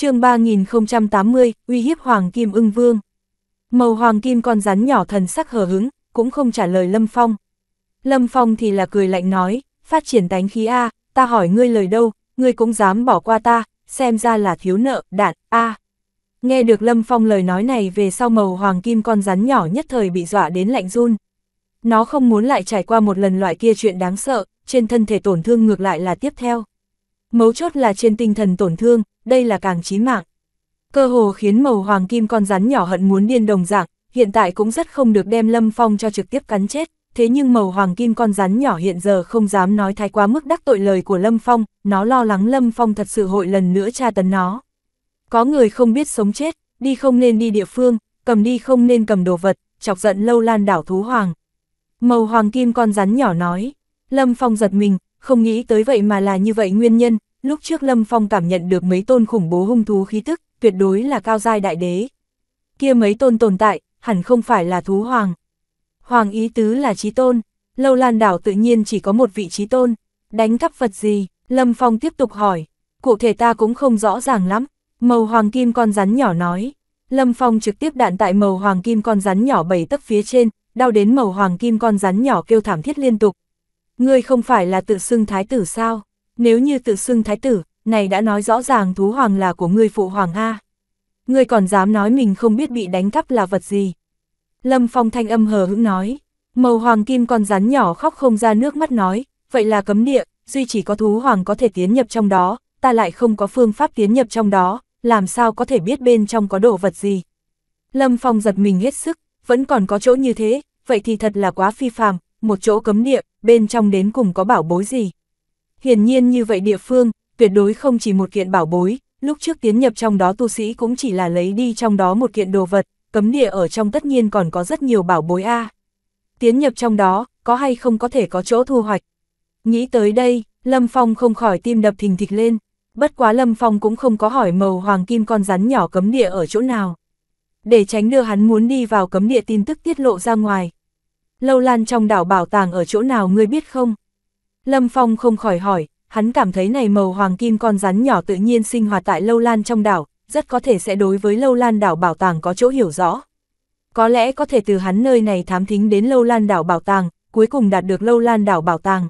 chương 3080, uy hiếp Hoàng Kim ưng vương. Màu Hoàng Kim con rắn nhỏ thần sắc hờ hứng, cũng không trả lời Lâm Phong. Lâm Phong thì là cười lạnh nói, phát triển tánh khí A, ta hỏi ngươi lời đâu, ngươi cũng dám bỏ qua ta, xem ra là thiếu nợ, đạn, A. Nghe được Lâm Phong lời nói này về sau màu Hoàng Kim con rắn nhỏ nhất thời bị dọa đến lạnh run. Nó không muốn lại trải qua một lần loại kia chuyện đáng sợ, trên thân thể tổn thương ngược lại là tiếp theo. Mấu chốt là trên tinh thần tổn thương, đây là càng chí mạng. Cơ hồ khiến màu hoàng kim con rắn nhỏ hận muốn điên đồng dạng, hiện tại cũng rất không được đem Lâm Phong cho trực tiếp cắn chết, thế nhưng màu hoàng kim con rắn nhỏ hiện giờ không dám nói thái quá mức đắc tội lời của Lâm Phong, nó lo lắng Lâm Phong thật sự hội lần nữa tra tấn nó. Có người không biết sống chết, đi không nên đi địa phương, cầm đi không nên cầm đồ vật, chọc giận lâu lan đảo thú hoàng. Màu hoàng kim con rắn nhỏ nói, Lâm Phong giật mình, không nghĩ tới vậy mà là như vậy nguyên nhân, lúc trước Lâm Phong cảm nhận được mấy tôn khủng bố hung thú khí tức, tuyệt đối là cao giai đại đế. Kia mấy tôn tồn tại, hẳn không phải là thú hoàng. Hoàng ý tứ là trí tôn, lâu lan đảo tự nhiên chỉ có một vị trí tôn, đánh cắp vật gì, Lâm Phong tiếp tục hỏi, cụ thể ta cũng không rõ ràng lắm, màu hoàng kim con rắn nhỏ nói. Lâm Phong trực tiếp đạn tại màu hoàng kim con rắn nhỏ bảy tấc phía trên, đau đến màu hoàng kim con rắn nhỏ kêu thảm thiết liên tục. Ngươi không phải là tự xưng thái tử sao? Nếu như tự xưng thái tử, này đã nói rõ ràng thú hoàng là của ngươi phụ hoàng A. Ngươi còn dám nói mình không biết bị đánh cắp là vật gì. Lâm Phong thanh âm hờ hững nói, màu hoàng kim con rắn nhỏ khóc không ra nước mắt nói, vậy là cấm địa, duy chỉ có thú hoàng có thể tiến nhập trong đó, ta lại không có phương pháp tiến nhập trong đó, làm sao có thể biết bên trong có đồ vật gì. Lâm Phong giật mình hết sức, vẫn còn có chỗ như thế, vậy thì thật là quá phi phàm, một chỗ cấm địa, bên trong đến cùng có bảo bối gì. Hiển nhiên như vậy địa phương, tuyệt đối không chỉ một kiện bảo bối, lúc trước tiến nhập trong đó tu sĩ cũng chỉ là lấy đi trong đó một kiện đồ vật, cấm địa ở trong tất nhiên còn có rất nhiều bảo bối a. Tiến nhập trong đó, có hay không có thể có chỗ thu hoạch. Nghĩ tới đây, Lâm Phong không khỏi tim đập thình thịch lên, bất quá Lâm Phong cũng không có hỏi màu hoàng kim con rắn nhỏ cấm địa ở chỗ nào. Để tránh đưa hắn muốn đi vào cấm địa tin tức tiết lộ ra ngoài. Lâu lan trong đảo bảo tàng ở chỗ nào ngươi biết không? Lâm Phong không khỏi hỏi, hắn cảm thấy này màu hoàng kim con rắn nhỏ tự nhiên sinh hoạt tại lâu lan trong đảo, rất có thể sẽ đối với lâu lan đảo bảo tàng có chỗ hiểu rõ. Có lẽ có thể từ hắn nơi này thám thính đến lâu lan đảo bảo tàng, cuối cùng đạt được lâu lan đảo bảo tàng.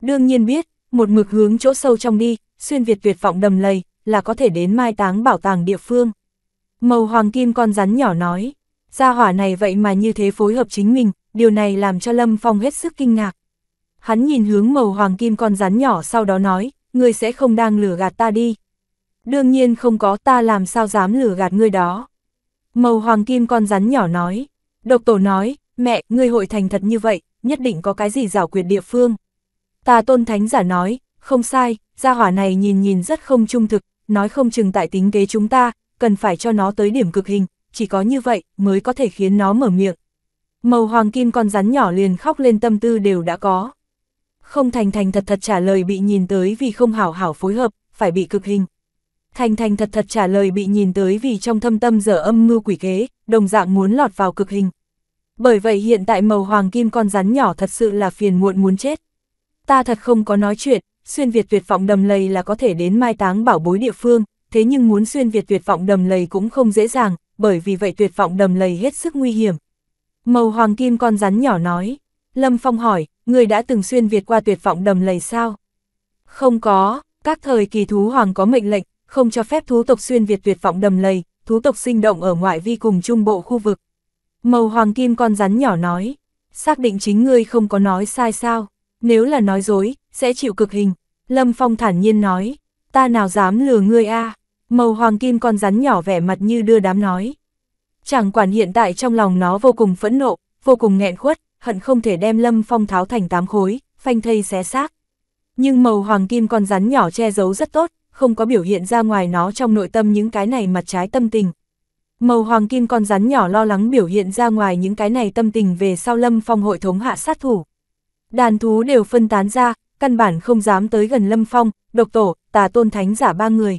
Đương nhiên biết, một mực hướng chỗ sâu trong đi, xuyên Việt tuyệt vọng đầm lầy, là có thể đến mai táng bảo tàng địa phương. Màu hoàng kim con rắn nhỏ nói, gia hỏa này vậy mà như thế phối hợp chính mình, điều này làm cho Lâm Phong hết sức kinh ngạc hắn nhìn hướng màu hoàng kim con rắn nhỏ sau đó nói, ngươi sẽ không đang lừa gạt ta đi. Đương nhiên không có ta làm sao dám lừa gạt ngươi đó. Màu hoàng kim con rắn nhỏ nói, độc tổ nói, mẹ, ngươi hội thành thật như vậy, nhất định có cái gì giảo quyệt địa phương. Ta tôn thánh giả nói, không sai, gia hỏa này nhìn nhìn rất không trung thực, nói không chừng tại tính kế chúng ta, cần phải cho nó tới điểm cực hình, chỉ có như vậy mới có thể khiến nó mở miệng. Màu hoàng kim con rắn nhỏ liền khóc lên tâm tư đều đã có. Không thành thành thật thật trả lời bị nhìn tới vì không hảo hảo phối hợp, phải bị cực hình. Thành thành thật thật trả lời bị nhìn tới vì trong thâm tâm dở âm mưu quỷ kế, đồng dạng muốn lọt vào cực hình. Bởi vậy hiện tại màu hoàng kim con rắn nhỏ thật sự là phiền muộn muốn chết. Ta thật không có nói chuyện, xuyên Việt tuyệt vọng đầm lầy là có thể đến mai táng bảo bối địa phương, thế nhưng muốn xuyên Việt tuyệt vọng đầm lầy cũng không dễ dàng, bởi vì vậy tuyệt vọng đầm lầy hết sức nguy hiểm. Màu hoàng kim con rắn nhỏ nói, Lâm Phong hỏi, người đã từng xuyên Việt qua tuyệt vọng đầm lầy sao? Không có, các thời kỳ thú hoàng có mệnh lệnh, không cho phép thú tộc xuyên Việt tuyệt vọng đầm lầy, thú tộc sinh động ở ngoại vi cùng trung bộ khu vực. Màu hoàng kim con rắn nhỏ nói, xác định chính ngươi không có nói sai sao, nếu là nói dối, sẽ chịu cực hình. Lâm Phong thản nhiên nói, ta nào dám lừa ngươi a à? Màu hoàng kim con rắn nhỏ vẻ mặt như đưa đám nói. Chẳng quản hiện tại trong lòng nó vô cùng phẫn nộ, vô cùng nghẹn khuất, hận không thể đem Lâm Phong tháo thành tám khối, phanh thây xé xác. Nhưng màu hoàng kim con rắn nhỏ che giấu rất tốt, không có biểu hiện ra ngoài nó trong nội tâm những cái này mặt trái tâm tình. Màu hoàng kim con rắn nhỏ lo lắng biểu hiện ra ngoài những cái này tâm tình về sau Lâm Phong hội thống hạ sát thủ. Đàn thú đều phân tán ra, căn bản không dám tới gần Lâm Phong, độc tổ, tà tôn thánh giả ba người.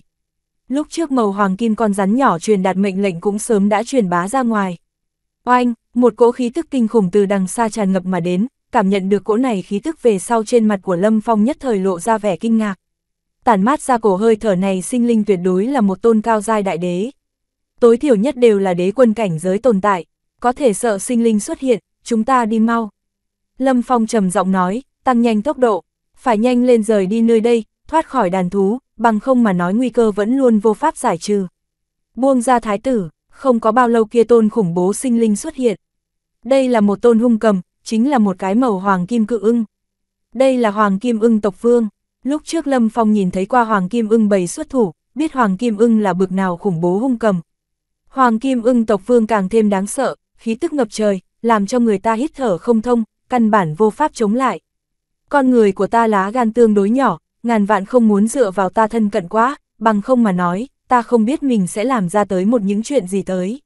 Lúc trước màu hoàng kim con rắn nhỏ truyền đạt mệnh lệnh cũng sớm đã truyền bá ra ngoài. Oanh, một cỗ khí tức kinh khủng từ đằng xa tràn ngập mà đến, cảm nhận được cỗ này khí tức về sau trên mặt của Lâm Phong nhất thời lộ ra vẻ kinh ngạc. Tản mát ra cổ hơi thở này sinh linh tuyệt đối là một tôn cao giai đại đế. Tối thiểu nhất đều là đế quân cảnh giới tồn tại, có thể sợ sinh linh xuất hiện, chúng ta đi mau. Lâm Phong trầm giọng nói, tăng nhanh tốc độ, phải nhanh lên rời đi nơi đây, thoát khỏi đàn thú, bằng không mà nói nguy cơ vẫn luôn vô pháp giải trừ. Buông ra thái tử, không có bao lâu kia tôn khủng bố sinh linh xuất hiện. Đây là một tôn hung cầm, chính là một cái màu hoàng kim cự ưng. Đây là hoàng kim ưng tộc vương, lúc trước Lâm Phong nhìn thấy qua hoàng kim ưng bầy xuất thủ, biết hoàng kim ưng là bực nào khủng bố hung cầm. Hoàng kim ưng tộc vương càng thêm đáng sợ, khí tức ngập trời, làm cho người ta hít thở không thông, căn bản vô pháp chống lại. Con người của ta lá gan tương đối nhỏ, ngàn vạn không muốn dựa vào ta thân cận quá, bằng không mà nói, ta không biết mình sẽ làm ra tới một những chuyện gì tới.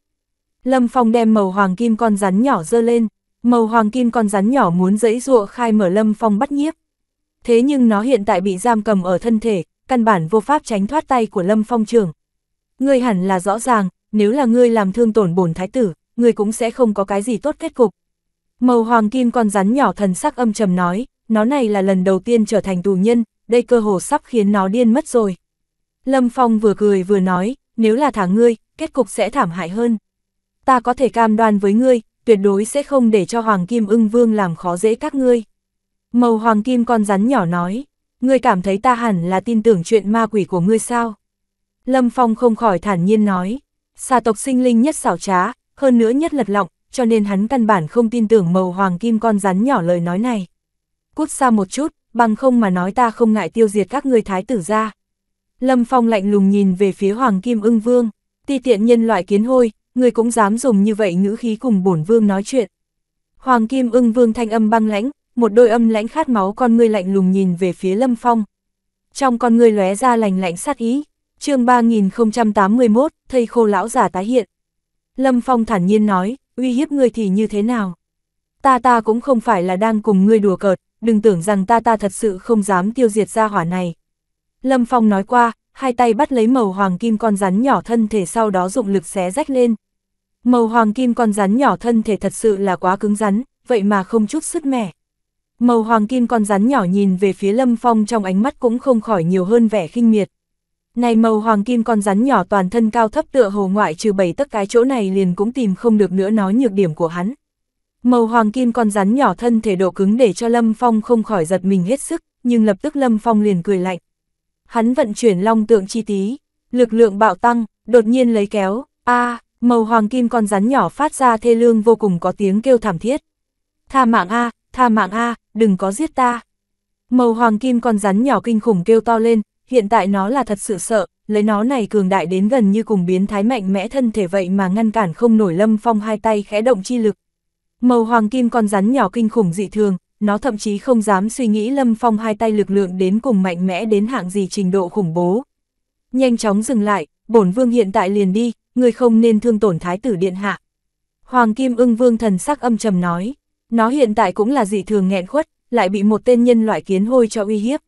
Lâm Phong đem màu hoàng kim con rắn nhỏ dơ lên, màu hoàng kim con rắn nhỏ muốn dẫy dụa khai mở Lâm Phong bắt nhiếp. Thế nhưng nó hiện tại bị giam cầm ở thân thể, căn bản vô pháp tránh thoát tay của Lâm Phong trưởng. Ngươi hẳn là rõ ràng, nếu là ngươi làm thương tổn bổn thái tử, ngươi cũng sẽ không có cái gì tốt kết cục. Màu hoàng kim con rắn nhỏ thần sắc âm trầm nói, nó này là lần đầu tiên trở thành tù nhân, đây cơ hồ sắp khiến nó điên mất rồi. Lâm Phong vừa cười vừa nói, nếu là thả ngươi, kết cục sẽ thảm hại hơn. Ta có thể cam đoan với ngươi, tuyệt đối sẽ không để cho Hoàng Kim ưng vương làm khó dễ các ngươi. Màu Hoàng Kim con rắn nhỏ nói, ngươi cảm thấy ta hẳn là tin tưởng chuyện ma quỷ của ngươi sao? Lâm Phong không khỏi thản nhiên nói, xà tộc sinh linh nhất xảo trá, hơn nữa nhất lật lọng, cho nên hắn căn bản không tin tưởng màu Hoàng Kim con rắn nhỏ lời nói này. Cút xa một chút, bằng không mà nói ta không ngại tiêu diệt các ngươi thái tử ra. Lâm Phong lạnh lùng nhìn về phía Hoàng Kim ưng vương, ti tiện nhân loại kiến hôi, người cũng dám dùng như vậy ngữ khí cùng bổn vương nói chuyện. Hoàng Kim ưng vương thanh âm băng lãnh, một đôi âm lãnh khát máu con ngươi lạnh lùng nhìn về phía Lâm Phong. Trong con ngươi lóe ra lành lạnh sát ý, chương 3081, thầy khô lão giả tái hiện. Lâm Phong thản nhiên nói, uy hiếp ngươi thì như thế nào? Ta ta cũng không phải là đang cùng ngươi đùa cợt, đừng tưởng rằng ta ta thật sự không dám tiêu diệt ra hỏa này, Lâm Phong nói qua, hai tay bắt lấy màu hoàng kim con rắn nhỏ thân thể sau đó dụng lực xé rách lên. Màu hoàng kim con rắn nhỏ thân thể thật sự là quá cứng rắn, vậy mà không chút sức mẻ. Màu hoàng kim con rắn nhỏ nhìn về phía Lâm Phong trong ánh mắt cũng không khỏi nhiều hơn vẻ khinh miệt. Này màu hoàng kim con rắn nhỏ toàn thân cao thấp tựa hồ ngoại trừ bảy tất cái chỗ này liền cũng tìm không được nữa nói nhược điểm của hắn. Màu hoàng kim con rắn nhỏ thân thể độ cứng để cho Lâm Phong không khỏi giật mình hết sức, nhưng lập tức Lâm Phong liền cười lạnh hắn vận chuyển long tượng chi tí, lực lượng bạo tăng, đột nhiên lấy kéo, a màu hoàng kim con rắn nhỏ phát ra thê lương vô cùng có tiếng kêu thảm thiết. Tha mạng a, tha mạng a, đừng có giết ta. Màu hoàng kim con rắn nhỏ kinh khủng kêu to lên, hiện tại nó là thật sự sợ, lấy nó này cường đại đến gần như cùng biến thái mạnh mẽ thân thể vậy mà ngăn cản không nổi lâm phong hai tay khẽ động chi lực. Màu hoàng kim con rắn nhỏ kinh khủng dị thường, nó thậm chí không dám suy nghĩ Lâm Phong hai tay lực lượng đến cùng mạnh mẽ đến hạng gì trình độ khủng bố. Nhanh chóng dừng lại, bổn vương hiện tại liền đi, người không nên thương tổn thái tử điện hạ. Hoàng Kim ưng vương thần sắc âm trầm nói, nó hiện tại cũng là dị thường nghẹn khuất, lại bị một tên nhân loại kiến hôi cho uy hiếp.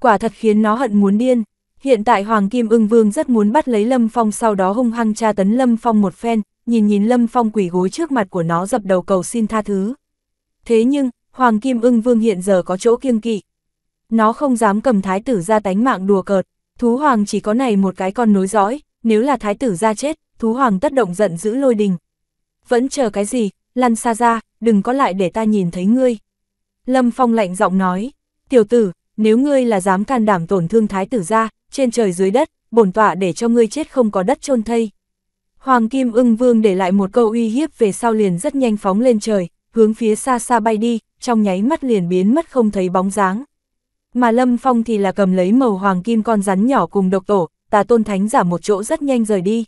Quả thật khiến nó hận muốn điên, hiện tại Hoàng Kim ưng vương rất muốn bắt lấy Lâm Phong sau đó hung hăng tra tấn Lâm Phong một phen, nhìn nhìn Lâm Phong quỷ gối trước mặt của nó dập đầu cầu xin tha thứ. Thế nhưng, Hoàng Kim ưng vương hiện giờ có chỗ kiêng kỵ. Nó không dám cầm thái tử ra tánh mạng đùa cợt, thú hoàng chỉ có này một cái con nối dõi, nếu là thái tử ra chết, thú hoàng tất động giận giữ lôi đình. Vẫn chờ cái gì, lăn xa ra, đừng có lại để ta nhìn thấy ngươi. Lâm Phong lạnh giọng nói, tiểu tử, nếu ngươi là dám can đảm tổn thương thái tử ra, trên trời dưới đất, bổn tọa để cho ngươi chết không có đất chôn thây. Hoàng Kim ưng vương để lại một câu uy hiếp về sau liền rất nhanh phóng lên trời, hướng phía xa xa bay đi, trong nháy mắt liền biến mất không thấy bóng dáng. Mà Lâm Phong thì là cầm lấy màu hoàng kim con rắn nhỏ cùng độc tổ, tà tôn thánh giả một chỗ rất nhanh rời đi.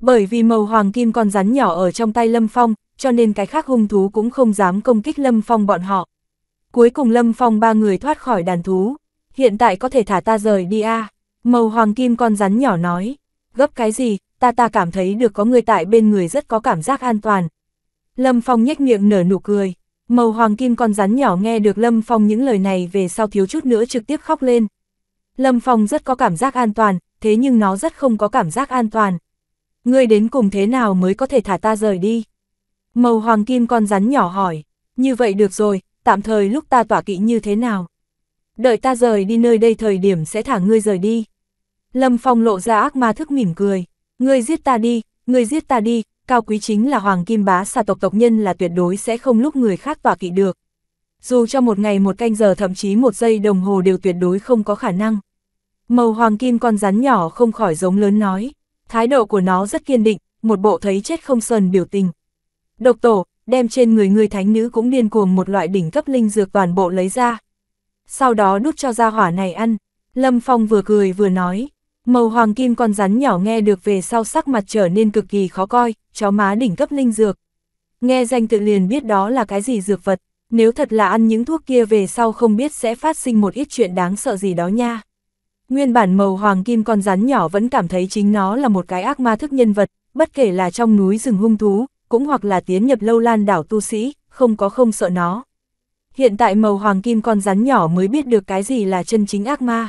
Bởi vì màu hoàng kim con rắn nhỏ ở trong tay Lâm Phong, cho nên cái khác hung thú cũng không dám công kích Lâm Phong bọn họ. Cuối cùng Lâm Phong ba người thoát khỏi đàn thú. Hiện tại có thể thả ta rời đi a à? Màu hoàng kim con rắn nhỏ nói. Gấp cái gì, ta ta cảm thấy được có người tại bên người rất có cảm giác an toàn, Lâm Phong nhếch miệng nở nụ cười. Màu hoàng kim con rắn nhỏ nghe được Lâm Phong những lời này về sau thiếu chút nữa trực tiếp khóc lên. Lâm Phong rất có cảm giác an toàn, thế nhưng nó rất không có cảm giác an toàn. Ngươi đến cùng thế nào mới có thể thả ta rời đi? Màu hoàng kim con rắn nhỏ hỏi, như vậy được rồi, tạm thời lúc ta tỏa kỵ như thế nào? Đợi ta rời đi nơi đây thời điểm sẽ thả ngươi rời đi. Lâm Phong lộ ra ác ma thức mỉm cười, ngươi giết ta đi, ngươi giết ta đi, cao quý chính là hoàng kim bá xà tộc tộc nhân là tuyệt đối sẽ không lúc người khác tỏa kỵ được. Dù cho một ngày một canh giờ thậm chí một giây đồng hồ đều tuyệt đối không có khả năng. Màu hoàng kim con rắn nhỏ không khỏi giống lớn nói, thái độ của nó rất kiên định, một bộ thấy chết không sờn biểu tình. Độc tổ, đem trên người người thánh nữ cũng điên cuồng một loại đỉnh cấp linh dược toàn bộ lấy ra. Sau đó đút cho gia hỏa này ăn, Lâm Phong vừa cười vừa nói, Màu hoàng kim con rắn nhỏ nghe được về sau sắc mặt trở nên cực kỳ khó coi, chó má đỉnh cấp linh dược. Nghe danh tự liền biết đó là cái gì dược vật, nếu thật là ăn những thuốc kia về sau không biết sẽ phát sinh một ít chuyện đáng sợ gì đó nha. Nguyên bản màu hoàng kim con rắn nhỏ vẫn cảm thấy chính nó là một cái ác ma thức nhân vật, bất kể là trong núi rừng hung thú, cũng hoặc là tiến nhập lâu lan đảo tu sĩ, không có không sợ nó. Hiện tại màu hoàng kim con rắn nhỏ mới biết được cái gì là chân chính ác ma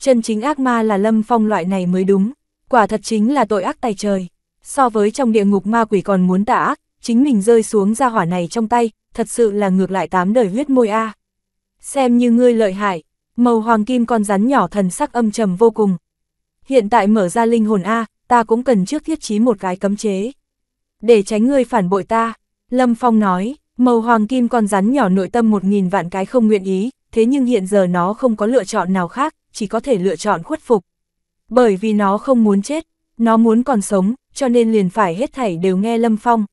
chân chính ác ma là Lâm Phong loại này mới đúng, quả thật chính là tội ác tay trời. So với trong địa ngục ma quỷ còn muốn tả ác, chính mình rơi xuống ra hỏa này trong tay, thật sự là ngược lại tám đời huyết môi a. Xem như ngươi lợi hại, màu hoàng kim con rắn nhỏ thần sắc âm trầm vô cùng. Hiện tại mở ra linh hồn a, ta cũng cần trước thiết trí một cái cấm chế. Để tránh ngươi phản bội ta, Lâm Phong nói, màu hoàng kim con rắn nhỏ nội tâm một nghìn vạn cái không nguyện ý, thế nhưng hiện giờ nó không có lựa chọn nào khác, chỉ có thể lựa chọn khuất phục. Bởi vì nó không muốn chết, nó muốn còn sống, cho nên liền phải hết thảy đều nghe Lâm Phong.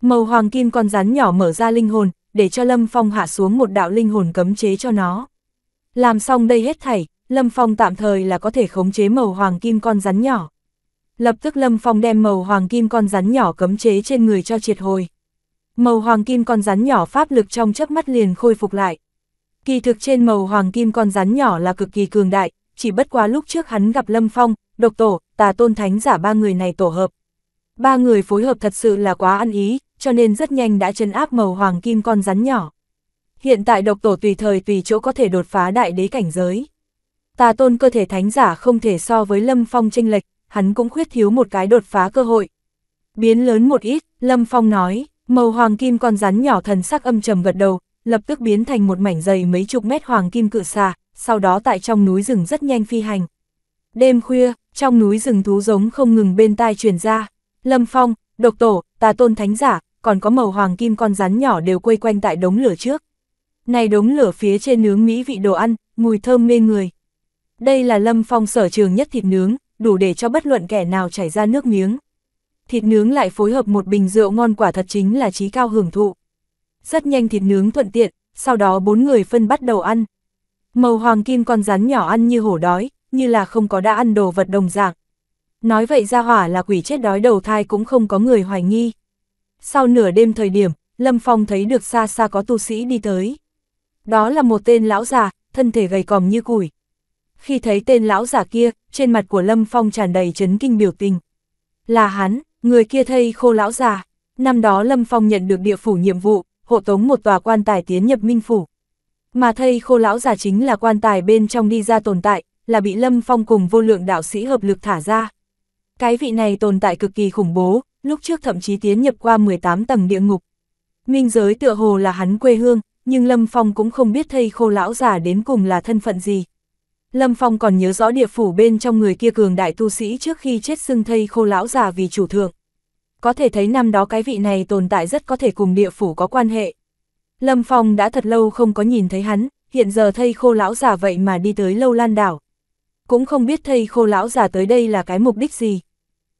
Màu hoàng kim con rắn nhỏ mở ra linh hồn, để cho Lâm Phong hạ xuống một đạo linh hồn cấm chế cho nó. Làm xong đây hết thảy, Lâm Phong tạm thời là có thể khống chế màu hoàng kim con rắn nhỏ. Lập tức Lâm Phong đem màu hoàng kim con rắn nhỏ cấm chế trên người cho triệt hồi. Màu hoàng kim con rắn nhỏ pháp lực trong chớp mắt liền khôi phục lại, Kỳ thực trên màu hoàng kim con rắn nhỏ là cực kỳ cường đại, chỉ bất quá lúc trước hắn gặp Lâm Phong, độc tổ, tà tôn thánh giả ba người này tổ hợp. Ba người phối hợp thật sự là quá ăn ý, cho nên rất nhanh đã chân áp màu hoàng kim con rắn nhỏ. Hiện tại độc tổ tùy thời tùy chỗ có thể đột phá đại đế cảnh giới. Tà tôn cơ thể thánh giả không thể so với Lâm Phong tranh lệch, hắn cũng khuyết thiếu một cái đột phá cơ hội. Biến lớn một ít, Lâm Phong nói, màu hoàng kim con rắn nhỏ thần sắc âm trầm gật đầu, lập tức biến thành một mảnh dày mấy chục mét hoàng kim cự xà, sau đó tại trong núi rừng rất nhanh phi hành. Đêm khuya, trong núi rừng thú giống không ngừng bên tai truyền ra, lâm phong, độc tổ, tà tôn thánh giả, còn có màu hoàng kim con rắn nhỏ đều quây quanh tại đống lửa trước. Này đống lửa phía trên nướng mỹ vị đồ ăn, mùi thơm mê người. Đây là lâm phong sở trường nhất thịt nướng, đủ để cho bất luận kẻ nào chảy ra nước miếng. Thịt nướng lại phối hợp một bình rượu ngon quả thật chính là trí cao hưởng thụ rất nhanh thịt nướng thuận tiện, sau đó bốn người phân bắt đầu ăn. Màu hoàng kim con rắn nhỏ ăn như hổ đói, như là không có đã ăn đồ vật đồng dạng. Nói vậy ra hỏa là quỷ chết đói đầu thai cũng không có người hoài nghi. Sau nửa đêm thời điểm, Lâm Phong thấy được xa xa có tu sĩ đi tới. Đó là một tên lão già, thân thể gầy còm như củi. Khi thấy tên lão già kia, trên mặt của Lâm Phong tràn đầy chấn kinh biểu tình. Là hắn, người kia thây khô lão già. Năm đó Lâm Phong nhận được địa phủ nhiệm vụ, hộ tống một tòa quan tài tiến nhập minh phủ. Mà thầy khô lão già chính là quan tài bên trong đi ra tồn tại, là bị Lâm Phong cùng vô lượng đạo sĩ hợp lực thả ra. Cái vị này tồn tại cực kỳ khủng bố, lúc trước thậm chí tiến nhập qua 18 tầng địa ngục. Minh giới tựa hồ là hắn quê hương, nhưng Lâm Phong cũng không biết thầy khô lão già đến cùng là thân phận gì. Lâm Phong còn nhớ rõ địa phủ bên trong người kia cường đại tu sĩ trước khi chết xưng thầy khô lão già vì chủ thượng có thể thấy năm đó cái vị này tồn tại rất có thể cùng địa phủ có quan hệ. Lâm Phong đã thật lâu không có nhìn thấy hắn, hiện giờ thây khô lão giả vậy mà đi tới lâu lan đảo. Cũng không biết thây khô lão giả tới đây là cái mục đích gì.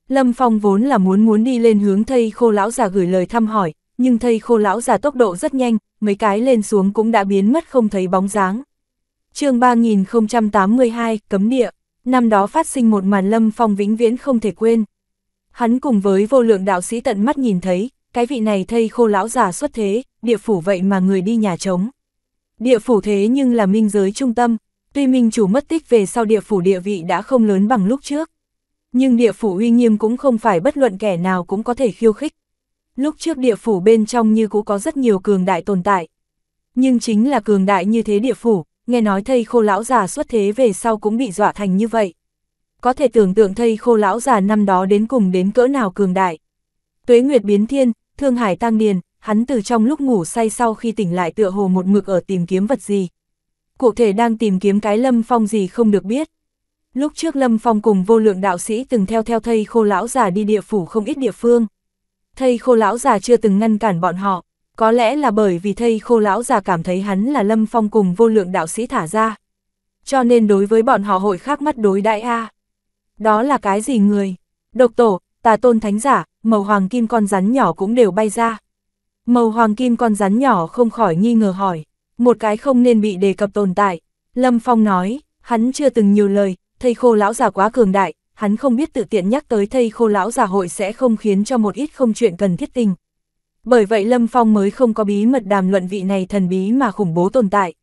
Lâm Phong vốn là muốn muốn đi lên hướng thây khô lão giả gửi lời thăm hỏi, nhưng thây khô lão giả tốc độ rất nhanh, mấy cái lên xuống cũng đã biến mất không thấy bóng dáng. chương 3082, Cấm Địa, năm đó phát sinh một màn Lâm Phong vĩnh viễn không thể quên. Hắn cùng với vô lượng đạo sĩ tận mắt nhìn thấy, cái vị này thây khô lão già xuất thế, địa phủ vậy mà người đi nhà trống. Địa phủ thế nhưng là minh giới trung tâm, tuy minh chủ mất tích về sau địa phủ địa vị đã không lớn bằng lúc trước. Nhưng địa phủ uy nghiêm cũng không phải bất luận kẻ nào cũng có thể khiêu khích. Lúc trước địa phủ bên trong như cũ có rất nhiều cường đại tồn tại. Nhưng chính là cường đại như thế địa phủ, nghe nói thây khô lão già xuất thế về sau cũng bị dọa thành như vậy có thể tưởng tượng thây khô lão già năm đó đến cùng đến cỡ nào cường đại. Tuế Nguyệt biến thiên, Thương Hải tăng điền, hắn từ trong lúc ngủ say sau khi tỉnh lại tựa hồ một mực ở tìm kiếm vật gì. Cụ thể đang tìm kiếm cái Lâm Phong gì không được biết. Lúc trước Lâm Phong cùng vô lượng đạo sĩ từng theo theo thây khô lão già đi địa phủ không ít địa phương. Thây khô lão già chưa từng ngăn cản bọn họ, có lẽ là bởi vì thây khô lão già cảm thấy hắn là Lâm Phong cùng vô lượng đạo sĩ thả ra. Cho nên đối với bọn họ hội khác mắt đối đại A. Đó là cái gì người? Độc tổ, tà tôn thánh giả, màu hoàng kim con rắn nhỏ cũng đều bay ra. Màu hoàng kim con rắn nhỏ không khỏi nghi ngờ hỏi, một cái không nên bị đề cập tồn tại. Lâm Phong nói, hắn chưa từng nhiều lời, thầy khô lão già quá cường đại, hắn không biết tự tiện nhắc tới thầy khô lão già hội sẽ không khiến cho một ít không chuyện cần thiết tình. Bởi vậy Lâm Phong mới không có bí mật đàm luận vị này thần bí mà khủng bố tồn tại.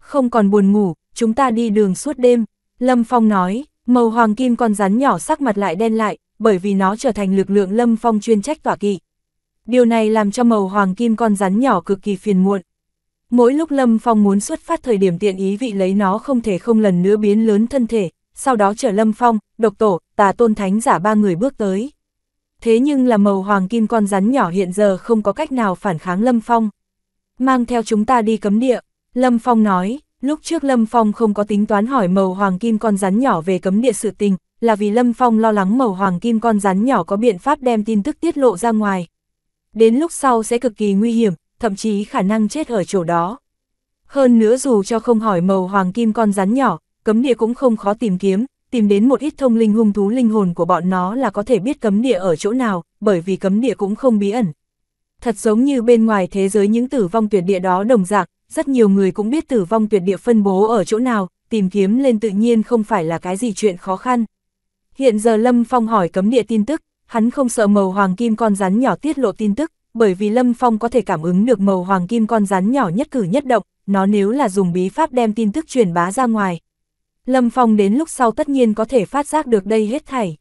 Không còn buồn ngủ, chúng ta đi đường suốt đêm, Lâm Phong nói, Màu hoàng kim con rắn nhỏ sắc mặt lại đen lại, bởi vì nó trở thành lực lượng lâm phong chuyên trách tỏa kỵ. Điều này làm cho màu hoàng kim con rắn nhỏ cực kỳ phiền muộn. Mỗi lúc lâm phong muốn xuất phát thời điểm tiện ý vị lấy nó không thể không lần nữa biến lớn thân thể, sau đó chở lâm phong, độc tổ, tà tôn thánh giả ba người bước tới. Thế nhưng là màu hoàng kim con rắn nhỏ hiện giờ không có cách nào phản kháng lâm phong. Mang theo chúng ta đi cấm địa, lâm phong nói, Lúc trước Lâm Phong không có tính toán hỏi màu hoàng kim con rắn nhỏ về cấm địa sự tình, là vì Lâm Phong lo lắng màu hoàng kim con rắn nhỏ có biện pháp đem tin tức tiết lộ ra ngoài. Đến lúc sau sẽ cực kỳ nguy hiểm, thậm chí khả năng chết ở chỗ đó. Hơn nữa dù cho không hỏi màu hoàng kim con rắn nhỏ, cấm địa cũng không khó tìm kiếm, tìm đến một ít thông linh hung thú linh hồn của bọn nó là có thể biết cấm địa ở chỗ nào, bởi vì cấm địa cũng không bí ẩn. Thật giống như bên ngoài thế giới những tử vong tuyệt địa đó đồng dạng, rất nhiều người cũng biết tử vong tuyệt địa phân bố ở chỗ nào, tìm kiếm lên tự nhiên không phải là cái gì chuyện khó khăn. Hiện giờ Lâm Phong hỏi cấm địa tin tức, hắn không sợ màu hoàng kim con rắn nhỏ tiết lộ tin tức, bởi vì Lâm Phong có thể cảm ứng được màu hoàng kim con rắn nhỏ nhất cử nhất động, nó nếu là dùng bí pháp đem tin tức truyền bá ra ngoài. Lâm Phong đến lúc sau tất nhiên có thể phát giác được đây hết thảy.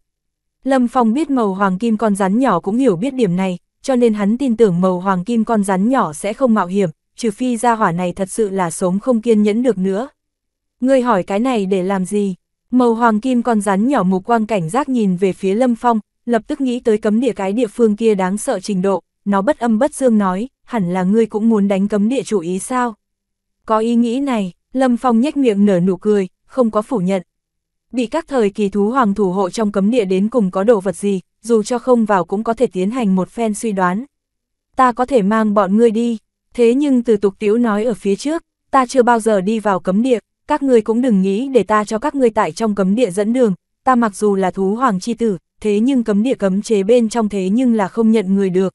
Lâm Phong biết màu hoàng kim con rắn nhỏ cũng hiểu biết điểm này, cho nên hắn tin tưởng màu hoàng kim con rắn nhỏ sẽ không mạo hiểm, trừ phi ra hỏa này thật sự là sống không kiên nhẫn được nữa. Ngươi hỏi cái này để làm gì? Màu hoàng kim con rắn nhỏ mục quang cảnh giác nhìn về phía lâm phong, lập tức nghĩ tới cấm địa cái địa phương kia đáng sợ trình độ, nó bất âm bất dương nói, hẳn là ngươi cũng muốn đánh cấm địa chủ ý sao? Có ý nghĩ này, lâm phong nhếch miệng nở nụ cười, không có phủ nhận. Bị các thời kỳ thú hoàng thủ hộ trong cấm địa đến cùng có đồ vật gì, dù cho không vào cũng có thể tiến hành một phen suy đoán. Ta có thể mang bọn ngươi đi, thế nhưng từ tục tiễu nói ở phía trước, ta chưa bao giờ đi vào cấm địa, các ngươi cũng đừng nghĩ để ta cho các ngươi tại trong cấm địa dẫn đường, ta mặc dù là thú hoàng chi tử, thế nhưng cấm địa cấm chế bên trong thế nhưng là không nhận người được.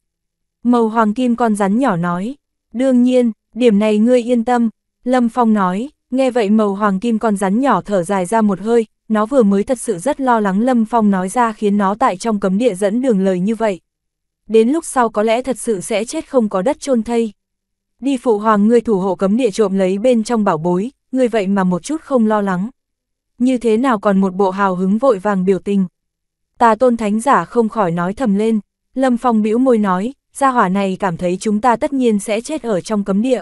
Màu hoàng kim con rắn nhỏ nói, đương nhiên, điểm này ngươi yên tâm, Lâm Phong nói, nghe vậy màu hoàng kim con rắn nhỏ thở dài ra một hơi, nó vừa mới thật sự rất lo lắng Lâm Phong nói ra khiến nó tại trong cấm địa dẫn đường lời như vậy. Đến lúc sau có lẽ thật sự sẽ chết không có đất chôn thây đi phụ hoàng ngươi thủ hộ cấm địa trộm lấy bên trong bảo bối, ngươi vậy mà một chút không lo lắng. Như thế nào còn một bộ hào hứng vội vàng biểu tình. Tà tôn thánh giả không khỏi nói thầm lên, Lâm Phong bĩu môi nói, gia hỏa này cảm thấy chúng ta tất nhiên sẽ chết ở trong cấm địa.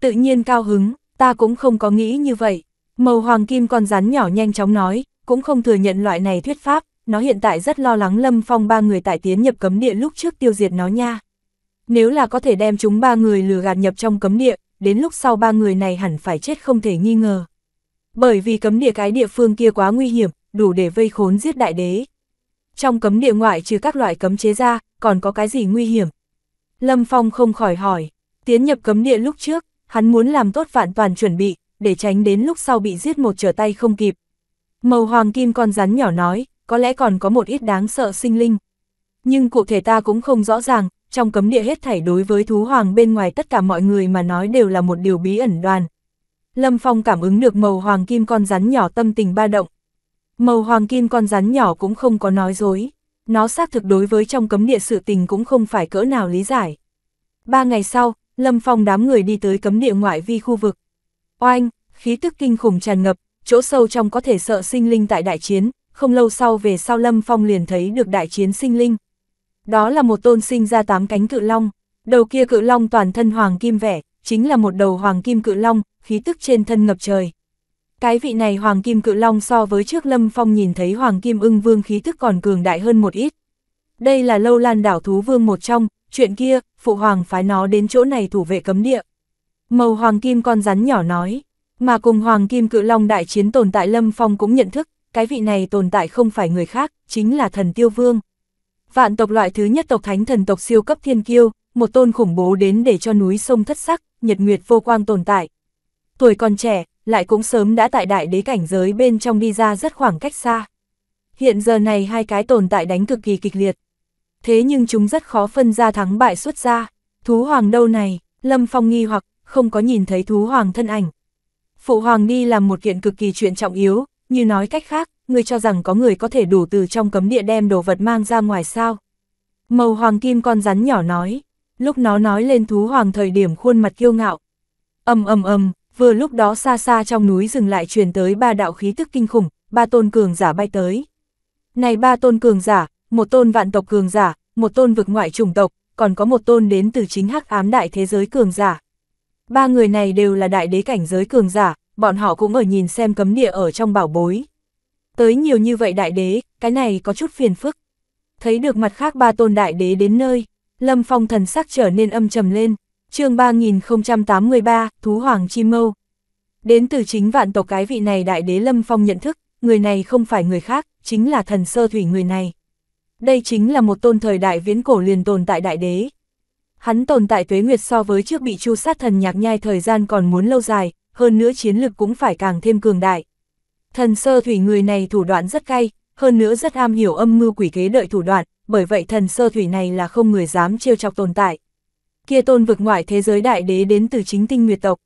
Tự nhiên cao hứng, ta cũng không có nghĩ như vậy. Màu hoàng kim con rắn nhỏ nhanh chóng nói, cũng không thừa nhận loại này thuyết pháp, nó hiện tại rất lo lắng Lâm Phong ba người tại tiến nhập cấm địa lúc trước tiêu diệt nó nha. Nếu là có thể đem chúng ba người lừa gạt nhập trong cấm địa, đến lúc sau ba người này hẳn phải chết không thể nghi ngờ. Bởi vì cấm địa cái địa phương kia quá nguy hiểm, đủ để vây khốn giết đại đế. Trong cấm địa ngoại trừ các loại cấm chế ra, còn có cái gì nguy hiểm? Lâm Phong không khỏi hỏi, tiến nhập cấm địa lúc trước, hắn muốn làm tốt vạn toàn chuẩn bị, để tránh đến lúc sau bị giết một trở tay không kịp. Màu hoàng kim con rắn nhỏ nói, có lẽ còn có một ít đáng sợ sinh linh. Nhưng cụ thể ta cũng không rõ ràng, trong cấm địa hết thảy đối với thú hoàng bên ngoài tất cả mọi người mà nói đều là một điều bí ẩn đoàn. Lâm Phong cảm ứng được màu hoàng kim con rắn nhỏ tâm tình ba động. Màu hoàng kim con rắn nhỏ cũng không có nói dối. Nó xác thực đối với trong cấm địa sự tình cũng không phải cỡ nào lý giải. Ba ngày sau, Lâm Phong đám người đi tới cấm địa ngoại vi khu vực. Oanh, khí tức kinh khủng tràn ngập, chỗ sâu trong có thể sợ sinh linh tại đại chiến, không lâu sau về sau Lâm Phong liền thấy được đại chiến sinh linh đó là một tôn sinh ra tám cánh cự long, đầu kia cự long toàn thân hoàng kim vẻ, chính là một đầu hoàng kim cự long, khí tức trên thân ngập trời. Cái vị này hoàng kim cự long so với trước Lâm Phong nhìn thấy hoàng kim ưng vương khí tức còn cường đại hơn một ít. Đây là lâu lan đảo thú vương một trong, chuyện kia, phụ hoàng phái nó đến chỗ này thủ vệ cấm địa. Màu hoàng kim con rắn nhỏ nói, mà cùng hoàng kim cự long đại chiến tồn tại Lâm Phong cũng nhận thức, cái vị này tồn tại không phải người khác, chính là thần tiêu vương vạn tộc loại thứ nhất tộc thánh thần tộc siêu cấp thiên kiêu, một tôn khủng bố đến để cho núi sông thất sắc, nhật nguyệt vô quang tồn tại. Tuổi còn trẻ, lại cũng sớm đã tại đại đế cảnh giới bên trong đi ra rất khoảng cách xa. Hiện giờ này hai cái tồn tại đánh cực kỳ kịch liệt. Thế nhưng chúng rất khó phân ra thắng bại xuất ra. Thú hoàng đâu này, Lâm Phong nghi hoặc không có nhìn thấy thú hoàng thân ảnh. Phụ hoàng đi làm một kiện cực kỳ chuyện trọng yếu, như nói cách khác, ngươi cho rằng có người có thể đủ từ trong cấm địa đem đồ vật mang ra ngoài sao. Màu hoàng kim con rắn nhỏ nói, lúc nó nói lên thú hoàng thời điểm khuôn mặt kiêu ngạo. ầm ầm ầm, vừa lúc đó xa xa trong núi dừng lại truyền tới ba đạo khí tức kinh khủng, ba tôn cường giả bay tới. Này ba tôn cường giả, một tôn vạn tộc cường giả, một tôn vực ngoại chủng tộc, còn có một tôn đến từ chính hắc ám đại thế giới cường giả. Ba người này đều là đại đế cảnh giới cường giả, bọn họ cũng ở nhìn xem cấm địa ở trong bảo bối. Tới nhiều như vậy đại đế, cái này có chút phiền phức. Thấy được mặt khác ba tôn đại đế đến nơi, Lâm Phong thần sắc trở nên âm trầm lên. chương 3083, Thú Hoàng Chi Mâu. Đến từ chính vạn tộc cái vị này đại đế Lâm Phong nhận thức, người này không phải người khác, chính là thần sơ thủy người này. Đây chính là một tôn thời đại viễn cổ liền tồn tại đại đế. Hắn tồn tại tuế nguyệt so với trước bị chu sát thần nhạc nhai thời gian còn muốn lâu dài, hơn nữa chiến lực cũng phải càng thêm cường đại. Thần sơ thủy người này thủ đoạn rất cay, hơn nữa rất am hiểu âm mưu quỷ kế đợi thủ đoạn, bởi vậy thần sơ thủy này là không người dám trêu chọc tồn tại. Kia tôn vực ngoại thế giới đại đế đến từ chính tinh nguyệt tộc.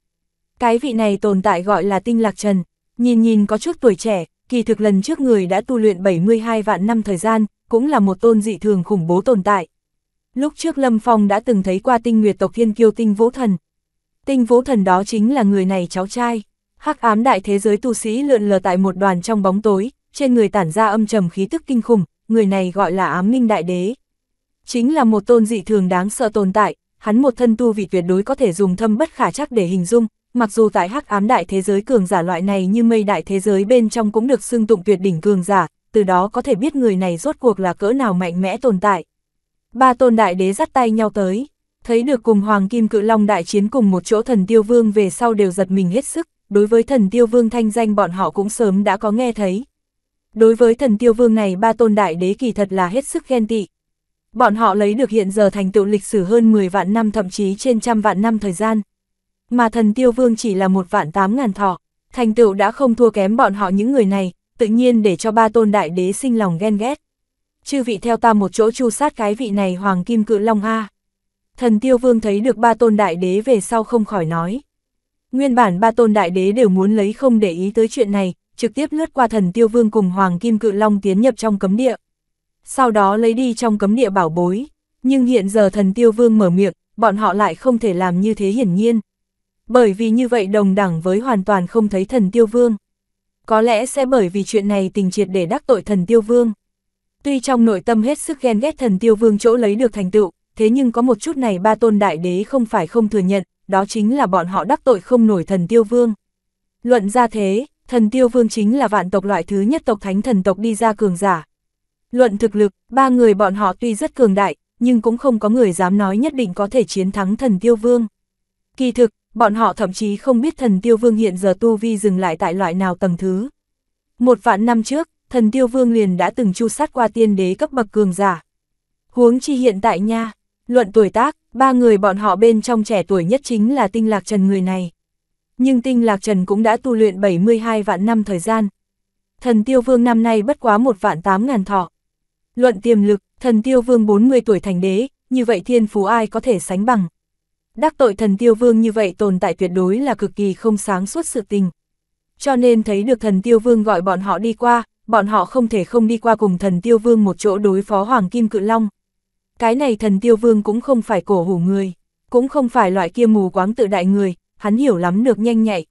Cái vị này tồn tại gọi là tinh lạc trần, nhìn nhìn có chút tuổi trẻ, kỳ thực lần trước người đã tu luyện 72 vạn năm thời gian, cũng là một tôn dị thường khủng bố tồn tại. Lúc trước Lâm Phong đã từng thấy qua tinh nguyệt tộc thiên kiêu tinh vũ thần. Tinh vũ thần đó chính là người này cháu trai. Hắc ám đại thế giới tu sĩ lượn lờ tại một đoàn trong bóng tối, trên người tản ra âm trầm khí tức kinh khủng, người này gọi là ám minh đại đế. Chính là một tôn dị thường đáng sợ tồn tại, hắn một thân tu vị tuyệt đối có thể dùng thâm bất khả chắc để hình dung, mặc dù tại hắc ám đại thế giới cường giả loại này như mây đại thế giới bên trong cũng được xưng tụng tuyệt đỉnh cường giả, từ đó có thể biết người này rốt cuộc là cỡ nào mạnh mẽ tồn tại. Ba tôn đại đế dắt tay nhau tới, thấy được cùng Hoàng Kim Cự Long đại chiến cùng một chỗ thần tiêu vương về sau đều giật mình hết sức, đối với thần tiêu vương thanh danh bọn họ cũng sớm đã có nghe thấy. Đối với thần tiêu vương này ba tôn đại đế kỳ thật là hết sức ghen tị. Bọn họ lấy được hiện giờ thành tựu lịch sử hơn 10 vạn năm thậm chí trên trăm vạn năm thời gian. Mà thần tiêu vương chỉ là một vạn tám ngàn thọ, thành tựu đã không thua kém bọn họ những người này, tự nhiên để cho ba tôn đại đế sinh lòng ghen ghét. Chư vị theo ta một chỗ chu sát cái vị này hoàng kim cự long A. Thần tiêu vương thấy được ba tôn đại đế về sau không khỏi nói. Nguyên bản ba tôn đại đế đều muốn lấy không để ý tới chuyện này, trực tiếp lướt qua thần tiêu vương cùng Hoàng Kim Cự Long tiến nhập trong cấm địa. Sau đó lấy đi trong cấm địa bảo bối, nhưng hiện giờ thần tiêu vương mở miệng, bọn họ lại không thể làm như thế hiển nhiên. Bởi vì như vậy đồng đẳng với hoàn toàn không thấy thần tiêu vương. Có lẽ sẽ bởi vì chuyện này tình triệt để đắc tội thần tiêu vương. Tuy trong nội tâm hết sức ghen ghét thần tiêu vương chỗ lấy được thành tựu, thế nhưng có một chút này ba tôn đại đế không phải không thừa nhận, đó chính là bọn họ đắc tội không nổi thần tiêu vương. Luận ra thế, thần tiêu vương chính là vạn tộc loại thứ nhất tộc thánh thần tộc đi ra cường giả. Luận thực lực, ba người bọn họ tuy rất cường đại, nhưng cũng không có người dám nói nhất định có thể chiến thắng thần tiêu vương. Kỳ thực, bọn họ thậm chí không biết thần tiêu vương hiện giờ tu vi dừng lại tại loại nào tầng thứ. Một vạn năm trước, thần tiêu vương liền đã từng chu sát qua tiên đế cấp bậc cường giả. Huống chi hiện tại nha, luận tuổi tác, Ba người bọn họ bên trong trẻ tuổi nhất chính là tinh lạc trần người này. Nhưng tinh lạc trần cũng đã tu luyện 72 vạn năm thời gian. Thần tiêu vương năm nay bất quá một vạn 8 ngàn thọ. Luận tiềm lực, thần tiêu vương 40 tuổi thành đế, như vậy thiên phú ai có thể sánh bằng. Đắc tội thần tiêu vương như vậy tồn tại tuyệt đối là cực kỳ không sáng suốt sự tình. Cho nên thấy được thần tiêu vương gọi bọn họ đi qua, bọn họ không thể không đi qua cùng thần tiêu vương một chỗ đối phó hoàng kim cự long cái này thần tiêu vương cũng không phải cổ hủ người, cũng không phải loại kia mù quáng tự đại người, hắn hiểu lắm được nhanh nhạy.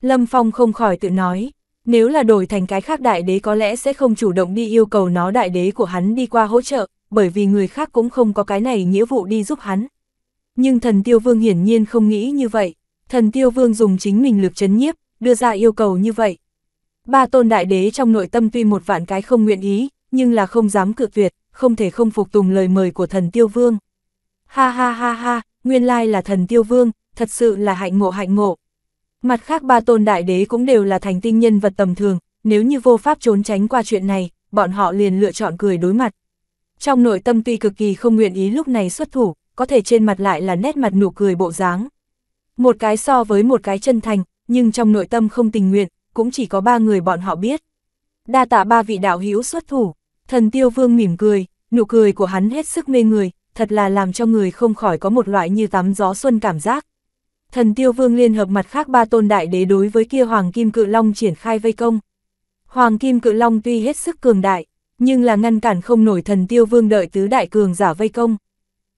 Lâm Phong không khỏi tự nói, nếu là đổi thành cái khác đại đế có lẽ sẽ không chủ động đi yêu cầu nó đại đế của hắn đi qua hỗ trợ, bởi vì người khác cũng không có cái này nghĩa vụ đi giúp hắn. Nhưng thần tiêu vương hiển nhiên không nghĩ như vậy, thần tiêu vương dùng chính mình lực chấn nhiếp, đưa ra yêu cầu như vậy. Ba tôn đại đế trong nội tâm tuy một vạn cái không nguyện ý, nhưng là không dám cự tuyệt, không thể không phục tùng lời mời của thần tiêu vương. Ha ha ha ha, nguyên lai là thần tiêu vương, thật sự là hạnh ngộ hạnh ngộ. Mặt khác ba tôn đại đế cũng đều là thành tinh nhân vật tầm thường, nếu như vô pháp trốn tránh qua chuyện này, bọn họ liền lựa chọn cười đối mặt. Trong nội tâm tuy cực kỳ không nguyện ý lúc này xuất thủ, có thể trên mặt lại là nét mặt nụ cười bộ dáng. Một cái so với một cái chân thành, nhưng trong nội tâm không tình nguyện, cũng chỉ có ba người bọn họ biết. Đa tạ ba vị đạo hữu xuất thủ. Thần tiêu vương mỉm cười, nụ cười của hắn hết sức mê người, thật là làm cho người không khỏi có một loại như tắm gió xuân cảm giác. Thần tiêu vương liên hợp mặt khác ba tôn đại đế đối với kia Hoàng Kim Cự Long triển khai vây công. Hoàng Kim Cự Long tuy hết sức cường đại, nhưng là ngăn cản không nổi thần tiêu vương đợi tứ đại cường giả vây công.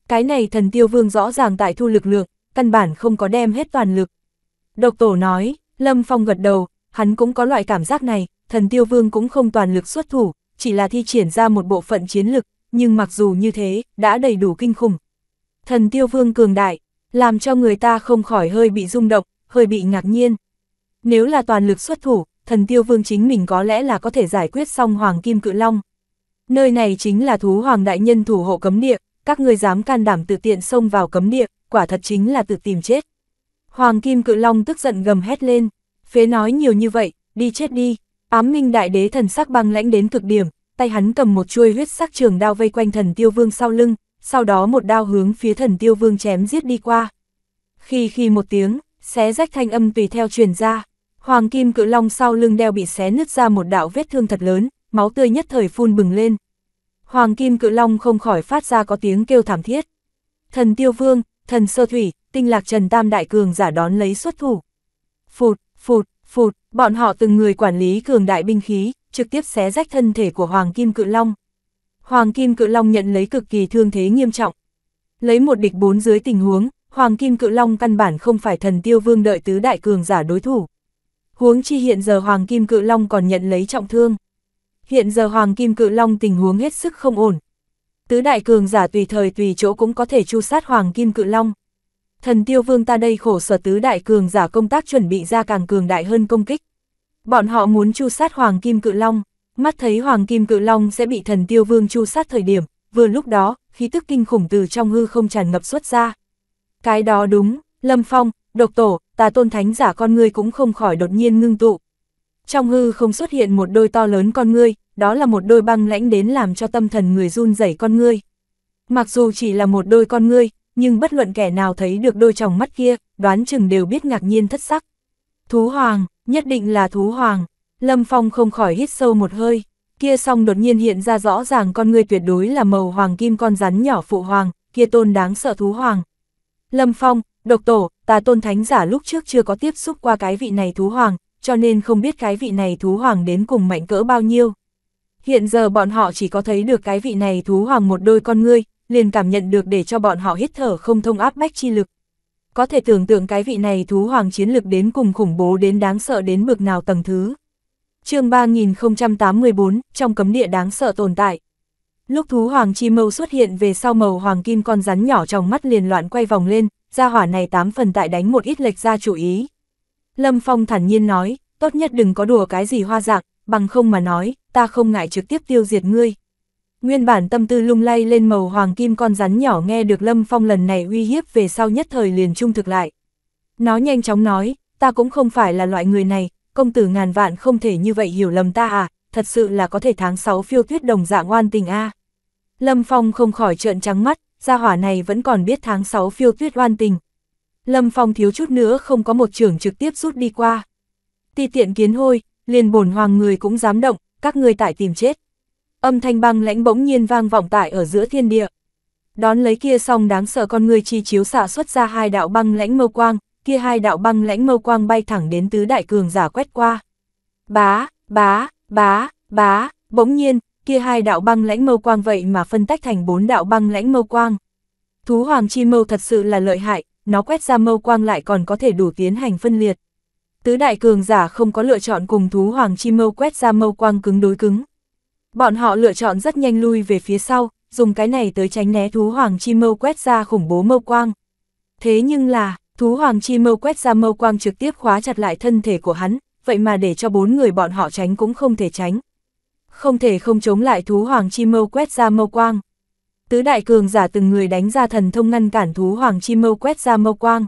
Cái này thần tiêu vương rõ ràng tại thu lực lượng, căn bản không có đem hết toàn lực. Độc tổ nói, Lâm Phong gật đầu, hắn cũng có loại cảm giác này, thần tiêu vương cũng không toàn lực xuất thủ, chỉ là thi triển ra một bộ phận chiến lực, nhưng mặc dù như thế, đã đầy đủ kinh khủng. Thần tiêu vương cường đại, làm cho người ta không khỏi hơi bị rung động, hơi bị ngạc nhiên. Nếu là toàn lực xuất thủ, thần tiêu vương chính mình có lẽ là có thể giải quyết xong hoàng kim cự long. Nơi này chính là thú hoàng đại nhân thủ hộ cấm địa, các người dám can đảm tự tiện xông vào cấm địa, quả thật chính là tự tìm chết. Hoàng kim cự long tức giận gầm hét lên, phế nói nhiều như vậy, đi chết đi, Ám minh đại đế thần sắc băng lãnh đến cực điểm, tay hắn cầm một chuôi huyết sắc trường đao vây quanh thần tiêu vương sau lưng, sau đó một đao hướng phía thần tiêu vương chém giết đi qua. Khi khi một tiếng, xé rách thanh âm tùy theo truyền ra, hoàng kim cự long sau lưng đeo bị xé nứt ra một đạo vết thương thật lớn, máu tươi nhất thời phun bừng lên. Hoàng kim cự long không khỏi phát ra có tiếng kêu thảm thiết. Thần tiêu vương, thần sơ thủy, tinh lạc trần tam đại cường giả đón lấy xuất thủ. Phụt, phụt, Phụt, bọn họ từng người quản lý cường đại binh khí, trực tiếp xé rách thân thể của Hoàng Kim Cự Long. Hoàng Kim Cự Long nhận lấy cực kỳ thương thế nghiêm trọng. Lấy một địch bốn dưới tình huống, Hoàng Kim Cự Long căn bản không phải thần tiêu vương đợi tứ đại cường giả đối thủ. Huống chi hiện giờ Hoàng Kim Cự Long còn nhận lấy trọng thương. Hiện giờ Hoàng Kim Cự Long tình huống hết sức không ổn. Tứ đại cường giả tùy thời tùy chỗ cũng có thể chu sát Hoàng Kim Cự Long thần tiêu vương ta đây khổ sở tứ đại cường giả công tác chuẩn bị ra càng cường đại hơn công kích. Bọn họ muốn chu sát Hoàng Kim Cự Long, mắt thấy Hoàng Kim Cự Long sẽ bị thần tiêu vương chu sát thời điểm, vừa lúc đó, khí tức kinh khủng từ trong hư không tràn ngập xuất ra. Cái đó đúng, Lâm Phong, độc tổ, tà tôn thánh giả con ngươi cũng không khỏi đột nhiên ngưng tụ. Trong hư không xuất hiện một đôi to lớn con ngươi, đó là một đôi băng lãnh đến làm cho tâm thần người run rẩy con ngươi. Mặc dù chỉ là một đôi con ngươi, nhưng bất luận kẻ nào thấy được đôi chồng mắt kia, đoán chừng đều biết ngạc nhiên thất sắc. Thú hoàng, nhất định là thú hoàng. Lâm Phong không khỏi hít sâu một hơi, kia song đột nhiên hiện ra rõ ràng con người tuyệt đối là màu hoàng kim con rắn nhỏ phụ hoàng, kia tôn đáng sợ thú hoàng. Lâm Phong, độc tổ, ta tôn thánh giả lúc trước chưa có tiếp xúc qua cái vị này thú hoàng, cho nên không biết cái vị này thú hoàng đến cùng mạnh cỡ bao nhiêu. Hiện giờ bọn họ chỉ có thấy được cái vị này thú hoàng một đôi con ngươi, liền cảm nhận được để cho bọn họ hít thở không thông áp bách chi lực. Có thể tưởng tượng cái vị này thú hoàng chiến lực đến cùng khủng bố đến đáng sợ đến mực nào tầng thứ. chương 3084, trong cấm địa đáng sợ tồn tại. Lúc thú hoàng chi mâu xuất hiện về sau màu hoàng kim con rắn nhỏ trong mắt liền loạn quay vòng lên, ra hỏa này tám phần tại đánh một ít lệch ra chủ ý. Lâm Phong thản nhiên nói, tốt nhất đừng có đùa cái gì hoa dạng, bằng không mà nói, ta không ngại trực tiếp tiêu diệt ngươi. Nguyên bản tâm tư lung lay lên màu hoàng kim con rắn nhỏ nghe được Lâm Phong lần này uy hiếp về sau nhất thời liền trung thực lại. Nó nhanh chóng nói, ta cũng không phải là loại người này, công tử ngàn vạn không thể như vậy hiểu lầm ta à, thật sự là có thể tháng 6 phiêu tuyết đồng dạng oan tình a. Lâm Phong không khỏi trợn trắng mắt, gia hỏa này vẫn còn biết tháng 6 phiêu tuyết oan tình. Lâm Phong thiếu chút nữa không có một trưởng trực tiếp rút đi qua. Ti tiện kiến hôi, liền bổn hoàng người cũng dám động, các ngươi tại tìm chết. Âm thanh băng lãnh bỗng nhiên vang vọng tại ở giữa thiên địa. Đón lấy kia xong đáng sợ con người chi chiếu xạ xuất ra hai đạo băng lãnh mâu quang, kia hai đạo băng lãnh mâu quang bay thẳng đến tứ đại cường giả quét qua. Bá, bá, bá, bá, bỗng nhiên, kia hai đạo băng lãnh mâu quang vậy mà phân tách thành bốn đạo băng lãnh mâu quang. Thú hoàng chi mâu thật sự là lợi hại, nó quét ra mâu quang lại còn có thể đủ tiến hành phân liệt. Tứ đại cường giả không có lựa chọn cùng thú hoàng chi mâu quét ra mâu quang cứng đối cứng. Bọn họ lựa chọn rất nhanh lui về phía sau, dùng cái này tới tránh né thú hoàng chi mâu quét ra khủng bố mâu quang. Thế nhưng là, thú hoàng chi mâu quét ra mâu quang trực tiếp khóa chặt lại thân thể của hắn, vậy mà để cho bốn người bọn họ tránh cũng không thể tránh. Không thể không chống lại thú hoàng chi mâu quét ra mâu quang. Tứ đại cường giả từng người đánh ra thần thông ngăn cản thú hoàng chi mâu quét ra mâu quang.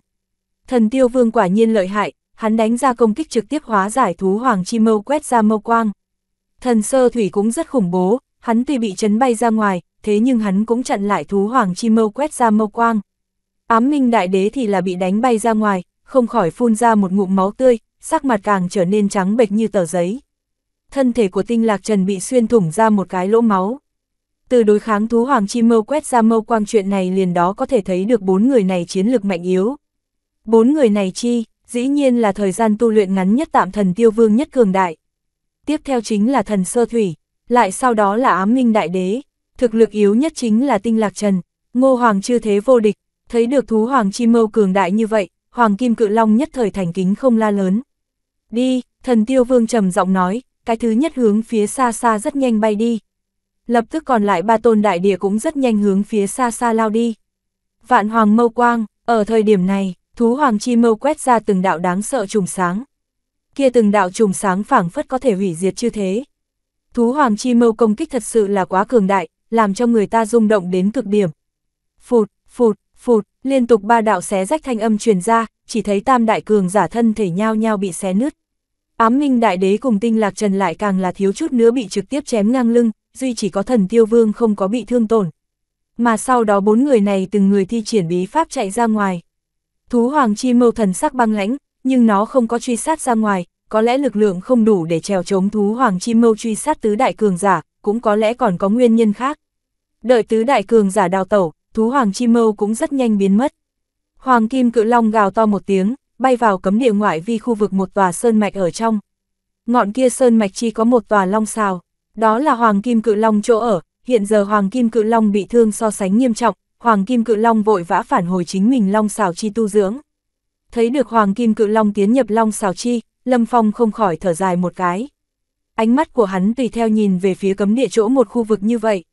Thần tiêu vương quả nhiên lợi hại, hắn đánh ra công kích trực tiếp hóa giải thú hoàng chi mâu quét ra mâu quang. Thần sơ thủy cũng rất khủng bố, hắn tuy bị chấn bay ra ngoài, thế nhưng hắn cũng chặn lại thú hoàng chi mâu quét ra mâu quang. Ám minh đại đế thì là bị đánh bay ra ngoài, không khỏi phun ra một ngụm máu tươi, sắc mặt càng trở nên trắng bệch như tờ giấy. Thân thể của tinh lạc trần bị xuyên thủng ra một cái lỗ máu. Từ đối kháng thú hoàng chi mâu quét ra mâu quang chuyện này liền đó có thể thấy được bốn người này chiến lực mạnh yếu. Bốn người này chi, dĩ nhiên là thời gian tu luyện ngắn nhất tạm thần tiêu vương nhất cường đại tiếp theo chính là thần sơ thủy, lại sau đó là ám minh đại đế, thực lực yếu nhất chính là tinh lạc trần, ngô hoàng chưa thế vô địch, thấy được thú hoàng chi mâu cường đại như vậy, hoàng kim cự long nhất thời thành kính không la lớn. Đi, thần tiêu vương trầm giọng nói, cái thứ nhất hướng phía xa xa rất nhanh bay đi. Lập tức còn lại ba tôn đại địa cũng rất nhanh hướng phía xa xa lao đi. Vạn hoàng mâu quang, ở thời điểm này, thú hoàng chi mâu quét ra từng đạo đáng sợ trùng sáng kia từng đạo trùng sáng phảng phất có thể hủy diệt chư thế. Thú hoàng chi mâu công kích thật sự là quá cường đại, làm cho người ta rung động đến cực điểm. Phụt, phụt, phụt, liên tục ba đạo xé rách thanh âm truyền ra, chỉ thấy tam đại cường giả thân thể nhao nhao bị xé nứt. Ám minh đại đế cùng tinh lạc trần lại càng là thiếu chút nữa bị trực tiếp chém ngang lưng, duy chỉ có thần tiêu vương không có bị thương tổn. Mà sau đó bốn người này từng người thi triển bí pháp chạy ra ngoài. Thú hoàng chi mâu thần sắc băng lãnh, nhưng nó không có truy sát ra ngoài, có lẽ lực lượng không đủ để trèo chống thú hoàng chi mâu truy sát tứ đại cường giả, cũng có lẽ còn có nguyên nhân khác. Đợi tứ đại cường giả đào tẩu, thú hoàng chi mâu cũng rất nhanh biến mất. Hoàng kim cự long gào to một tiếng, bay vào cấm địa ngoại vi khu vực một tòa sơn mạch ở trong. Ngọn kia sơn mạch chỉ có một tòa long sao, đó là hoàng kim cự long chỗ ở, hiện giờ hoàng kim cự long bị thương so sánh nghiêm trọng, hoàng kim cự long vội vã phản hồi chính mình long xào chi tu dưỡng. Thấy được Hoàng Kim Cự Long tiến nhập Long Xào Chi, Lâm Phong không khỏi thở dài một cái. Ánh mắt của hắn tùy theo nhìn về phía cấm địa chỗ một khu vực như vậy.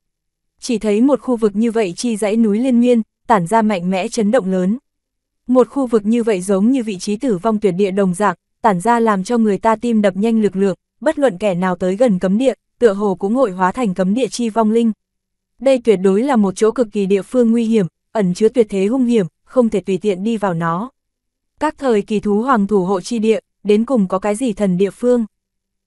Chỉ thấy một khu vực như vậy chi dãy núi liên nguyên tản ra mạnh mẽ chấn động lớn. Một khu vực như vậy giống như vị trí tử vong tuyệt địa đồng dạng, tản ra làm cho người ta tim đập nhanh lực lượng, bất luận kẻ nào tới gần cấm địa, tựa hồ cũng hội hóa thành cấm địa chi vong linh. Đây tuyệt đối là một chỗ cực kỳ địa phương nguy hiểm, ẩn chứa tuyệt thế hung hiểm, không thể tùy tiện đi vào nó. Các thời kỳ thú hoàng thủ hộ chi địa, đến cùng có cái gì thần địa phương?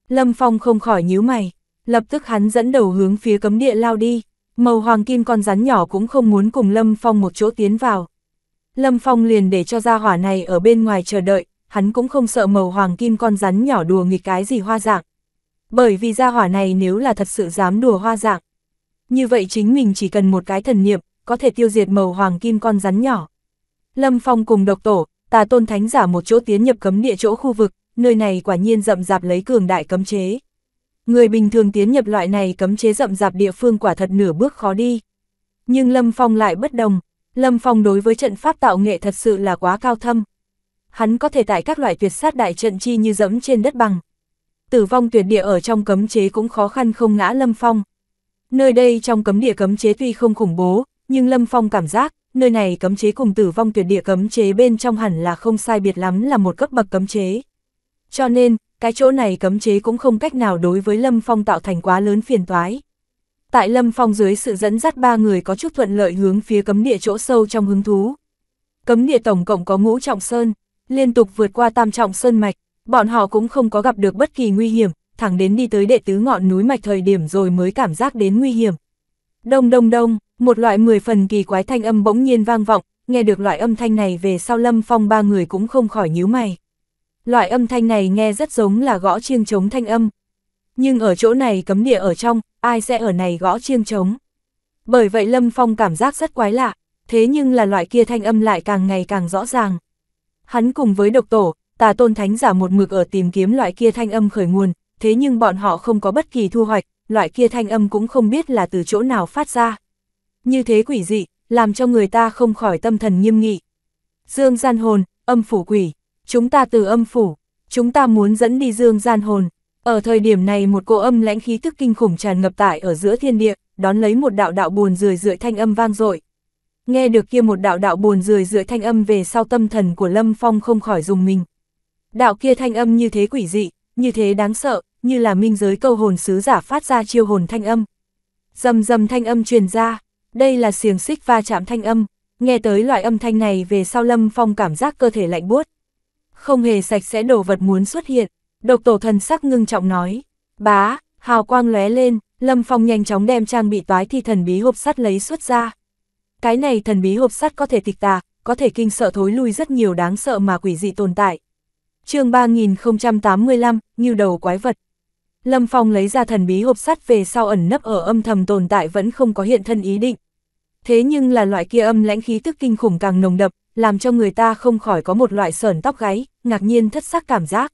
Lâm Phong không khỏi nhíu mày, lập tức hắn dẫn đầu hướng phía cấm địa lao đi, màu hoàng kim con rắn nhỏ cũng không muốn cùng Lâm Phong một chỗ tiến vào. Lâm Phong liền để cho gia hỏa này ở bên ngoài chờ đợi, hắn cũng không sợ màu hoàng kim con rắn nhỏ đùa nghịch cái gì hoa dạng. Bởi vì gia hỏa này nếu là thật sự dám đùa hoa dạng, như vậy chính mình chỉ cần một cái thần niệm, có thể tiêu diệt màu hoàng kim con rắn nhỏ. Lâm Phong cùng độc tổ, tà tôn thánh giả một chỗ tiến nhập cấm địa chỗ khu vực, nơi này quả nhiên rậm rạp lấy cường đại cấm chế. Người bình thường tiến nhập loại này cấm chế rậm rạp địa phương quả thật nửa bước khó đi. Nhưng Lâm Phong lại bất đồng, Lâm Phong đối với trận pháp tạo nghệ thật sự là quá cao thâm. Hắn có thể tại các loại tuyệt sát đại trận chi như dẫm trên đất bằng. Tử vong tuyệt địa ở trong cấm chế cũng khó khăn không ngã Lâm Phong. Nơi đây trong cấm địa cấm chế tuy không khủng bố, nhưng Lâm Phong cảm giác nơi này cấm chế cùng tử vong tuyệt địa cấm chế bên trong hẳn là không sai biệt lắm là một cấp bậc cấm chế. Cho nên, cái chỗ này cấm chế cũng không cách nào đối với Lâm Phong tạo thành quá lớn phiền toái. Tại Lâm Phong dưới sự dẫn dắt ba người có chút thuận lợi hướng phía cấm địa chỗ sâu trong hứng thú. Cấm địa tổng cộng có ngũ trọng sơn, liên tục vượt qua tam trọng sơn mạch, bọn họ cũng không có gặp được bất kỳ nguy hiểm, thẳng đến đi tới đệ tứ ngọn núi mạch thời điểm rồi mới cảm giác đến nguy hiểm. Đông đông đông, một loại mười phần kỳ quái thanh âm bỗng nhiên vang vọng, nghe được loại âm thanh này về sau Lâm Phong ba người cũng không khỏi nhíu mày. Loại âm thanh này nghe rất giống là gõ chiêng trống thanh âm. Nhưng ở chỗ này cấm địa ở trong, ai sẽ ở này gõ chiêng trống. Bởi vậy Lâm Phong cảm giác rất quái lạ, thế nhưng là loại kia thanh âm lại càng ngày càng rõ ràng. Hắn cùng với độc tổ, tà tôn thánh giả một mực ở tìm kiếm loại kia thanh âm khởi nguồn, thế nhưng bọn họ không có bất kỳ thu hoạch, loại kia thanh âm cũng không biết là từ chỗ nào phát ra. Như thế quỷ dị, làm cho người ta không khỏi tâm thần nghiêm nghị. Dương gian hồn, âm phủ quỷ, chúng ta từ âm phủ, chúng ta muốn dẫn đi dương gian hồn. Ở thời điểm này một cỗ âm lãnh khí thức kinh khủng tràn ngập tại ở giữa thiên địa, đón lấy một đạo đạo buồn rười rượi thanh âm vang dội. Nghe được kia một đạo đạo buồn rười rượi thanh âm về sau tâm thần của Lâm Phong không khỏi dùng mình. Đạo kia thanh âm như thế quỷ dị, như thế đáng sợ, như là minh giới câu hồn sứ giả phát ra chiêu hồn thanh âm. Dầm dầm thanh âm truyền ra, đây là xiềng xích va chạm thanh âm, nghe tới loại âm thanh này về sau Lâm Phong cảm giác cơ thể lạnh buốt. Không hề sạch sẽ đồ vật muốn xuất hiện, độc tổ thần sắc ngưng trọng nói, bá, hào quang lóe lên, Lâm Phong nhanh chóng đem trang bị toái thi thần bí hộp sắt lấy xuất ra. Cái này thần bí hộp sắt có thể tịch tà, có thể kinh sợ thối lui rất nhiều đáng sợ mà quỷ dị tồn tại. chương 3085, như đầu quái vật. Lâm Phong lấy ra thần bí hộp sắt về sau ẩn nấp ở âm thầm tồn tại vẫn không có hiện thân ý định. Thế nhưng là loại kia âm lãnh khí tức kinh khủng càng nồng đập, làm cho người ta không khỏi có một loại sờn tóc gáy, ngạc nhiên thất sắc cảm giác.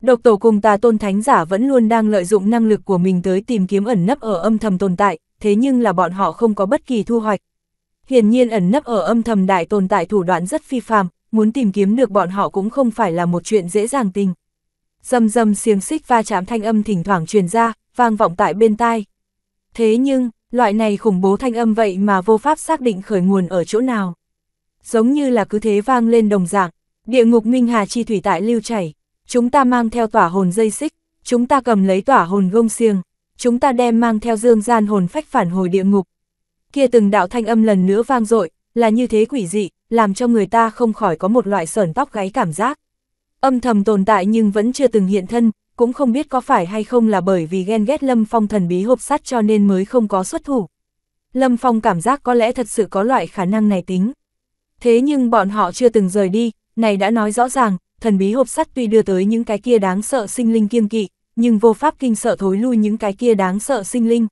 Độc tổ cùng tà tôn thánh giả vẫn luôn đang lợi dụng năng lực của mình tới tìm kiếm ẩn nấp ở âm thầm tồn tại, thế nhưng là bọn họ không có bất kỳ thu hoạch. Hiển nhiên ẩn nấp ở âm thầm đại tồn tại thủ đoạn rất phi phàm, muốn tìm kiếm được bọn họ cũng không phải là một chuyện dễ dàng tình. Dầm dầm xiềng xích va chạm thanh âm thỉnh thoảng truyền ra, vang vọng tại bên tai. Thế nhưng, loại này khủng bố thanh âm vậy mà vô pháp xác định khởi nguồn ở chỗ nào. Giống như là cứ thế vang lên đồng dạng, địa ngục minh hà chi thủy tại lưu chảy, chúng ta mang theo tỏa hồn dây xích, chúng ta cầm lấy tỏa hồn gông xiềng, chúng ta đem mang theo dương gian hồn phách phản hồi địa ngục. Kia từng đạo thanh âm lần nữa vang dội, là như thế quỷ dị, làm cho người ta không khỏi có một loại sởn tóc gáy cảm giác. Âm thầm tồn tại nhưng vẫn chưa từng hiện thân, cũng không biết có phải hay không là bởi vì ghen ghét Lâm Phong thần bí hộp sắt cho nên mới không có xuất thủ. Lâm Phong cảm giác có lẽ thật sự có loại khả năng này tính. Thế nhưng bọn họ chưa từng rời đi, này đã nói rõ ràng, thần bí hộp sắt tuy đưa tới những cái kia đáng sợ sinh linh kiêng kỵ, nhưng vô pháp kinh sợ thối lui những cái kia đáng sợ sinh linh.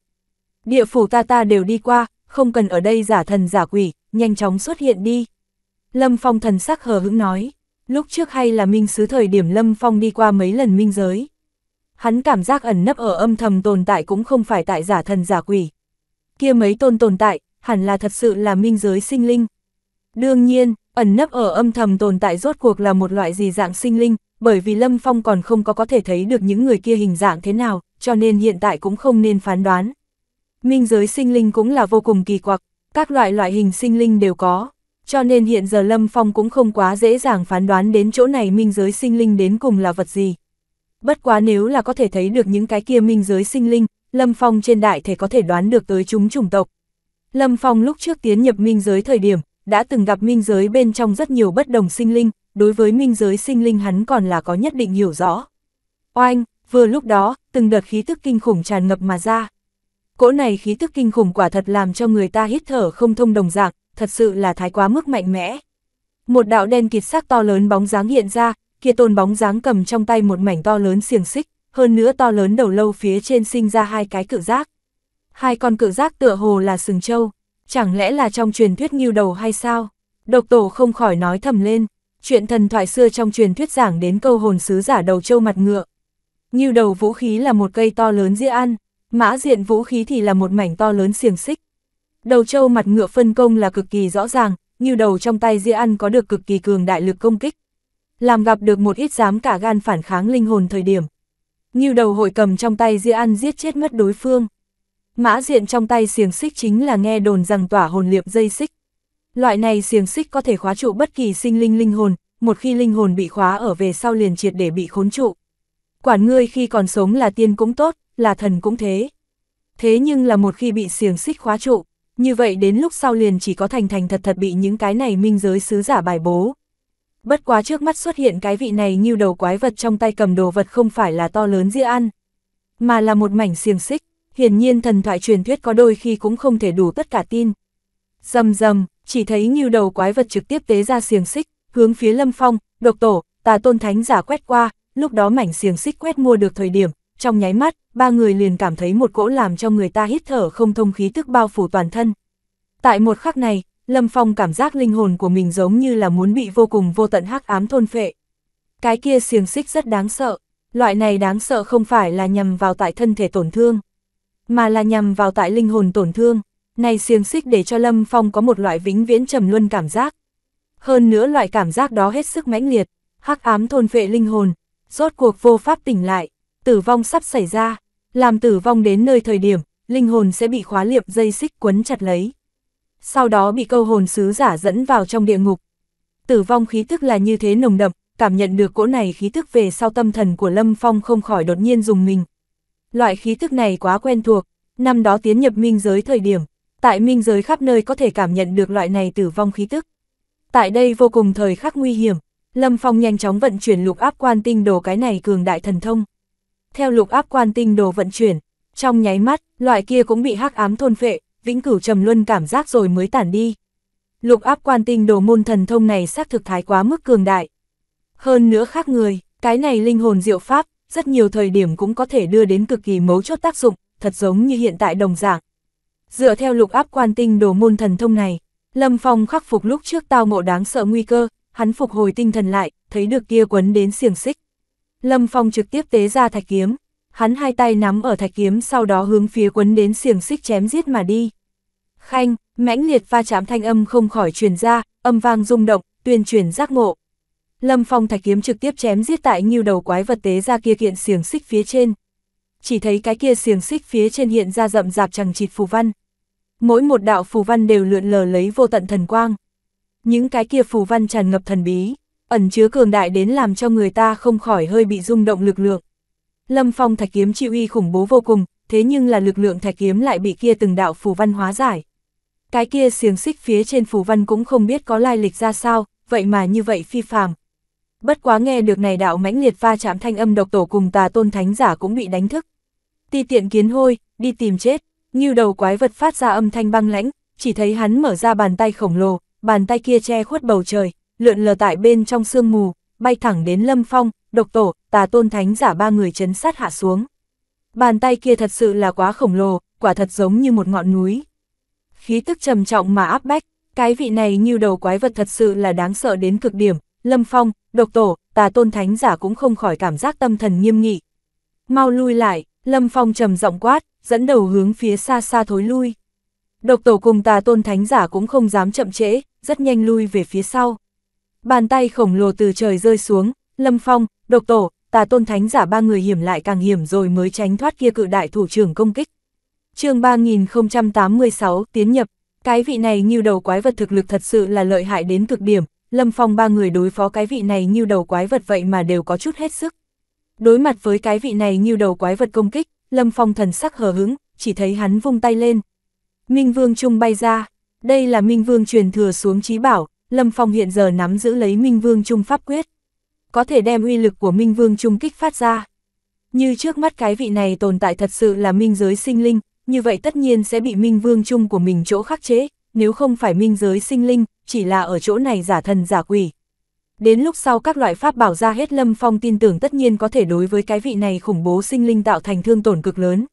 Địa phủ ta ta đều đi qua, không cần ở đây giả thần giả quỷ, nhanh chóng xuất hiện đi. Lâm Phong thần sắc hờ hững nói. Lúc trước hay là minh sứ thời điểm Lâm Phong đi qua mấy lần minh giới. Hắn cảm giác ẩn nấp ở âm thầm tồn tại cũng không phải tại giả thần giả quỷ. Kia mấy tôn tồn tại, hẳn là thật sự là minh giới sinh linh. Đương nhiên, ẩn nấp ở âm thầm tồn tại rốt cuộc là một loại gì dạng sinh linh, bởi vì Lâm Phong còn không có có thể thấy được những người kia hình dạng thế nào, cho nên hiện tại cũng không nên phán đoán. Minh giới sinh linh cũng là vô cùng kỳ quặc, các loại loại hình sinh linh đều có cho nên hiện giờ Lâm Phong cũng không quá dễ dàng phán đoán đến chỗ này minh giới sinh linh đến cùng là vật gì. Bất quá nếu là có thể thấy được những cái kia minh giới sinh linh, Lâm Phong trên đại thể có thể đoán được tới chúng chủng tộc. Lâm Phong lúc trước tiến nhập minh giới thời điểm, đã từng gặp minh giới bên trong rất nhiều bất đồng sinh linh, đối với minh giới sinh linh hắn còn là có nhất định hiểu rõ. Oanh, vừa lúc đó, từng đợt khí tức kinh khủng tràn ngập mà ra. Cỗ này khí tức kinh khủng quả thật làm cho người ta hít thở không thông đồng dạng, thật sự là thái quá mức mạnh mẽ. Một đạo đen kịt sắc to lớn bóng dáng hiện ra, kia tôn bóng dáng cầm trong tay một mảnh to lớn xiềng xích, hơn nữa to lớn đầu lâu phía trên sinh ra hai cái cự giác. Hai con cự giác tựa hồ là sừng trâu, chẳng lẽ là trong truyền thuyết nghiêu đầu hay sao? Độc tổ không khỏi nói thầm lên, chuyện thần thoại xưa trong truyền thuyết giảng đến câu hồn sứ giả đầu trâu mặt ngựa. Nghiêu đầu vũ khí là một cây to lớn dĩa ăn, mã diện vũ khí thì là một mảnh to lớn xiềng xích, đầu trâu mặt ngựa phân công là cực kỳ rõ ràng, như đầu trong tay dĩa An có được cực kỳ cường đại lực công kích. Làm gặp được một ít dám cả gan phản kháng linh hồn thời điểm. Như đầu hội cầm trong tay dĩa An giết chết mất đối phương. Mã diện trong tay xiềng xích chính là nghe đồn rằng tỏa hồn liệp dây xích. Loại này xiềng xích có thể khóa trụ bất kỳ sinh linh linh hồn, một khi linh hồn bị khóa ở về sau liền triệt để bị khốn trụ. Quản ngươi khi còn sống là tiên cũng tốt, là thần cũng thế. Thế nhưng là một khi bị xiềng xích khóa trụ, như vậy đến lúc sau liền chỉ có thành thành thật thật bị những cái này minh giới sứ giả bài bố. Bất quá trước mắt xuất hiện cái vị này như đầu quái vật trong tay cầm đồ vật không phải là to lớn dĩa ăn, mà là một mảnh xiềng xích, hiển nhiên thần thoại truyền thuyết có đôi khi cũng không thể đủ tất cả tin. Dầm dầm, chỉ thấy như đầu quái vật trực tiếp tế ra xiềng xích, hướng phía lâm phong, độc tổ, tà tôn thánh giả quét qua, lúc đó mảnh xiềng xích quét mua được thời điểm, trong nháy mắt, ba người liền cảm thấy một cỗ làm cho người ta hít thở không thông khí tức bao phủ toàn thân. Tại một khắc này, Lâm Phong cảm giác linh hồn của mình giống như là muốn bị vô cùng vô tận hắc ám thôn phệ. Cái kia xiềng xích rất đáng sợ, loại này đáng sợ không phải là nhằm vào tại thân thể tổn thương, mà là nhằm vào tại linh hồn tổn thương. Này xiềng xích để cho Lâm Phong có một loại vĩnh viễn trầm luân cảm giác. Hơn nữa loại cảm giác đó hết sức mãnh liệt, hắc ám thôn phệ linh hồn, rốt cuộc vô pháp tỉnh lại tử vong sắp xảy ra, làm tử vong đến nơi thời điểm, linh hồn sẽ bị khóa liệm dây xích quấn chặt lấy. Sau đó bị câu hồn sứ giả dẫn vào trong địa ngục. Tử vong khí tức là như thế nồng đậm, cảm nhận được cỗ này khí tức về sau tâm thần của Lâm Phong không khỏi đột nhiên dùng mình. Loại khí tức này quá quen thuộc, năm đó tiến nhập minh giới thời điểm, tại minh giới khắp nơi có thể cảm nhận được loại này tử vong khí tức. Tại đây vô cùng thời khắc nguy hiểm, Lâm Phong nhanh chóng vận chuyển lục áp quan tinh đồ cái này cường đại thần thông theo lục áp quan tinh đồ vận chuyển, trong nháy mắt, loại kia cũng bị hắc ám thôn phệ, vĩnh cửu trầm luân cảm giác rồi mới tản đi. Lục áp quan tinh đồ môn thần thông này xác thực thái quá mức cường đại. Hơn nữa khác người, cái này linh hồn diệu pháp, rất nhiều thời điểm cũng có thể đưa đến cực kỳ mấu chốt tác dụng, thật giống như hiện tại đồng dạng. Dựa theo lục áp quan tinh đồ môn thần thông này, Lâm Phong khắc phục lúc trước tao ngộ đáng sợ nguy cơ, hắn phục hồi tinh thần lại, thấy được kia quấn đến xiềng xích. Lâm Phong trực tiếp tế ra thạch kiếm, hắn hai tay nắm ở thạch kiếm sau đó hướng phía quấn đến xiềng xích chém giết mà đi. Khanh, mãnh liệt va chạm thanh âm không khỏi truyền ra, âm vang rung động, tuyên truyền giác ngộ. Lâm Phong thạch kiếm trực tiếp chém giết tại nhiều đầu quái vật tế ra kia kiện xiềng xích phía trên. Chỉ thấy cái kia xiềng xích phía trên hiện ra rậm rạp chẳng chịt phù văn. Mỗi một đạo phù văn đều lượn lờ lấy vô tận thần quang. Những cái kia phù văn tràn ngập thần bí, ẩn chứa cường đại đến làm cho người ta không khỏi hơi bị rung động lực lượng. Lâm Phong thạch kiếm chịu uy khủng bố vô cùng, thế nhưng là lực lượng thạch kiếm lại bị kia từng đạo phù văn hóa giải. Cái kia xiềng xích phía trên phù văn cũng không biết có lai lịch ra sao, vậy mà như vậy phi phàm. Bất quá nghe được này đạo mãnh liệt va chạm thanh âm độc tổ cùng tà tôn thánh giả cũng bị đánh thức. Ti tiện kiến hôi, đi tìm chết, như đầu quái vật phát ra âm thanh băng lãnh, chỉ thấy hắn mở ra bàn tay khổng lồ, bàn tay kia che khuất bầu trời, lượn lờ tại bên trong sương mù, bay thẳng đến Lâm Phong, độc tổ, tà tôn thánh giả ba người chấn sát hạ xuống. Bàn tay kia thật sự là quá khổng lồ, quả thật giống như một ngọn núi. Khí tức trầm trọng mà áp bách, cái vị này như đầu quái vật thật sự là đáng sợ đến cực điểm, Lâm Phong, độc tổ, tà tôn thánh giả cũng không khỏi cảm giác tâm thần nghiêm nghị. Mau lui lại, Lâm Phong trầm giọng quát, dẫn đầu hướng phía xa xa thối lui. Độc tổ cùng tà tôn thánh giả cũng không dám chậm trễ, rất nhanh lui về phía sau bàn tay khổng lồ từ trời rơi xuống, Lâm Phong, độc tổ, tà tôn thánh giả ba người hiểm lại càng hiểm rồi mới tránh thoát kia cự đại thủ trưởng công kích. chương 3086 tiến nhập, cái vị này như đầu quái vật thực lực thật sự là lợi hại đến cực điểm, Lâm Phong ba người đối phó cái vị này như đầu quái vật vậy mà đều có chút hết sức. Đối mặt với cái vị này như đầu quái vật công kích, Lâm Phong thần sắc hờ hững, chỉ thấy hắn vung tay lên. Minh Vương Trung bay ra, đây là Minh Vương truyền thừa xuống trí bảo, Lâm Phong hiện giờ nắm giữ lấy Minh Vương Trung pháp quyết. Có thể đem uy lực của Minh Vương Trung kích phát ra. Như trước mắt cái vị này tồn tại thật sự là minh giới sinh linh, như vậy tất nhiên sẽ bị Minh Vương Trung của mình chỗ khắc chế, nếu không phải minh giới sinh linh, chỉ là ở chỗ này giả thần giả quỷ. Đến lúc sau các loại pháp bảo ra hết Lâm Phong tin tưởng tất nhiên có thể đối với cái vị này khủng bố sinh linh tạo thành thương tổn cực lớn.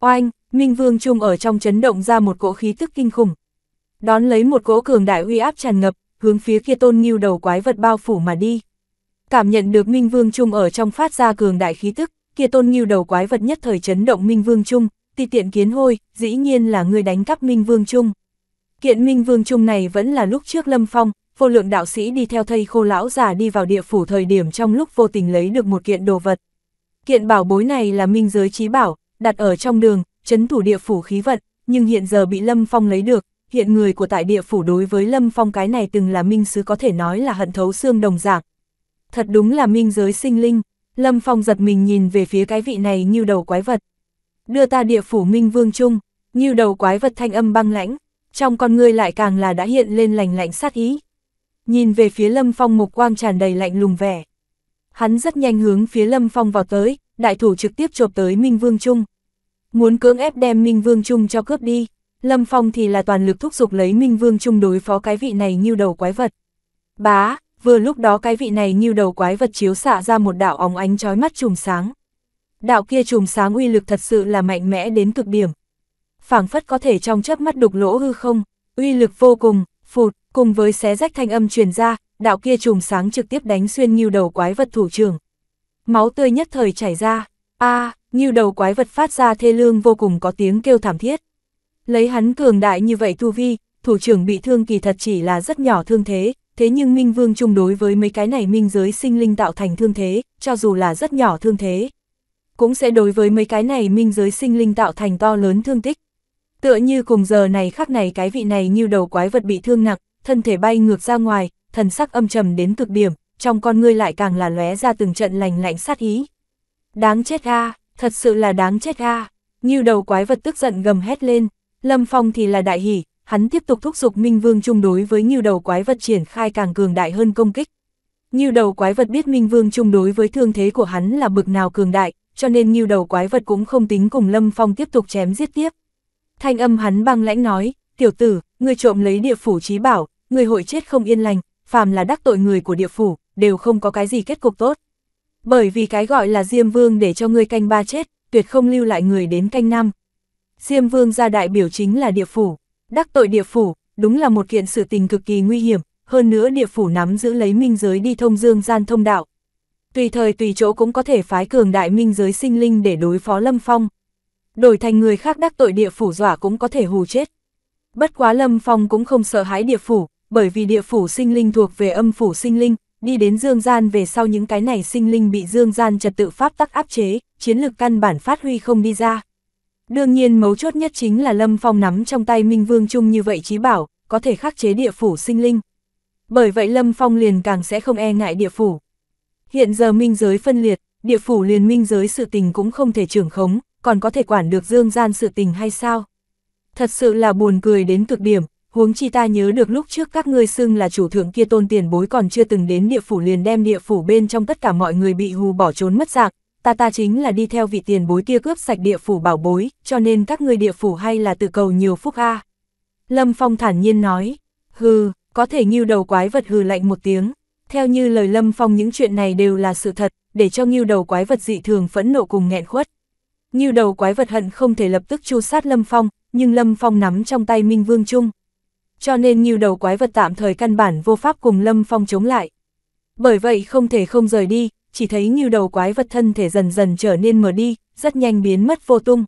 Oanh, Minh Vương Trung ở trong chấn động ra một cỗ khí tức kinh khủng. Đón lấy một cỗ cường đại uy áp tràn ngập, hướng phía kia tôn nghiêu đầu quái vật bao phủ mà đi. Cảm nhận được Minh Vương Trung ở trong phát ra cường đại khí tức, kia tôn nghiêu đầu quái vật nhất thời chấn động Minh Vương Trung, ti tiện kiến hôi, dĩ nhiên là người đánh cắp Minh Vương Trung. Kiện Minh Vương Trung này vẫn là lúc trước Lâm Phong, vô lượng đạo sĩ đi theo thầy khô lão già đi vào địa phủ thời điểm trong lúc vô tình lấy được một kiện đồ vật. Kiện bảo bối này là minh giới trí bảo, đặt ở trong đường, chấn thủ địa phủ khí vận, nhưng hiện giờ bị Lâm Phong lấy được, hiện người của tại địa phủ đối với Lâm Phong cái này từng là minh sứ có thể nói là hận thấu xương đồng dạng. Thật đúng là minh giới sinh linh, Lâm Phong giật mình nhìn về phía cái vị này như đầu quái vật. Đưa ta địa phủ minh vương chung, như đầu quái vật thanh âm băng lãnh, trong con ngươi lại càng là đã hiện lên lành lạnh sát ý. Nhìn về phía Lâm Phong mục quang tràn đầy lạnh lùng vẻ. Hắn rất nhanh hướng phía Lâm Phong vào tới, đại thủ trực tiếp chộp tới Minh Vương Trung. Muốn cưỡng ép đem Minh Vương Trung cho cướp đi. Lâm Phong thì là toàn lực thúc giục lấy Minh Vương Trung đối phó cái vị này như đầu quái vật. Bá, vừa lúc đó cái vị này như đầu quái vật chiếu xạ ra một đạo óng ánh chói mắt chùm sáng. Đạo kia chùm sáng uy lực thật sự là mạnh mẽ đến cực điểm. phảng phất có thể trong chớp mắt đục lỗ hư không, uy lực vô cùng, phụt, cùng với xé rách thanh âm truyền ra, đạo kia chùm sáng trực tiếp đánh xuyên như đầu quái vật thủ trưởng. Máu tươi nhất thời chảy ra, a à, như đầu quái vật phát ra thê lương vô cùng có tiếng kêu thảm thiết. Lấy hắn cường đại như vậy tu vi, thủ trưởng bị thương kỳ thật chỉ là rất nhỏ thương thế, thế nhưng Minh Vương chung đối với mấy cái này minh giới sinh linh tạo thành thương thế, cho dù là rất nhỏ thương thế, cũng sẽ đối với mấy cái này minh giới sinh linh tạo thành to lớn thương tích. Tựa như cùng giờ này khắc này cái vị này như đầu quái vật bị thương nặng, thân thể bay ngược ra ngoài, thần sắc âm trầm đến cực điểm, trong con ngươi lại càng là lóe ra từng trận lành lạnh sát ý. Đáng chết a, thật sự là đáng chết a. Như đầu quái vật tức giận gầm hét lên, Lâm Phong thì là đại hỷ, hắn tiếp tục thúc giục Minh Vương Trung đối với nhiều đầu quái vật triển khai càng cường đại hơn công kích. Nhiều đầu quái vật biết Minh Vương Trung đối với thương thế của hắn là bực nào cường đại, cho nên nhiều đầu quái vật cũng không tính cùng Lâm Phong tiếp tục chém giết tiếp. Thanh âm hắn băng lãnh nói, tiểu tử, người trộm lấy địa phủ trí bảo, người hội chết không yên lành, phàm là đắc tội người của địa phủ, đều không có cái gì kết cục tốt. Bởi vì cái gọi là Diêm Vương để cho ngươi canh ba chết, tuyệt không lưu lại người đến canh năm. Diêm Vương ra đại biểu chính là địa phủ. Đắc tội địa phủ, đúng là một kiện sự tình cực kỳ nguy hiểm, hơn nữa địa phủ nắm giữ lấy minh giới đi thông dương gian thông đạo. Tùy thời tùy chỗ cũng có thể phái cường đại minh giới sinh linh để đối phó Lâm Phong. Đổi thành người khác đắc tội địa phủ dọa cũng có thể hù chết. Bất quá Lâm Phong cũng không sợ hãi địa phủ, bởi vì địa phủ sinh linh thuộc về âm phủ sinh linh, đi đến dương gian về sau những cái này sinh linh bị dương gian trật tự pháp tắc áp chế, chiến lực căn bản phát huy không đi ra. Đương nhiên mấu chốt nhất chính là Lâm Phong nắm trong tay Minh Vương Trung như vậy chí bảo, có thể khắc chế địa phủ sinh linh. Bởi vậy Lâm Phong liền càng sẽ không e ngại địa phủ. Hiện giờ minh giới phân liệt, địa phủ liền minh giới sự tình cũng không thể trưởng khống, còn có thể quản được dương gian sự tình hay sao? Thật sự là buồn cười đến cực điểm, huống chi ta nhớ được lúc trước các ngươi xưng là chủ thượng kia tôn tiền bối còn chưa từng đến địa phủ liền đem địa phủ bên trong tất cả mọi người bị hù bỏ trốn mất dạng, ta ta chính là đi theo vị tiền bối kia cướp sạch địa phủ bảo bối, cho nên các người địa phủ hay là tự cầu nhiều phúc a. Lâm Phong thản nhiên nói, hừ, có thể nghiêu đầu quái vật hừ lạnh một tiếng. Theo như lời Lâm Phong những chuyện này đều là sự thật, để cho nghiêu đầu quái vật dị thường phẫn nộ cùng nghẹn khuất. Nghiêu đầu quái vật hận không thể lập tức chu sát Lâm Phong, nhưng Lâm Phong nắm trong tay Minh Vương Trung. Cho nên nghiêu đầu quái vật tạm thời căn bản vô pháp cùng Lâm Phong chống lại. Bởi vậy không thể không rời đi, chỉ thấy như đầu quái vật thân thể dần dần trở nên mờ đi, rất nhanh biến mất vô tung.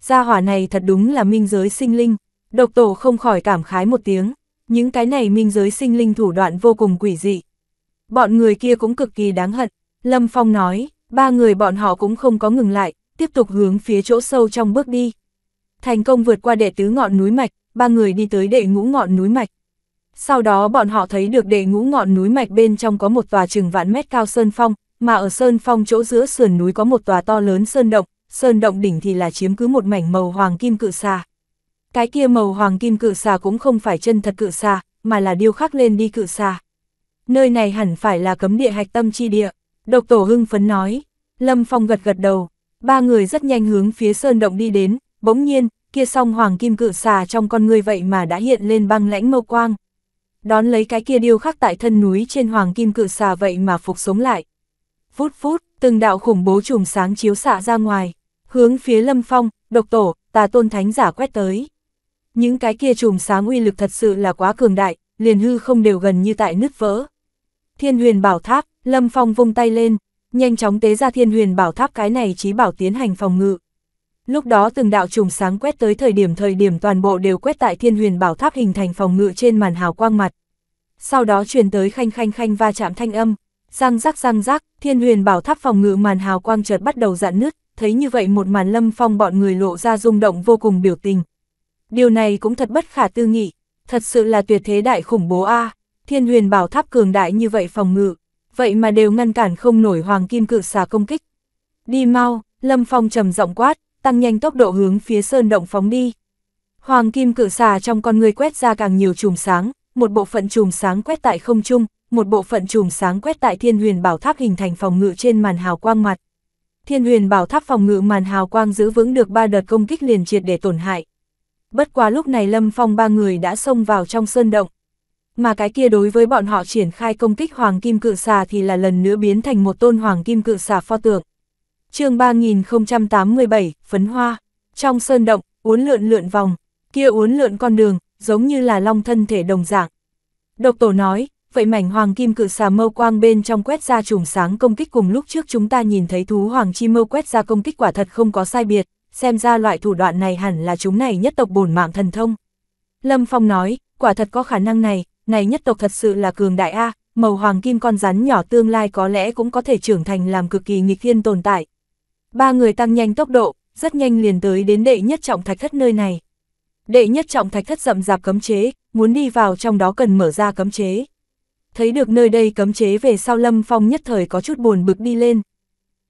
Gia hỏa này thật đúng là minh giới sinh linh, độc tổ không khỏi cảm khái một tiếng, những cái này minh giới sinh linh thủ đoạn vô cùng quỷ dị. Bọn người kia cũng cực kỳ đáng hận, Lâm Phong nói, ba người bọn họ cũng không có ngừng lại, tiếp tục hướng phía chỗ sâu trong bước đi. Thành công vượt qua đệ tứ ngọn núi mạch, ba người đi tới đệ ngũ ngọn núi mạch. Sau đó bọn họ thấy được đệ ngũ ngọn núi mạch bên trong có một tòa chừng vạn mét cao sơn phong, mà ở sơn phong chỗ giữa sườn núi có một tòa to lớn sơn động, sơn động đỉnh thì là chiếm cứ một mảnh màu hoàng kim cự xà. Cái kia màu hoàng kim cự xà cũng không phải chân thật cự xà, mà là điêu khắc lên đi cự xà. Nơi này hẳn phải là cấm địa hạch tâm chi địa, độc tổ hưng phấn nói. Lâm Phong gật gật đầu, ba người rất nhanh hướng phía sơn động đi đến, bỗng nhiên, kia song hoàng kim cự xà trong con người vậy mà đã hiện lên băng lãnh mâu quang. Đón lấy cái kia điêu khắc tại thân núi trên hoàng kim cự xà vậy mà phục sống lại, Vút vút, từng đạo khủng bố chùm sáng chiếu xạ ra ngoài, hướng phía lâm phong, độc tổ, tà tôn thánh giả quét tới. Những cái kia chùm sáng uy lực thật sự là quá cường đại, liền hư không đều gần như tại nứt vỡ. Thiên huyền bảo tháp, lâm phong vung tay lên, nhanh chóng tế ra thiên huyền bảo tháp cái này chí bảo tiến hành phòng ngự. Lúc đó từng đạo trùng sáng quét tới thời điểm thời điểm toàn bộ đều quét tại thiên huyền bảo tháp hình thành phòng ngự trên màn hào quang mặt. Sau đó truyền tới khanh khanh khanh va chạm thanh âm, Răng rắc răng rắc, thiên huyền bảo tháp phòng ngự màn hào quang chợt bắt đầu dạn nứt, thấy như vậy một màn lâm phong bọn người lộ ra rung động vô cùng biểu tình. Điều này cũng thật bất khả tư nghị, thật sự là tuyệt thế đại khủng bố A, thiên huyền bảo tháp cường đại như vậy phòng ngự, vậy mà đều ngăn cản không nổi hoàng kim cự xà công kích. Đi mau, lâm phong trầm giọng quát, tăng nhanh tốc độ hướng phía sơn động phóng đi. Hoàng kim cự xà trong con người quét ra càng nhiều chùm sáng, một bộ phận chùm sáng quét tại không trung, một bộ phận chùm sáng quét tại thiên huyền bảo tháp hình thành phòng ngự trên màn hào quang mặt. Thiên huyền bảo tháp phòng ngự màn hào quang giữ vững được ba đợt công kích liền triệt để tổn hại. Bất quá lúc này Lâm Phong ba người đã xông vào trong sơn động. Mà cái kia đối với bọn họ triển khai công kích hoàng kim cự xà thì là lần nữa biến thành một tôn hoàng kim cự xà pho tượng. chương 3087, Phấn Hoa. Trong sơn động, uốn lượn lượn vòng, kia uốn lượn con đường, giống như là long thân thể đồng dạng. Độc tổ nói, vậy mảnh hoàng kim cự xà mâu quang bên trong quét ra trùng sáng công kích cùng lúc trước chúng ta nhìn thấy thú hoàng chi mâu quét ra công kích quả thật không có sai biệt, xem ra loại thủ đoạn này hẳn là chúng này nhất tộc bổn mạng thần thông. Lâm Phong nói, quả thật có khả năng này, này nhất tộc thật sự là cường đại A, màu hoàng kim con rắn nhỏ tương lai có lẽ cũng có thể trưởng thành làm cực kỳ nghịch thiên tồn tại. Ba người tăng nhanh tốc độ, rất nhanh liền tới đến đệ nhất trọng thạch thất nơi này. Đệ nhất trọng thạch thất rậm rạp cấm chế, muốn đi vào trong đó cần mở ra cấm chế thấy được nơi đây cấm chế về sau Lâm Phong nhất thời có chút buồn bực đi lên.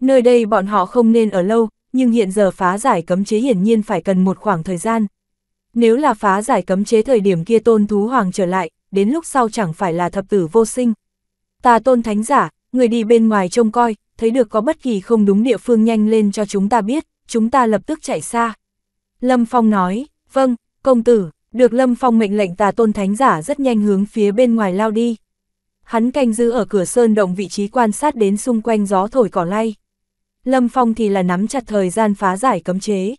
Nơi đây bọn họ không nên ở lâu, nhưng hiện giờ phá giải cấm chế hiển nhiên phải cần một khoảng thời gian. Nếu là phá giải cấm chế thời điểm kia tôn thú hoàng trở lại, đến lúc sau chẳng phải là thập tử vô sinh. Ta tôn thánh giả, người đi bên ngoài trông coi, thấy được có bất kỳ không đúng địa phương nhanh lên cho chúng ta biết, chúng ta lập tức chạy xa. Lâm Phong nói, vâng, công tử, được Lâm Phong mệnh lệnh ta tôn thánh giả rất nhanh hướng phía bên ngoài lao đi hắn canh giữ ở cửa sơn động vị trí quan sát đến xung quanh gió thổi cỏ lay. Lâm Phong thì là nắm chặt thời gian phá giải cấm chế.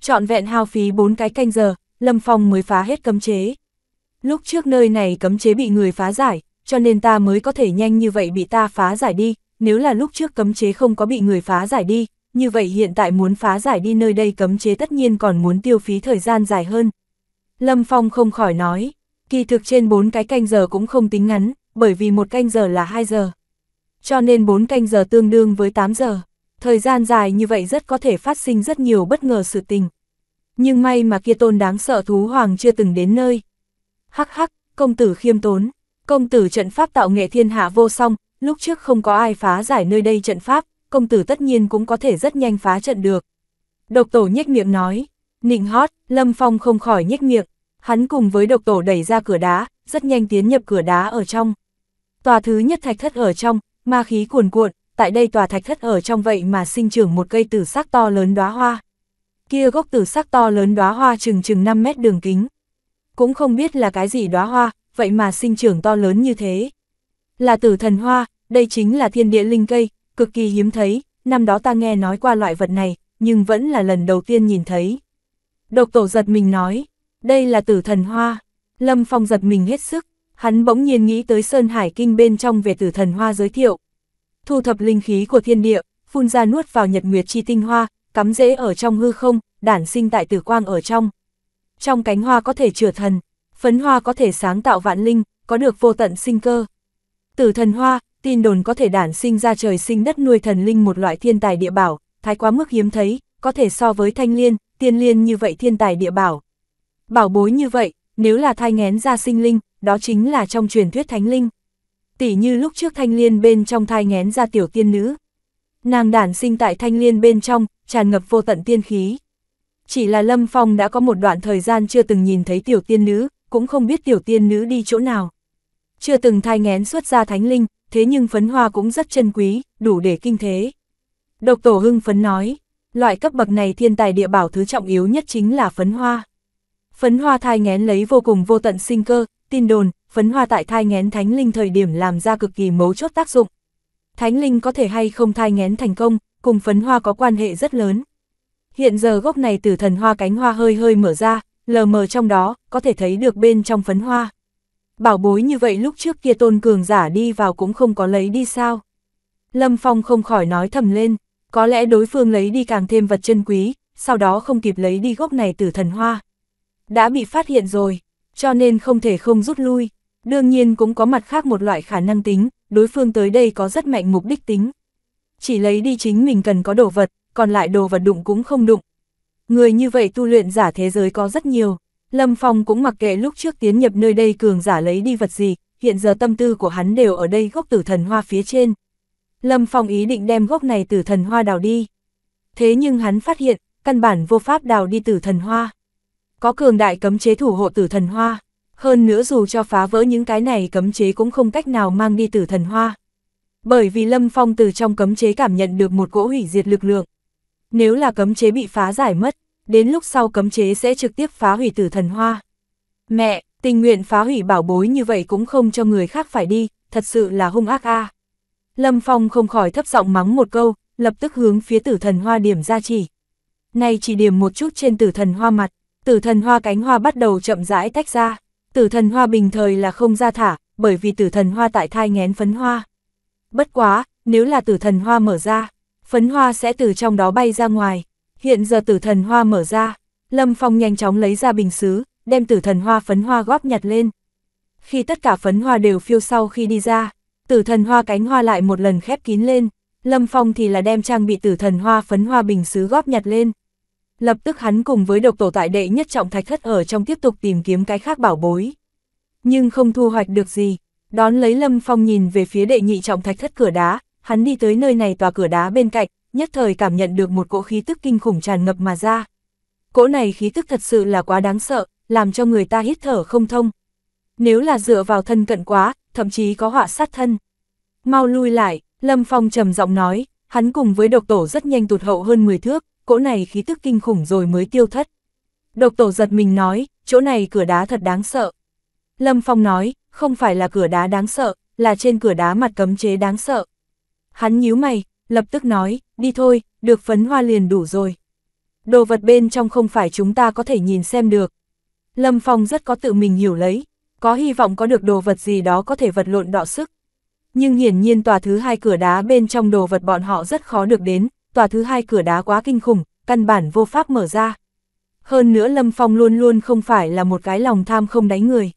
Chọn vẹn hao phí 4 cái canh giờ, Lâm Phong mới phá hết cấm chế. Lúc trước nơi này cấm chế bị người phá giải, cho nên ta mới có thể nhanh như vậy bị ta phá giải đi, nếu là lúc trước cấm chế không có bị người phá giải đi, như vậy hiện tại muốn phá giải đi nơi đây cấm chế tất nhiên còn muốn tiêu phí thời gian dài hơn. Lâm Phong không khỏi nói, kỳ thực trên 4 cái canh giờ cũng không tính ngắn, bởi vì một canh giờ là 2 giờ. Cho nên 4 canh giờ tương đương với 8 giờ. Thời gian dài như vậy rất có thể phát sinh rất nhiều bất ngờ sự tình. Nhưng may mà kia tôn đáng sợ thú hoàng chưa từng đến nơi. Hắc hắc, công tử khiêm tốn, công tử trận pháp tạo nghệ thiên hạ vô song, lúc trước không có ai phá giải nơi đây trận pháp, công tử tất nhiên cũng có thể rất nhanh phá trận được. Độc tổ nhếch miệng nói, nịnh hót, Lâm Phong không khỏi nhếch miệng, hắn cùng với độc tổ đẩy ra cửa đá, rất nhanh tiến nhập cửa đá ở trong. Tòa thứ nhất thạch thất ở trong, ma khí cuồn cuộn, tại đây tòa thạch thất ở trong vậy mà sinh trưởng một cây tử sắc to lớn đóa hoa. Kia gốc tử sắc to lớn đóa hoa chừng chừng 5 mét đường kính. Cũng không biết là cái gì đóa hoa, vậy mà sinh trưởng to lớn như thế. Là tử thần hoa, đây chính là thiên địa linh cây, cực kỳ hiếm thấy, năm đó ta nghe nói qua loại vật này, nhưng vẫn là lần đầu tiên nhìn thấy. Độc tổ giật mình nói, đây là tử thần hoa, lâm phong giật mình hết sức, Hắn bỗng nhiên nghĩ tới Sơn Hải Kinh bên trong về tử thần hoa giới thiệu. Thu thập linh khí của thiên địa, phun ra nuốt vào nhật nguyệt chi tinh hoa, cắm rễ ở trong hư không, đản sinh tại tử quang ở trong. Trong cánh hoa có thể chữa thần, phấn hoa có thể sáng tạo vạn linh, có được vô tận sinh cơ. Tử thần hoa, tin đồn có thể đản sinh ra trời sinh đất nuôi thần linh một loại thiên tài địa bảo, thái quá mức hiếm thấy, có thể so với thanh liên, tiên liên như vậy thiên tài địa bảo. Bảo bối như vậy, nếu là thai ngén ra sinh linh, đó chính là trong truyền thuyết thánh linh. Tỷ như lúc trước thanh liên bên trong thai ngén ra tiểu tiên nữ. Nàng đản sinh tại thanh liên bên trong, tràn ngập vô tận tiên khí. Chỉ là Lâm Phong đã có một đoạn thời gian chưa từng nhìn thấy tiểu tiên nữ, cũng không biết tiểu tiên nữ đi chỗ nào. Chưa từng thai ngén xuất ra thánh linh, thế nhưng phấn hoa cũng rất chân quý, đủ để kinh thế. Độc tổ hưng phấn nói, loại cấp bậc này thiên tài địa bảo thứ trọng yếu nhất chính là phấn hoa. Phấn hoa thai ngén lấy vô cùng vô tận sinh cơ, tin đồn, phấn hoa tại thai ngén thánh linh thời điểm làm ra cực kỳ mấu chốt tác dụng. Thánh linh có thể hay không thai ngén thành công, cùng phấn hoa có quan hệ rất lớn. Hiện giờ gốc này tử thần hoa cánh hoa hơi hơi mở ra, lờ mờ trong đó, có thể thấy được bên trong phấn hoa. Bảo bối như vậy lúc trước kia tôn cường giả đi vào cũng không có lấy đi sao. Lâm Phong không khỏi nói thầm lên, có lẽ đối phương lấy đi càng thêm vật chân quý, sau đó không kịp lấy đi gốc này tử thần hoa đã bị phát hiện rồi, cho nên không thể không rút lui. Đương nhiên cũng có mặt khác một loại khả năng tính, đối phương tới đây có rất mạnh mục đích tính. Chỉ lấy đi chính mình cần có đồ vật, còn lại đồ vật đụng cũng không đụng. Người như vậy tu luyện giả thế giới có rất nhiều. Lâm Phong cũng mặc kệ lúc trước tiến nhập nơi đây cường giả lấy đi vật gì, hiện giờ tâm tư của hắn đều ở đây gốc tử thần hoa phía trên. Lâm Phong ý định đem gốc này tử thần hoa đào đi. Thế nhưng hắn phát hiện, căn bản vô pháp đào đi tử thần hoa có cường đại cấm chế thủ hộ tử thần hoa. Hơn nữa dù cho phá vỡ những cái này cấm chế cũng không cách nào mang đi tử thần hoa. Bởi vì Lâm Phong từ trong cấm chế cảm nhận được một cỗ hủy diệt lực lượng. Nếu là cấm chế bị phá giải mất, đến lúc sau cấm chế sẽ trực tiếp phá hủy tử thần hoa. Mẹ, tình nguyện phá hủy bảo bối như vậy cũng không cho người khác phải đi, thật sự là hung ác a. Lâm Phong không khỏi thấp giọng mắng một câu, lập tức hướng phía tử thần hoa điểm ra chỉ. Này chỉ điểm một chút trên tử thần hoa mặt, tử thần hoa cánh hoa bắt đầu chậm rãi tách ra, tử thần hoa bình thời là không ra thả, bởi vì tử thần hoa tại thai ngén phấn hoa. Bất quá, nếu là tử thần hoa mở ra, phấn hoa sẽ từ trong đó bay ra ngoài. Hiện giờ tử thần hoa mở ra, Lâm Phong nhanh chóng lấy ra bình xứ, đem tử thần hoa phấn hoa góp nhặt lên. Khi tất cả phấn hoa đều phiêu sau khi đi ra, tử thần hoa cánh hoa lại một lần khép kín lên, Lâm Phong thì là đem trang bị tử thần hoa phấn hoa bình xứ góp nhặt lên. Lập tức hắn cùng với độc tổ tại đệ nhất trọng thạch thất ở trong tiếp tục tìm kiếm cái khác bảo bối. Nhưng không thu hoạch được gì, đón lấy Lâm Phong nhìn về phía đệ nhị trọng thạch thất cửa đá, hắn đi tới nơi này tòa cửa đá bên cạnh, nhất thời cảm nhận được một cỗ khí tức kinh khủng tràn ngập mà ra. Cỗ này khí tức thật sự là quá đáng sợ, làm cho người ta hít thở không thông. Nếu là dựa vào thân cận quá, thậm chí có họa sát thân. Mau lui lại, Lâm Phong trầm giọng nói, hắn cùng với độc tổ rất nhanh tụt hậu hơn 10 thước, cỗ này khí tức kinh khủng rồi mới tiêu thất. Độc tổ giật mình nói, chỗ này cửa đá thật đáng sợ. Lâm Phong nói, không phải là cửa đá đáng sợ, là trên cửa đá mặt cấm chế đáng sợ. Hắn nhíu mày, lập tức nói, đi thôi, được phấn hoa liền đủ rồi. Đồ vật bên trong không phải chúng ta có thể nhìn xem được. Lâm Phong rất có tự mình hiểu lấy, có hy vọng có được đồ vật gì đó có thể vật lộn đọ sức. Nhưng hiển nhiên tòa thứ hai cửa đá bên trong đồ vật bọn họ rất khó được đến, tòa thứ hai cửa đá quá kinh khủng, căn bản vô pháp mở ra. Hơn nữa Lâm Phong luôn luôn không phải là một cái lòng tham không đáy người.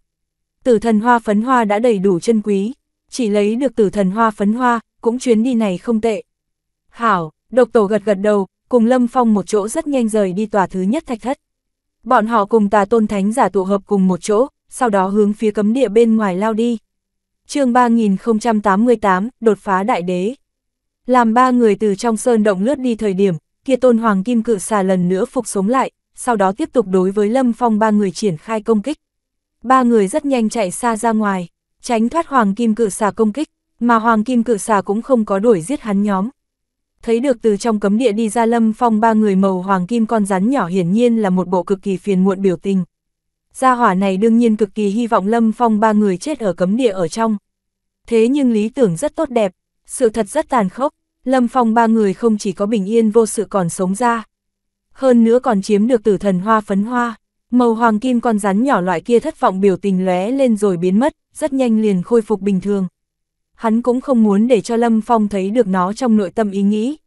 Tử thần hoa phấn hoa đã đầy đủ chân quý, chỉ lấy được tử thần hoa phấn hoa, cũng chuyến đi này không tệ. Hảo, độc tổ gật gật đầu, cùng Lâm Phong một chỗ rất nhanh rời đi tòa thứ nhất thạch thất. Bọn họ cùng tà tôn thánh giả tụ hợp cùng một chỗ, sau đó hướng phía cấm địa bên ngoài lao đi. chương 3088, đột phá đại đế. Làm ba người từ trong sơn động lướt đi thời điểm, kia tôn hoàng kim cự xà lần nữa phục sống lại, sau đó tiếp tục đối với Lâm Phong ba người triển khai công kích. Ba người rất nhanh chạy xa ra ngoài, tránh thoát hoàng kim cự xà công kích, mà hoàng kim cự xà cũng không có đuổi giết hắn nhóm. Thấy được từ trong cấm địa đi ra Lâm Phong ba người màu hoàng kim con rắn nhỏ hiển nhiên là một bộ cực kỳ phiền muộn biểu tình. Gia hỏa này đương nhiên cực kỳ hy vọng Lâm Phong ba người chết ở cấm địa ở trong. Thế nhưng lý tưởng rất tốt đẹp, sự thật rất tàn khốc, Lâm Phong ba người không chỉ có bình yên vô sự còn sống ra. Hơn nữa còn chiếm được tử thần hoa phấn hoa, màu hoàng kim con rắn nhỏ loại kia thất vọng biểu tình lóe lên rồi biến mất, rất nhanh liền khôi phục bình thường. Hắn cũng không muốn để cho Lâm Phong thấy được nó trong nội tâm ý nghĩ.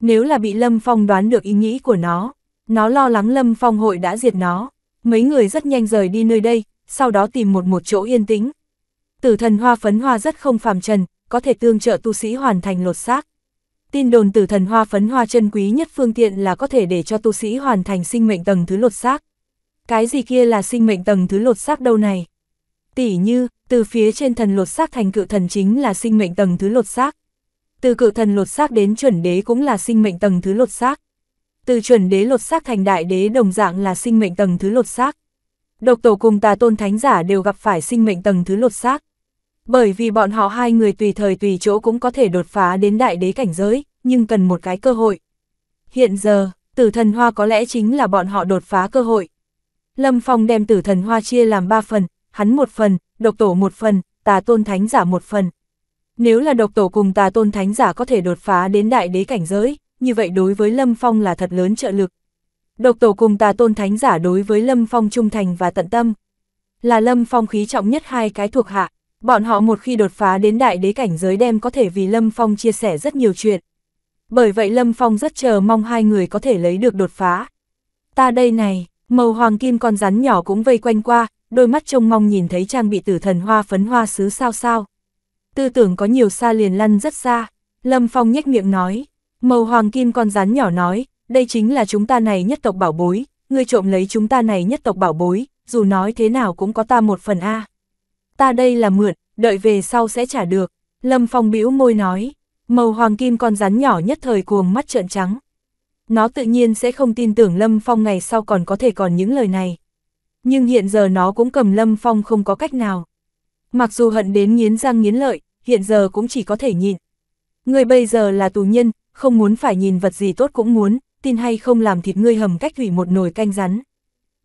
Nếu là bị Lâm Phong đoán được ý nghĩ của nó, nó lo lắng Lâm Phong hội đã diệt nó. Mấy người rất nhanh rời đi nơi đây, sau đó tìm một một chỗ yên tĩnh. Tử thần hoa phấn hoa rất không phàm trần, có thể tương trợ tu sĩ hoàn thành lột xác. Tin đồn tử thần hoa phấn hoa chân quý nhất phương tiện là có thể để cho tu sĩ hoàn thành sinh mệnh tầng thứ lột xác. Cái gì kia là sinh mệnh tầng thứ lột xác đâu này? tỷ như, từ phía trên thần lột xác thành cự thần chính là sinh mệnh tầng thứ lột xác. Từ cự thần lột xác đến chuẩn đế cũng là sinh mệnh tầng thứ lột xác. Từ chuẩn đế lột xác thành đại đế đồng dạng là sinh mệnh tầng thứ lột xác. Độc tổ cùng tà tôn thánh giả đều gặp phải sinh mệnh tầng thứ lột xác bởi vì bọn họ hai người tùy thời tùy chỗ cũng có thể đột phá đến đại đế cảnh giới, nhưng cần một cái cơ hội. Hiện giờ, tử thần hoa có lẽ chính là bọn họ đột phá cơ hội. Lâm Phong đem tử thần hoa chia làm ba phần, hắn một phần, độc tổ một phần, tà tôn thánh giả một phần. Nếu là độc tổ cùng tà tôn thánh giả có thể đột phá đến đại đế cảnh giới, như vậy đối với Lâm Phong là thật lớn trợ lực. Độc tổ cùng tà tôn thánh giả đối với Lâm Phong trung thành và tận tâm. Là Lâm Phong khí trọng nhất hai cái thuộc hạ, Bọn họ một khi đột phá đến đại đế cảnh giới đem có thể vì Lâm Phong chia sẻ rất nhiều chuyện. Bởi vậy Lâm Phong rất chờ mong hai người có thể lấy được đột phá. Ta đây này, màu hoàng kim con rắn nhỏ cũng vây quanh qua, đôi mắt trông mong nhìn thấy trang bị tử thần hoa phấn hoa sứ sao sao. Tư tưởng có nhiều xa liền lăn rất xa, Lâm Phong nhếch miệng nói, màu hoàng kim con rắn nhỏ nói, đây chính là chúng ta này nhất tộc bảo bối, ngươi trộm lấy chúng ta này nhất tộc bảo bối, dù nói thế nào cũng có ta một phần A ta đây là mượn, đợi về sau sẽ trả được. Lâm Phong bĩu môi nói, màu hoàng kim con rắn nhỏ nhất thời cuồng mắt trợn trắng. Nó tự nhiên sẽ không tin tưởng Lâm Phong ngày sau còn có thể còn những lời này. Nhưng hiện giờ nó cũng cầm Lâm Phong không có cách nào. Mặc dù hận đến nghiến răng nghiến lợi, hiện giờ cũng chỉ có thể nhìn. Người bây giờ là tù nhân, không muốn phải nhìn vật gì tốt cũng muốn, tin hay không làm thịt ngươi hầm cách thủy một nồi canh rắn.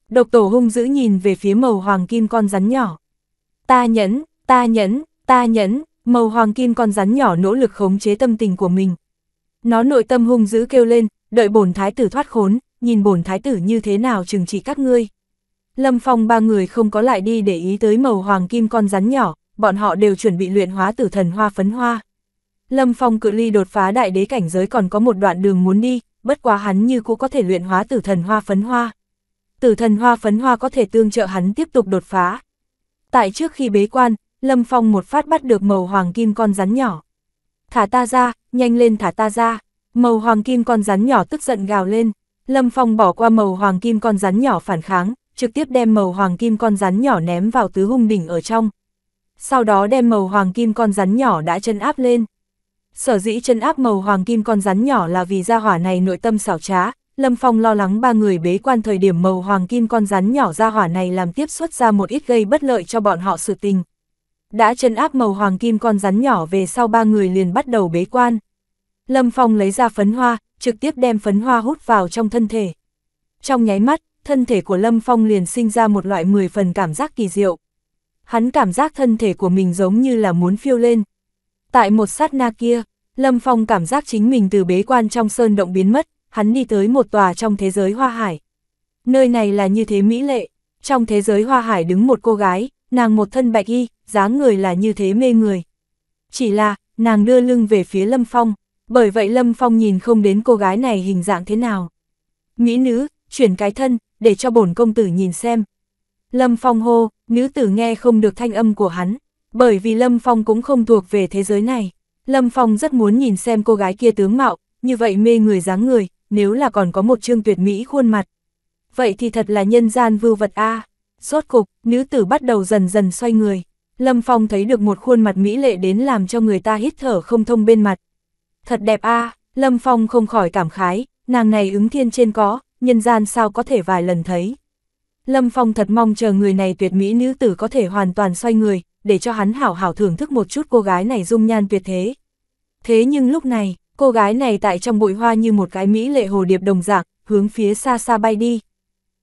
Độc tổ hung dữ nhìn về phía màu hoàng kim con rắn nhỏ. Ta nhẫn, ta nhẫn, ta nhẫn, màu hoàng kim con rắn nhỏ nỗ lực khống chế tâm tình của mình. Nó nội tâm hung dữ kêu lên, đợi bổn thái tử thoát khốn, nhìn bổn thái tử như thế nào trừng trị các ngươi. Lâm Phong ba người không có lại đi để ý tới màu hoàng kim con rắn nhỏ, bọn họ đều chuẩn bị luyện hóa tử thần hoa phấn hoa. Lâm Phong cự ly đột phá đại đế cảnh giới còn có một đoạn đường muốn đi, bất quá hắn như cũ có thể luyện hóa tử thần hoa phấn hoa. Tử thần hoa phấn hoa có thể tương trợ hắn tiếp tục đột phá tại trước khi bế quan, Lâm Phong một phát bắt được màu hoàng kim con rắn nhỏ. Thả ta ra, nhanh lên thả ta ra. Màu hoàng kim con rắn nhỏ tức giận gào lên. Lâm Phong bỏ qua màu hoàng kim con rắn nhỏ phản kháng, trực tiếp đem màu hoàng kim con rắn nhỏ ném vào tứ hung đỉnh ở trong. Sau đó đem màu hoàng kim con rắn nhỏ đã chân áp lên. Sở dĩ chân áp màu hoàng kim con rắn nhỏ là vì gia hỏa này nội tâm xảo trá, Lâm Phong lo lắng ba người bế quan thời điểm màu hoàng kim con rắn nhỏ ra hỏa này làm tiếp xuất ra một ít gây bất lợi cho bọn họ sự tình. Đã chân áp màu hoàng kim con rắn nhỏ về sau ba người liền bắt đầu bế quan. Lâm Phong lấy ra phấn hoa, trực tiếp đem phấn hoa hút vào trong thân thể. Trong nháy mắt, thân thể của Lâm Phong liền sinh ra một loại 10 phần cảm giác kỳ diệu. Hắn cảm giác thân thể của mình giống như là muốn phiêu lên. Tại một sát na kia, Lâm Phong cảm giác chính mình từ bế quan trong sơn động biến mất, hắn đi tới một tòa trong thế giới hoa hải. Nơi này là như thế mỹ lệ, trong thế giới hoa hải đứng một cô gái, nàng một thân bạch y, dáng người là như thế mê người. Chỉ là, nàng đưa lưng về phía Lâm Phong, bởi vậy Lâm Phong nhìn không đến cô gái này hình dạng thế nào. Mỹ nữ, chuyển cái thân, để cho bổn công tử nhìn xem. Lâm Phong hô, nữ tử nghe không được thanh âm của hắn, bởi vì Lâm Phong cũng không thuộc về thế giới này. Lâm Phong rất muốn nhìn xem cô gái kia tướng mạo, như vậy mê người dáng người, nếu là còn có một chương tuyệt mỹ khuôn mặt. Vậy thì thật là nhân gian vưu vật a à. Rốt cục, nữ tử bắt đầu dần dần xoay người. Lâm Phong thấy được một khuôn mặt mỹ lệ đến làm cho người ta hít thở không thông bên mặt. Thật đẹp a Lâm Phong không khỏi cảm khái, nàng này ứng thiên trên có, nhân gian sao có thể vài lần thấy. Lâm Phong thật mong chờ người này tuyệt mỹ nữ tử có thể hoàn toàn xoay người, để cho hắn hảo hảo thưởng thức một chút cô gái này dung nhan tuyệt thế. Thế nhưng lúc này, cô gái này tại trong bụi hoa như một cái mỹ lệ hồ điệp đồng dạng, hướng phía xa xa bay đi.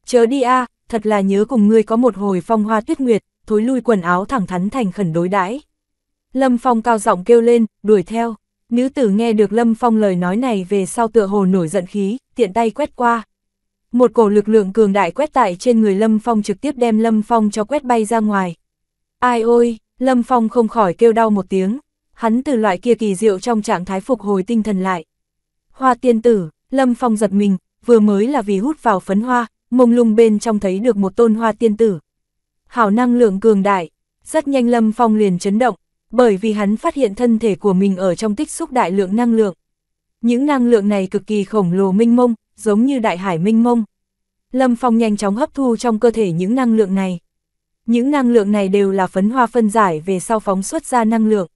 Chớ đi a, à, thật là nhớ cùng ngươi có một hồi phong hoa tuyết nguyệt, thối lui quần áo thẳng thắn thành khẩn đối đãi. Lâm Phong cao giọng kêu lên, đuổi theo. Nữ tử nghe được Lâm Phong lời nói này về sau tựa hồ nổi giận khí, tiện tay quét qua. Một cổ lực lượng cường đại quét tại trên người Lâm Phong trực tiếp đem Lâm Phong cho quét bay ra ngoài. Ai ôi, Lâm Phong không khỏi kêu đau một tiếng, hắn từ loại kia kỳ diệu trong trạng thái phục hồi tinh thần lại. Hoa tiên tử, Lâm Phong giật mình, vừa mới là vì hút vào phấn hoa, mông lung bên trong thấy được một tôn hoa tiên tử. Hảo năng lượng cường đại, rất nhanh Lâm Phong liền chấn động, bởi vì hắn phát hiện thân thể của mình ở trong tích xúc đại lượng năng lượng. Những năng lượng này cực kỳ khổng lồ minh mông, giống như đại hải minh mông. Lâm Phong nhanh chóng hấp thu trong cơ thể những năng lượng này. Những năng lượng này đều là phấn hoa phân giải về sau phóng xuất ra năng lượng.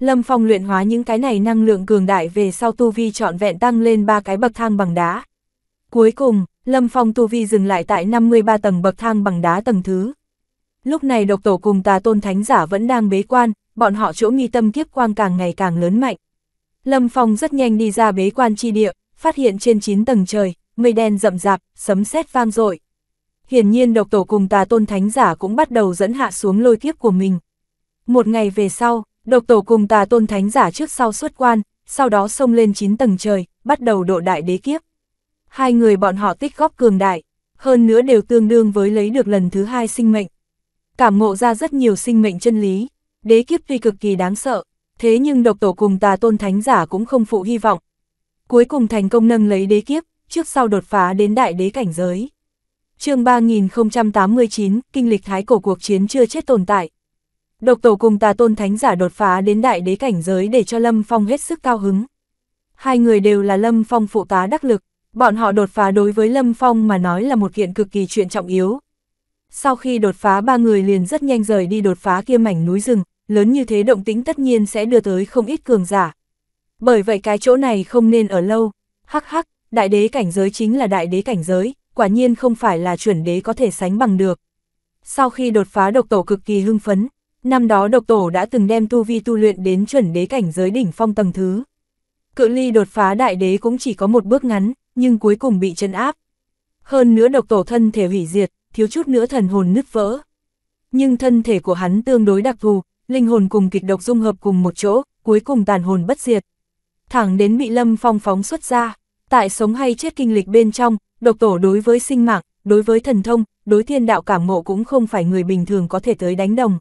Lâm Phong luyện hóa những cái này năng lượng cường đại về sau tu vi trọn vẹn tăng lên ba cái bậc thang bằng đá. Cuối cùng, Lâm Phong tu vi dừng lại tại 53 tầng bậc thang bằng đá tầng thứ. Lúc này độc tổ cùng tà tôn thánh giả vẫn đang bế quan, bọn họ chỗ nghi tâm kiếp quang càng ngày càng lớn mạnh. Lâm Phong rất nhanh đi ra bế quan chi địa, phát hiện trên 9 tầng trời, mây đen rậm rạp, sấm sét vang dội. Hiển nhiên độc tổ cùng tà tôn thánh giả cũng bắt đầu dẫn hạ xuống lôi kiếp của mình. Một ngày về sau, Độc tổ cùng tà tôn thánh giả trước sau xuất quan, sau đó xông lên 9 tầng trời, bắt đầu độ đại đế kiếp. Hai người bọn họ tích góp cường đại, hơn nữa đều tương đương với lấy được lần thứ hai sinh mệnh. Cảm ngộ ra rất nhiều sinh mệnh chân lý, đế kiếp tuy cực kỳ đáng sợ, thế nhưng độc tổ cùng tà tôn thánh giả cũng không phụ hy vọng. Cuối cùng thành công nâng lấy đế kiếp, trước sau đột phá đến đại đế cảnh giới. chương 3089, kinh lịch thái cổ cuộc chiến chưa chết tồn tại. Độc tổ cùng tà tôn thánh giả đột phá đến đại đế cảnh giới để cho Lâm Phong hết sức cao hứng. Hai người đều là Lâm Phong phụ tá đắc lực, bọn họ đột phá đối với Lâm Phong mà nói là một kiện cực kỳ chuyện trọng yếu. Sau khi đột phá ba người liền rất nhanh rời đi đột phá kia mảnh núi rừng, lớn như thế động tĩnh tất nhiên sẽ đưa tới không ít cường giả. Bởi vậy cái chỗ này không nên ở lâu, hắc hắc, đại đế cảnh giới chính là đại đế cảnh giới, quả nhiên không phải là chuẩn đế có thể sánh bằng được. Sau khi đột phá độc tổ cực kỳ hưng phấn, Năm đó độc tổ đã từng đem tu vi tu luyện đến chuẩn đế cảnh giới đỉnh phong tầng thứ. Cự ly đột phá đại đế cũng chỉ có một bước ngắn, nhưng cuối cùng bị chân áp. Hơn nữa độc tổ thân thể hủy diệt, thiếu chút nữa thần hồn nứt vỡ. Nhưng thân thể của hắn tương đối đặc thù, linh hồn cùng kịch độc dung hợp cùng một chỗ, cuối cùng tàn hồn bất diệt. Thẳng đến bị lâm phong phóng xuất ra, tại sống hay chết kinh lịch bên trong, độc tổ đối với sinh mạng, đối với thần thông, đối thiên đạo cảm ngộ cũng không phải người bình thường có thể tới đánh đồng.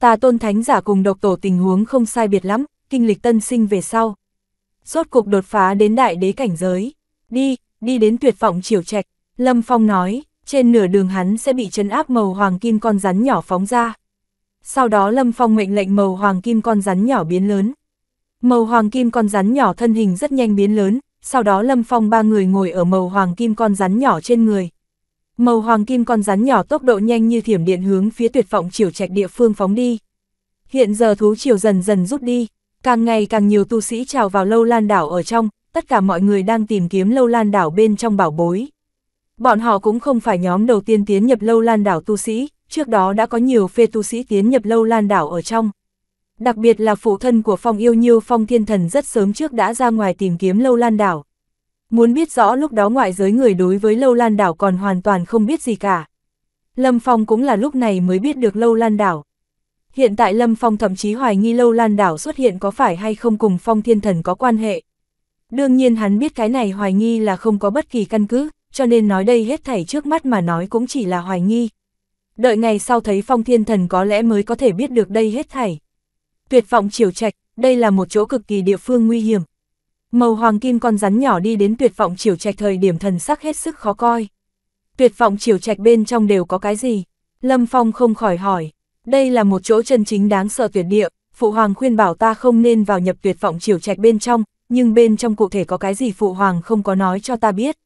Tà tôn thánh giả cùng độc tổ tình huống không sai biệt lắm, kinh lịch tân sinh về sau. Rốt cuộc đột phá đến đại đế cảnh giới. Đi, đi đến tuyệt vọng chiều trạch. Lâm Phong nói, trên nửa đường hắn sẽ bị chấn áp màu hoàng kim con rắn nhỏ phóng ra. Sau đó Lâm Phong mệnh lệnh màu hoàng kim con rắn nhỏ biến lớn. Màu hoàng kim con rắn nhỏ thân hình rất nhanh biến lớn, sau đó Lâm Phong ba người ngồi ở màu hoàng kim con rắn nhỏ trên người, Màu hoàng kim con rắn nhỏ tốc độ nhanh như thiểm điện hướng phía tuyệt vọng chiều trạch địa phương phóng đi. Hiện giờ thú chiều dần dần rút đi, càng ngày càng nhiều tu sĩ trào vào lâu lan đảo ở trong, tất cả mọi người đang tìm kiếm lâu lan đảo bên trong bảo bối. Bọn họ cũng không phải nhóm đầu tiên tiến nhập lâu lan đảo tu sĩ, trước đó đã có nhiều phê tu sĩ tiến nhập lâu lan đảo ở trong. Đặc biệt là phụ thân của phong yêu nhiêu phong thiên thần rất sớm trước đã ra ngoài tìm kiếm lâu lan đảo. Muốn biết rõ lúc đó ngoại giới người đối với Lâu Lan Đảo còn hoàn toàn không biết gì cả. Lâm Phong cũng là lúc này mới biết được Lâu Lan Đảo. Hiện tại Lâm Phong thậm chí hoài nghi Lâu Lan Đảo xuất hiện có phải hay không cùng Phong Thiên Thần có quan hệ. Đương nhiên hắn biết cái này hoài nghi là không có bất kỳ căn cứ, cho nên nói đây hết thảy trước mắt mà nói cũng chỉ là hoài nghi. Đợi ngày sau thấy Phong Thiên Thần có lẽ mới có thể biết được đây hết thảy. Tuyệt vọng chiều trạch, đây là một chỗ cực kỳ địa phương nguy hiểm, Màu hoàng kim con rắn nhỏ đi đến tuyệt vọng chiều trạch thời điểm thần sắc hết sức khó coi. Tuyệt vọng chiều trạch bên trong đều có cái gì? Lâm Phong không khỏi hỏi. Đây là một chỗ chân chính đáng sợ tuyệt địa, Phụ Hoàng khuyên bảo ta không nên vào nhập tuyệt vọng chiều trạch bên trong, nhưng bên trong cụ thể có cái gì Phụ Hoàng không có nói cho ta biết.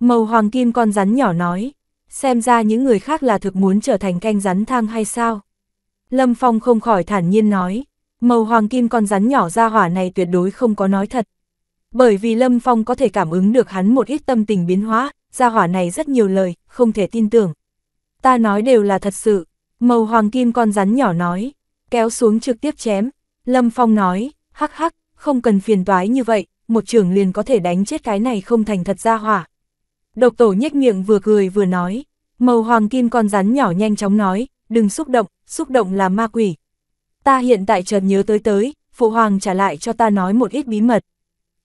Màu hoàng kim con rắn nhỏ nói, xem ra những người khác là thực muốn trở thành canh rắn thang hay sao? Lâm Phong không khỏi thản nhiên nói, màu hoàng kim con rắn nhỏ ra hỏa này tuyệt đối không có nói thật bởi vì Lâm Phong có thể cảm ứng được hắn một ít tâm tình biến hóa, gia hỏa này rất nhiều lời, không thể tin tưởng. Ta nói đều là thật sự, màu hoàng kim con rắn nhỏ nói, kéo xuống trực tiếp chém. Lâm Phong nói, hắc hắc, không cần phiền toái như vậy, một trưởng liền có thể đánh chết cái này không thành thật gia hỏa. Độc tổ nhếch miệng vừa cười vừa nói, màu hoàng kim con rắn nhỏ nhanh chóng nói, đừng xúc động, xúc động là ma quỷ. Ta hiện tại chợt nhớ tới tới, phụ hoàng trả lại cho ta nói một ít bí mật.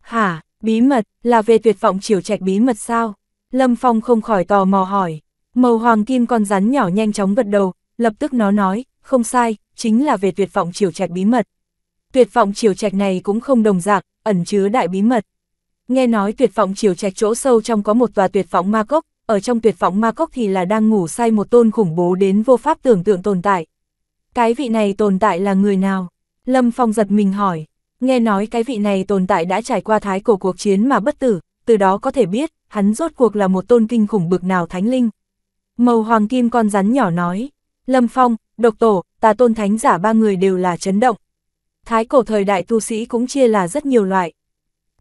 Hả, bí mật, là về tuyệt vọng chiều trạch bí mật sao? Lâm Phong không khỏi tò mò hỏi. Màu hoàng kim con rắn nhỏ nhanh chóng gật đầu, lập tức nó nói, không sai, chính là về tuyệt vọng chiều trạch bí mật. Tuyệt vọng chiều trạch này cũng không đồng dạng, ẩn chứa đại bí mật. Nghe nói tuyệt vọng chiều trạch chỗ sâu trong có một tòa tuyệt vọng ma cốc, ở trong tuyệt vọng ma cốc thì là đang ngủ say một tôn khủng bố đến vô pháp tưởng tượng tồn tại. Cái vị này tồn tại là người nào? Lâm Phong giật mình hỏi. Nghe nói cái vị này tồn tại đã trải qua thái cổ cuộc chiến mà bất tử, từ đó có thể biết, hắn rốt cuộc là một tôn kinh khủng bực nào thánh linh. Màu hoàng kim con rắn nhỏ nói, Lâm Phong, Độc Tổ, tà tôn thánh giả ba người đều là chấn động. Thái cổ thời đại tu sĩ cũng chia là rất nhiều loại.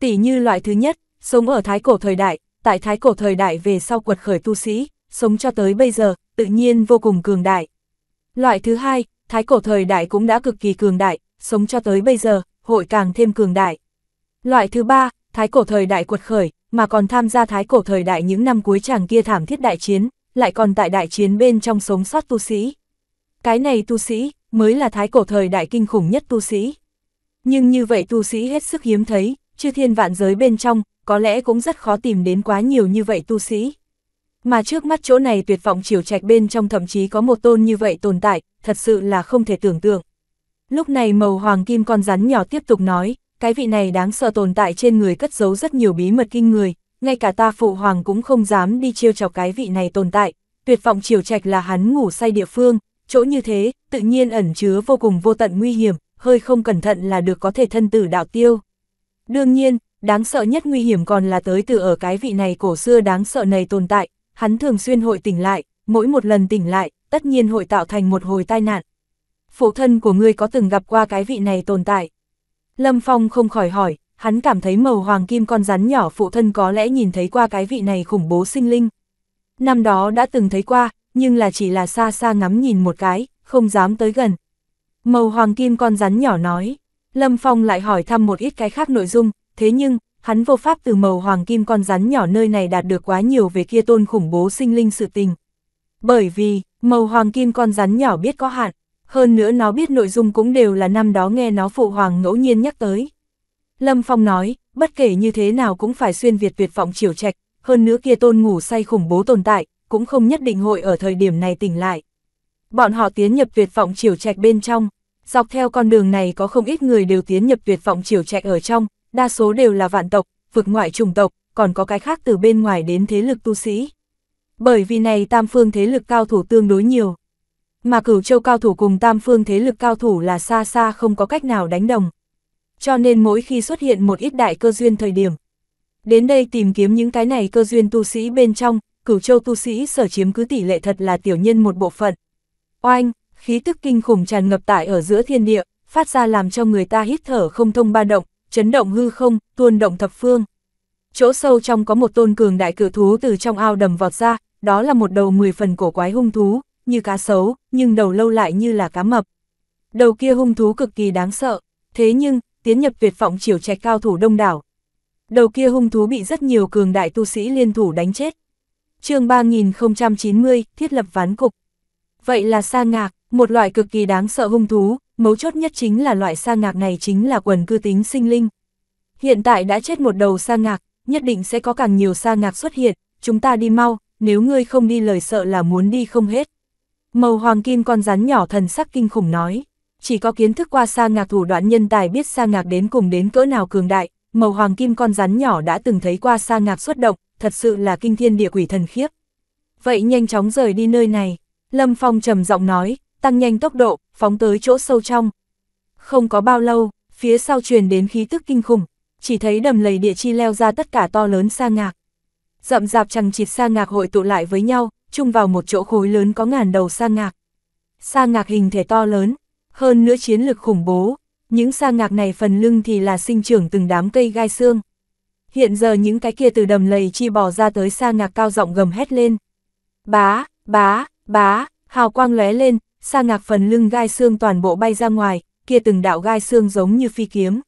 Tỷ như loại thứ nhất, sống ở thái cổ thời đại, tại thái cổ thời đại về sau quật khởi tu sĩ, sống cho tới bây giờ, tự nhiên vô cùng cường đại. Loại thứ hai, thái cổ thời đại cũng đã cực kỳ cường đại, sống cho tới bây giờ, hội càng thêm cường đại. Loại thứ ba, thái cổ thời đại quật khởi, mà còn tham gia thái cổ thời đại những năm cuối chàng kia thảm thiết đại chiến, lại còn tại đại chiến bên trong sống sót tu sĩ. Cái này tu sĩ, mới là thái cổ thời đại kinh khủng nhất tu sĩ. Nhưng như vậy tu sĩ hết sức hiếm thấy, chư thiên vạn giới bên trong, có lẽ cũng rất khó tìm đến quá nhiều như vậy tu sĩ. Mà trước mắt chỗ này tuyệt vọng chiều trạch bên trong thậm chí có một tôn như vậy tồn tại, thật sự là không thể tưởng tượng. Lúc này màu hoàng kim con rắn nhỏ tiếp tục nói, cái vị này đáng sợ tồn tại trên người cất giấu rất nhiều bí mật kinh người, ngay cả ta phụ hoàng cũng không dám đi chiêu chọc cái vị này tồn tại, tuyệt vọng chiều trạch là hắn ngủ say địa phương, chỗ như thế, tự nhiên ẩn chứa vô cùng vô tận nguy hiểm, hơi không cẩn thận là được có thể thân tử đạo tiêu. Đương nhiên, đáng sợ nhất nguy hiểm còn là tới từ ở cái vị này cổ xưa đáng sợ này tồn tại, hắn thường xuyên hội tỉnh lại, mỗi một lần tỉnh lại, tất nhiên hội tạo thành một hồi tai nạn, phụ thân của ngươi có từng gặp qua cái vị này tồn tại. Lâm Phong không khỏi hỏi, hắn cảm thấy màu hoàng kim con rắn nhỏ phụ thân có lẽ nhìn thấy qua cái vị này khủng bố sinh linh. Năm đó đã từng thấy qua, nhưng là chỉ là xa xa ngắm nhìn một cái, không dám tới gần. Màu hoàng kim con rắn nhỏ nói, Lâm Phong lại hỏi thăm một ít cái khác nội dung, thế nhưng, hắn vô pháp từ màu hoàng kim con rắn nhỏ nơi này đạt được quá nhiều về kia tôn khủng bố sinh linh sự tình. Bởi vì, màu hoàng kim con rắn nhỏ biết có hạn, hơn nữa nó biết nội dung cũng đều là năm đó nghe nó phụ hoàng ngẫu nhiên nhắc tới. Lâm Phong nói, bất kể như thế nào cũng phải xuyên Việt tuyệt vọng chiều trạch, hơn nữa kia tôn ngủ say khủng bố tồn tại, cũng không nhất định hội ở thời điểm này tỉnh lại. Bọn họ tiến nhập tuyệt vọng chiều trạch bên trong, dọc theo con đường này có không ít người đều tiến nhập tuyệt vọng chiều trạch ở trong, đa số đều là vạn tộc, vực ngoại trùng tộc, còn có cái khác từ bên ngoài đến thế lực tu sĩ. Bởi vì này tam phương thế lực cao thủ tương đối nhiều, mà cửu châu cao thủ cùng tam phương thế lực cao thủ là xa xa không có cách nào đánh đồng. Cho nên mỗi khi xuất hiện một ít đại cơ duyên thời điểm, đến đây tìm kiếm những cái này cơ duyên tu sĩ bên trong, cửu châu tu sĩ sở chiếm cứ tỷ lệ thật là tiểu nhân một bộ phận. Oanh, khí tức kinh khủng tràn ngập tại ở giữa thiên địa, phát ra làm cho người ta hít thở không thông ba động, chấn động hư không, tuôn động thập phương. Chỗ sâu trong có một tôn cường đại cự thú từ trong ao đầm vọt ra, đó là một đầu 10 phần cổ quái hung thú, như cá sấu, nhưng đầu lâu lại như là cá mập. Đầu kia hung thú cực kỳ đáng sợ, thế nhưng, tiến nhập tuyệt vọng chiều trạch cao thủ đông đảo. Đầu kia hung thú bị rất nhiều cường đại tu sĩ liên thủ đánh chết. chương 3090, thiết lập ván cục. Vậy là sa ngạc, một loại cực kỳ đáng sợ hung thú, mấu chốt nhất chính là loại sa ngạc này chính là quần cư tính sinh linh. Hiện tại đã chết một đầu sa ngạc, nhất định sẽ có càng nhiều sa ngạc xuất hiện, chúng ta đi mau, nếu ngươi không đi lời sợ là muốn đi không hết. Màu hoàng kim con rắn nhỏ thần sắc kinh khủng nói, chỉ có kiến thức qua sa ngạc thủ đoạn nhân tài biết sa ngạc đến cùng đến cỡ nào cường đại, màu hoàng kim con rắn nhỏ đã từng thấy qua sa ngạc xuất động, thật sự là kinh thiên địa quỷ thần khiếp. Vậy nhanh chóng rời đi nơi này, Lâm Phong trầm giọng nói, tăng nhanh tốc độ, phóng tới chỗ sâu trong. Không có bao lâu, phía sau truyền đến khí tức kinh khủng, chỉ thấy đầm lầy địa chi leo ra tất cả to lớn sa ngạc. Rậm rạp chẳng chịt sa ngạc hội tụ lại với nhau, chung vào một chỗ khối lớn có ngàn đầu sa ngạc. Sa ngạc hình thể to lớn, hơn nữa chiến lực khủng bố, những sa ngạc này phần lưng thì là sinh trưởng từng đám cây gai xương. Hiện giờ những cái kia từ đầm lầy chi bò ra tới sa ngạc cao rộng gầm hét lên. Bá, bá, bá, hào quang lóe lên, sa ngạc phần lưng gai xương toàn bộ bay ra ngoài, kia từng đạo gai xương giống như phi kiếm.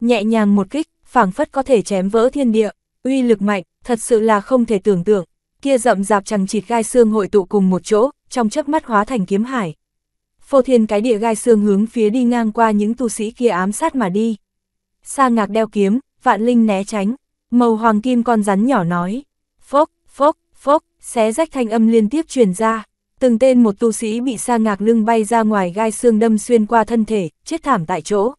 Nhẹ nhàng một kích, phảng phất có thể chém vỡ thiên địa, uy lực mạnh, thật sự là không thể tưởng tượng, kia rậm rạp chằng chịt gai xương hội tụ cùng một chỗ, trong chớp mắt hóa thành kiếm hải. Phô thiên cái địa gai xương hướng phía đi ngang qua những tu sĩ kia ám sát mà đi. Sa ngạc đeo kiếm, vạn linh né tránh, màu hoàng kim con rắn nhỏ nói, phốc, phốc, phốc, xé rách thanh âm liên tiếp truyền ra. Từng tên một tu sĩ bị sa ngạc lưng bay ra ngoài gai xương đâm xuyên qua thân thể, chết thảm tại chỗ.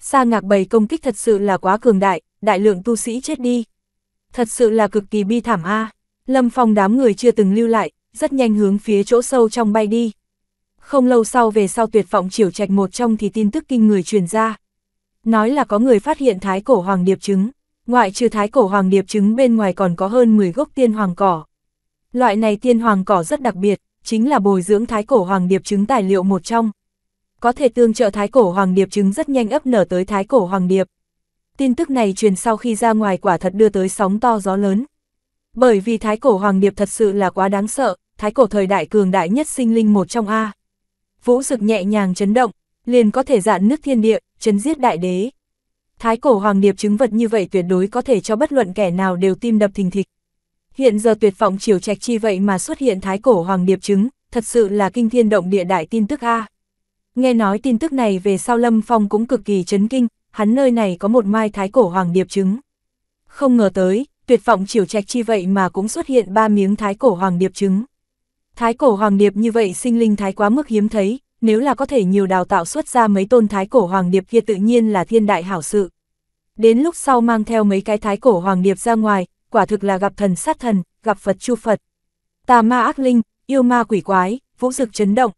Sa ngạc bầy công kích thật sự là quá cường đại, đại lượng tu sĩ chết đi. Thật sự là cực kỳ bi thảm a. À. Lâm Phong đám người chưa từng lưu lại, rất nhanh hướng phía chỗ sâu trong bay đi. Không lâu sau về sau tuyệt vọng chiều trạch một trong thì tin tức kinh người truyền ra. Nói là có người phát hiện thái cổ hoàng điệp trứng, ngoại trừ thái cổ hoàng điệp trứng bên ngoài còn có hơn 10 gốc tiên hoàng cỏ. Loại này tiên hoàng cỏ rất đặc biệt, chính là bồi dưỡng thái cổ hoàng điệp trứng tài liệu một trong. Có thể tương trợ thái cổ hoàng điệp trứng rất nhanh ấp nở tới thái cổ hoàng điệp. Tin tức này truyền sau khi ra ngoài quả thật đưa tới sóng to gió lớn, bởi vì thái cổ hoàng điệp thật sự là quá đáng sợ, thái cổ thời đại cường đại nhất sinh linh một trong A. Vũ sực nhẹ nhàng chấn động, liền có thể dạn nước thiên địa, chấn giết đại đế. Thái cổ hoàng điệp chứng vật như vậy tuyệt đối có thể cho bất luận kẻ nào đều tim đập thình thịch. Hiện giờ tuyệt vọng chiều trạch chi vậy mà xuất hiện thái cổ hoàng điệp chứng, thật sự là kinh thiên động địa đại tin tức A. Nghe nói tin tức này về sau Lâm Phong cũng cực kỳ chấn kinh, hắn nơi này có một mai thái cổ hoàng điệp chứng. Không ngờ tới, tuyệt vọng chiều trạch chi vậy mà cũng xuất hiện ba miếng thái cổ hoàng điệp trứng. Thái cổ hoàng điệp như vậy sinh linh thái quá mức hiếm thấy, nếu là có thể nhiều đào tạo xuất ra mấy tôn thái cổ hoàng điệp kia tự nhiên là thiên đại hảo sự. Đến lúc sau mang theo mấy cái thái cổ hoàng điệp ra ngoài, quả thực là gặp thần sát thần, gặp Phật chu Phật. Tà ma ác linh, yêu ma quỷ quái, vũ dực chấn động.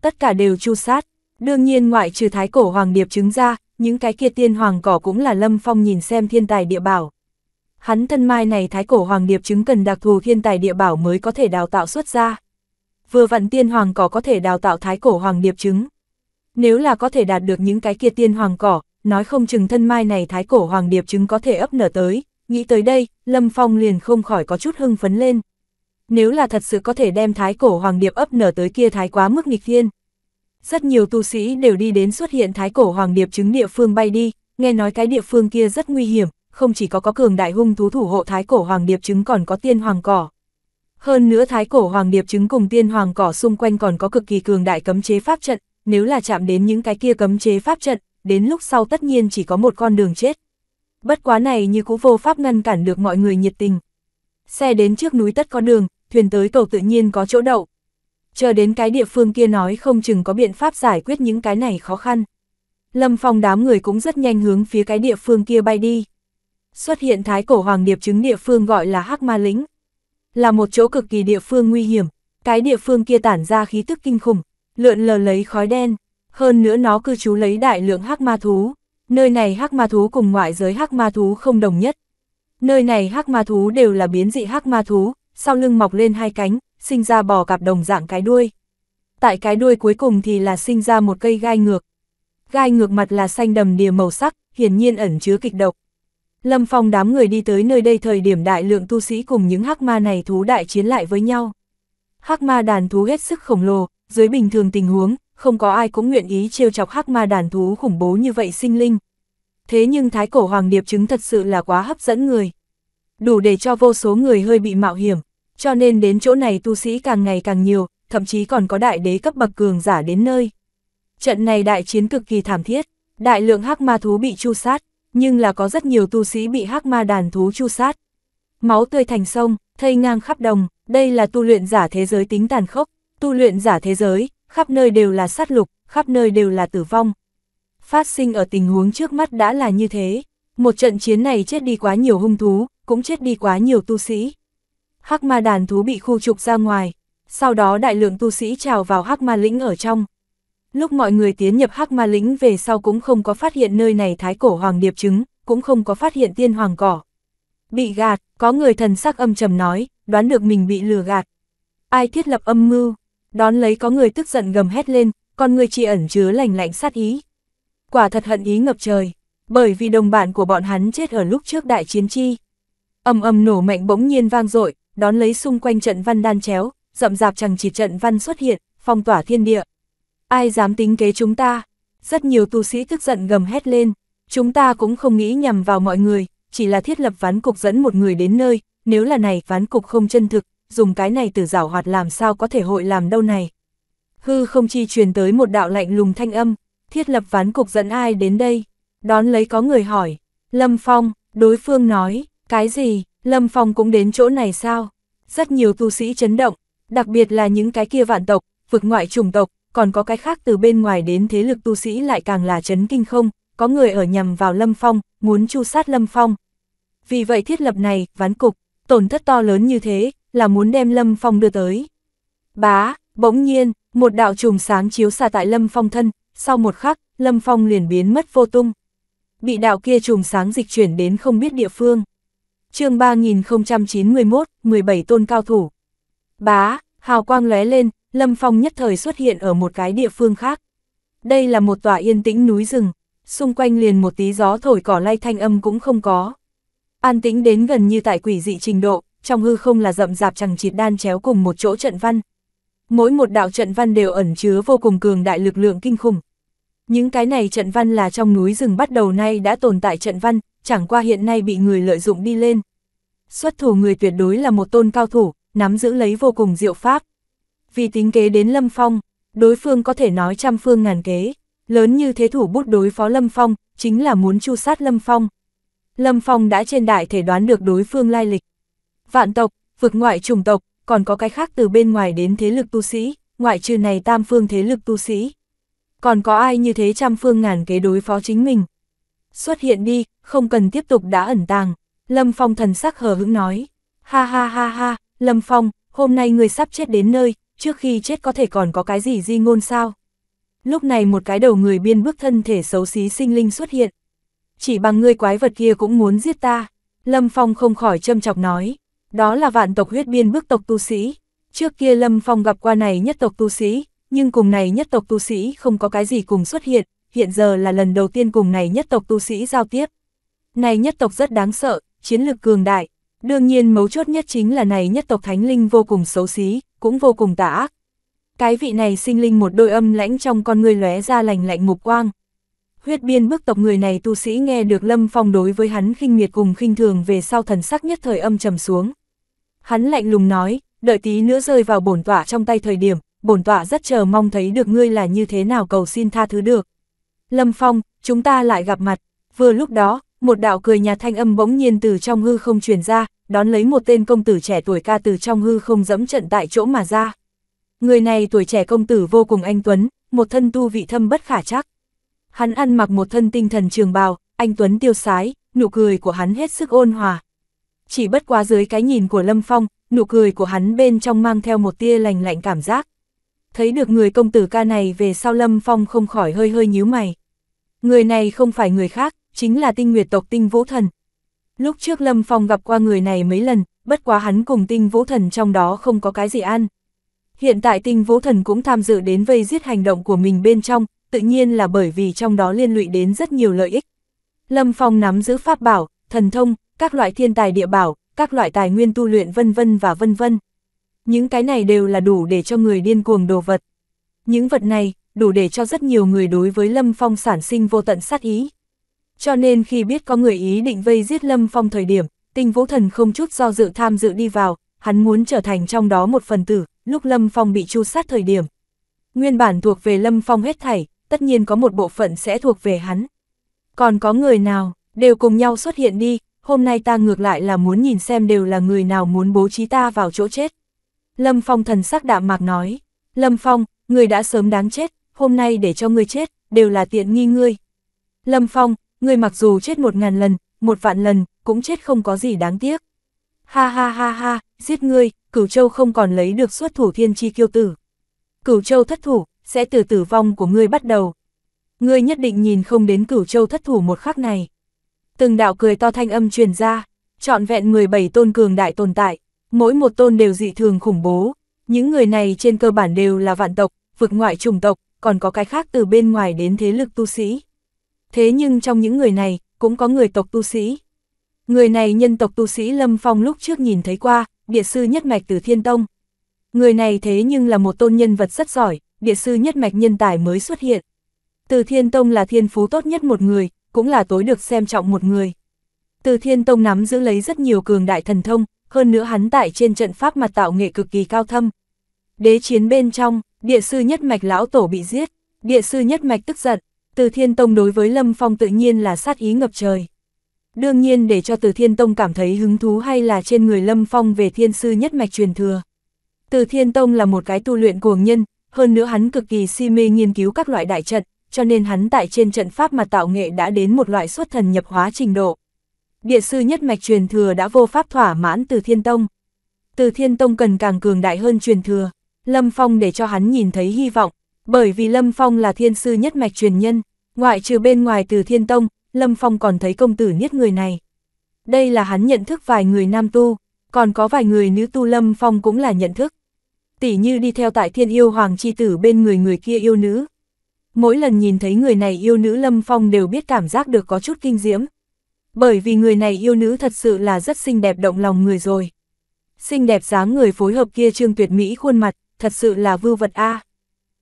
Tất cả đều chu sát, đương nhiên ngoại trừ thái cổ hoàng điệp trứng ra, những cái kia tiên hoàng cỏ cũng là lâm phong nhìn xem thiên tài địa bảo hắn thân mai này thái cổ hoàng điệp chứng cần đặc thù thiên tài địa bảo mới có thể đào tạo xuất ra. Vừa vặn tiên hoàng cỏ có thể đào tạo thái cổ hoàng điệp chứng. Nếu là có thể đạt được những cái kia tiên hoàng cỏ, nói không chừng thân mai này thái cổ hoàng điệp chứng có thể ấp nở tới, nghĩ tới đây, Lâm Phong liền không khỏi có chút hưng phấn lên. Nếu là thật sự có thể đem thái cổ hoàng điệp ấp nở tới kia thái quá mức nghịch thiên. Rất nhiều tu sĩ đều đi đến xuất hiện thái cổ hoàng điệp chứng địa phương bay đi, nghe nói cái địa phương kia rất nguy hiểm, không chỉ có có cường đại hung thú thủ hộ thái cổ hoàng điệp trứng còn có tiên hoàng cỏ. Hơn nữa thái cổ hoàng điệp trứng cùng tiên hoàng cỏ xung quanh còn có cực kỳ cường đại cấm chế pháp trận, nếu là chạm đến những cái kia cấm chế pháp trận, đến lúc sau tất nhiên chỉ có một con đường chết. Bất quá này như cũ vô pháp ngăn cản được mọi người nhiệt tình. Xe đến trước núi tất có đường, thuyền tới cầu tự nhiên có chỗ đậu. Chờ đến cái địa phương kia nói không chừng có biện pháp giải quyết những cái này khó khăn. Lâm Phong đám người cũng rất nhanh hướng phía cái địa phương kia bay đi xuất hiện thái cổ hoàng điệp chứng địa phương gọi là Hắc Ma Lĩnh. Là một chỗ cực kỳ địa phương nguy hiểm, cái địa phương kia tản ra khí tức kinh khủng, lượn lờ lấy khói đen, hơn nữa nó cư trú lấy đại lượng hắc ma thú. Nơi này hắc ma thú cùng ngoại giới hắc ma thú không đồng nhất. Nơi này hắc ma thú đều là biến dị hắc ma thú, sau lưng mọc lên hai cánh, sinh ra bò cặp đồng dạng cái đuôi. Tại cái đuôi cuối cùng thì là sinh ra một cây gai ngược. Gai ngược mặt là xanh đầm đìa màu sắc, hiển nhiên ẩn chứa kịch độc. Lâm Phong đám người đi tới nơi đây thời điểm đại lượng tu sĩ cùng những hắc ma này thú đại chiến lại với nhau. Hắc ma đàn thú hết sức khổng lồ, dưới bình thường tình huống, không có ai cũng nguyện ý trêu chọc hắc ma đàn thú khủng bố như vậy sinh linh. Thế nhưng thái cổ hoàng điệp chứng thật sự là quá hấp dẫn người. Đủ để cho vô số người hơi bị mạo hiểm, cho nên đến chỗ này tu sĩ càng ngày càng nhiều, thậm chí còn có đại đế cấp bậc cường giả đến nơi. Trận này đại chiến cực kỳ thảm thiết, đại lượng hắc ma thú bị chu sát, nhưng là có rất nhiều tu sĩ bị hắc ma đàn thú chu sát. Máu tươi thành sông, thây ngang khắp đồng, đây là tu luyện giả thế giới tính tàn khốc, tu luyện giả thế giới, khắp nơi đều là sát lục, khắp nơi đều là tử vong. Phát sinh ở tình huống trước mắt đã là như thế, một trận chiến này chết đi quá nhiều hung thú, cũng chết đi quá nhiều tu sĩ. Hắc ma đàn thú bị khu trục ra ngoài, sau đó đại lượng tu sĩ trào vào hắc ma lĩnh ở trong, Lúc mọi người tiến nhập Hắc Ma Lĩnh về sau cũng không có phát hiện nơi này thái cổ hoàng điệp trứng, cũng không có phát hiện tiên hoàng cỏ. Bị gạt, có người thần sắc âm trầm nói, đoán được mình bị lừa gạt. Ai thiết lập âm mưu, đón lấy có người tức giận gầm hét lên, con người chỉ ẩn chứa lành lạnh sát ý. Quả thật hận ý ngập trời, bởi vì đồng bạn của bọn hắn chết ở lúc trước đại chiến chi. Âm âm nổ mạnh bỗng nhiên vang dội đón lấy xung quanh trận văn đan chéo, rậm rạp chẳng chỉ trận văn xuất hiện, phong tỏa thiên địa. Ai dám tính kế chúng ta? Rất nhiều tu sĩ tức giận gầm hét lên. Chúng ta cũng không nghĩ nhằm vào mọi người, chỉ là thiết lập ván cục dẫn một người đến nơi, nếu là này ván cục không chân thực, dùng cái này từ giảo hoạt làm sao có thể hội làm đâu này. Hư không chi truyền tới một đạo lạnh lùng thanh âm, thiết lập ván cục dẫn ai đến đây, đón lấy có người hỏi, Lâm Phong, đối phương nói, cái gì, Lâm Phong cũng đến chỗ này sao? Rất nhiều tu sĩ chấn động, đặc biệt là những cái kia vạn tộc, vực ngoại chủng tộc, còn có cái khác từ bên ngoài đến thế lực tu sĩ lại càng là chấn kinh không, có người ở nhằm vào Lâm Phong, muốn chu sát Lâm Phong. Vì vậy thiết lập này, ván cục, tổn thất to lớn như thế, là muốn đem Lâm Phong đưa tới. Bá, bỗng nhiên, một đạo trùm sáng chiếu xa tại Lâm Phong thân, sau một khắc, Lâm Phong liền biến mất vô tung. Bị đạo kia trùm sáng dịch chuyển đến không biết địa phương. chương 3091, 17 tôn cao thủ. Bá, hào quang lóe lên, Lâm Phong nhất thời xuất hiện ở một cái địa phương khác. Đây là một tòa yên tĩnh núi rừng, xung quanh liền một tí gió thổi cỏ lay thanh âm cũng không có. An tĩnh đến gần như tại quỷ dị trình độ, trong hư không là rậm rạp chẳng chịt đan chéo cùng một chỗ trận văn. Mỗi một đạo trận văn đều ẩn chứa vô cùng cường đại lực lượng kinh khủng. Những cái này trận văn là trong núi rừng bắt đầu nay đã tồn tại trận văn, chẳng qua hiện nay bị người lợi dụng đi lên. Xuất thủ người tuyệt đối là một tôn cao thủ, nắm giữ lấy vô cùng diệu pháp, vì tính kế đến Lâm Phong, đối phương có thể nói trăm phương ngàn kế, lớn như thế thủ bút đối phó Lâm Phong, chính là muốn chu sát Lâm Phong. Lâm Phong đã trên đại thể đoán được đối phương lai lịch. Vạn tộc, vực ngoại trùng tộc, còn có cái khác từ bên ngoài đến thế lực tu sĩ, ngoại trừ này tam phương thế lực tu sĩ. Còn có ai như thế trăm phương ngàn kế đối phó chính mình. Xuất hiện đi, không cần tiếp tục đã ẩn tàng. Lâm Phong thần sắc hờ hững nói. Ha ha ha ha, Lâm Phong, hôm nay người sắp chết đến nơi, trước khi chết có thể còn có cái gì di ngôn sao? Lúc này một cái đầu người biên bước thân thể xấu xí sinh linh xuất hiện. Chỉ bằng ngươi quái vật kia cũng muốn giết ta. Lâm Phong không khỏi châm chọc nói. Đó là vạn tộc huyết biên bước tộc tu sĩ. Trước kia Lâm Phong gặp qua này nhất tộc tu sĩ, nhưng cùng này nhất tộc tu sĩ không có cái gì cùng xuất hiện. Hiện giờ là lần đầu tiên cùng này nhất tộc tu sĩ giao tiếp. Này nhất tộc rất đáng sợ, chiến lực cường đại. Đương nhiên mấu chốt nhất chính là này nhất tộc thánh linh vô cùng xấu xí, cũng vô cùng tà ác. Cái vị này sinh linh một đôi âm lãnh trong con người lóe ra lành lạnh mục quang. Huyết biên bức tộc người này tu sĩ nghe được Lâm Phong đối với hắn khinh miệt cùng khinh thường về sau thần sắc nhất thời âm trầm xuống. Hắn lạnh lùng nói, đợi tí nữa rơi vào bổn tọa trong tay thời điểm, bổn tọa rất chờ mong thấy được ngươi là như thế nào cầu xin tha thứ được. Lâm Phong, chúng ta lại gặp mặt, vừa lúc đó, một đạo cười nhà thanh âm bỗng nhiên từ trong hư không truyền ra, đón lấy một tên công tử trẻ tuổi ca từ trong hư không dẫm trận tại chỗ mà ra. Người này tuổi trẻ công tử vô cùng anh Tuấn, một thân tu vị thâm bất khả chắc. Hắn ăn mặc một thân tinh thần trường bào, anh Tuấn tiêu sái, nụ cười của hắn hết sức ôn hòa. Chỉ bất quá dưới cái nhìn của Lâm Phong, nụ cười của hắn bên trong mang theo một tia lành lạnh cảm giác. Thấy được người công tử ca này về sau Lâm Phong không khỏi hơi hơi nhíu mày. Người này không phải người khác, chính là tinh nguyệt tộc tinh vũ thần. Lúc trước Lâm Phong gặp qua người này mấy lần, bất quá hắn cùng tinh vũ thần trong đó không có cái gì ăn. Hiện tại tinh vũ thần cũng tham dự đến vây giết hành động của mình bên trong, tự nhiên là bởi vì trong đó liên lụy đến rất nhiều lợi ích. Lâm Phong nắm giữ pháp bảo, thần thông, các loại thiên tài địa bảo, các loại tài nguyên tu luyện vân vân và vân vân. Những cái này đều là đủ để cho người điên cuồng đồ vật. Những vật này đủ để cho rất nhiều người đối với Lâm Phong sản sinh vô tận sát ý cho nên khi biết có người ý định vây giết Lâm Phong thời điểm, tinh vũ thần không chút do dự tham dự đi vào, hắn muốn trở thành trong đó một phần tử, lúc Lâm Phong bị chu sát thời điểm. Nguyên bản thuộc về Lâm Phong hết thảy, tất nhiên có một bộ phận sẽ thuộc về hắn. Còn có người nào, đều cùng nhau xuất hiện đi, hôm nay ta ngược lại là muốn nhìn xem đều là người nào muốn bố trí ta vào chỗ chết. Lâm Phong thần sắc đạm mạc nói, Lâm Phong, người đã sớm đáng chết, hôm nay để cho ngươi chết, đều là tiện nghi ngươi. Lâm Phong, người mặc dù chết một ngàn lần, một vạn lần, cũng chết không có gì đáng tiếc. Ha ha ha ha, giết ngươi, cửu châu không còn lấy được xuất thủ thiên chi kiêu tử. Cửu châu thất thủ, sẽ từ tử vong của ngươi bắt đầu. Ngươi nhất định nhìn không đến cửu châu thất thủ một khắc này. Từng đạo cười to thanh âm truyền ra, trọn vẹn 17 tôn cường đại tồn tại, mỗi một tôn đều dị thường khủng bố. Những người này trên cơ bản đều là vạn tộc, vực ngoại trùng tộc, còn có cái khác từ bên ngoài đến thế lực tu sĩ thế nhưng trong những người này, cũng có người tộc tu sĩ. Người này nhân tộc tu sĩ Lâm Phong lúc trước nhìn thấy qua, địa sư nhất mạch từ Thiên Tông. Người này thế nhưng là một tôn nhân vật rất giỏi, địa sư nhất mạch nhân tài mới xuất hiện. Từ Thiên Tông là thiên phú tốt nhất một người, cũng là tối được xem trọng một người. Từ Thiên Tông nắm giữ lấy rất nhiều cường đại thần thông, hơn nữa hắn tại trên trận pháp mà tạo nghệ cực kỳ cao thâm. Đế chiến bên trong, địa sư nhất mạch lão tổ bị giết, địa sư nhất mạch tức giận, từ Thiên Tông đối với Lâm Phong tự nhiên là sát ý ngập trời. Đương nhiên để cho Từ Thiên Tông cảm thấy hứng thú hay là trên người Lâm Phong về thiên sư nhất mạch truyền thừa. Từ Thiên Tông là một cái tu luyện cuồng nhân, hơn nữa hắn cực kỳ si mê nghiên cứu các loại đại trận, cho nên hắn tại trên trận pháp mà tạo nghệ đã đến một loại xuất thần nhập hóa trình độ. Địa sư nhất mạch truyền thừa đã vô pháp thỏa mãn Từ Thiên Tông. Từ Thiên Tông cần càng cường đại hơn truyền thừa. Lâm Phong để cho hắn nhìn thấy hy vọng, bởi vì Lâm Phong là thiên sư nhất mạch truyền nhân, ngoại trừ bên ngoài từ thiên tông, Lâm Phong còn thấy công tử niết người này. Đây là hắn nhận thức vài người nam tu, còn có vài người nữ tu Lâm Phong cũng là nhận thức. Tỷ như đi theo tại thiên yêu hoàng chi tử bên người người kia yêu nữ. Mỗi lần nhìn thấy người này yêu nữ Lâm Phong đều biết cảm giác được có chút kinh diễm. Bởi vì người này yêu nữ thật sự là rất xinh đẹp động lòng người rồi. Xinh đẹp dáng người phối hợp kia trương tuyệt mỹ khuôn mặt, thật sự là vưu vật a. À.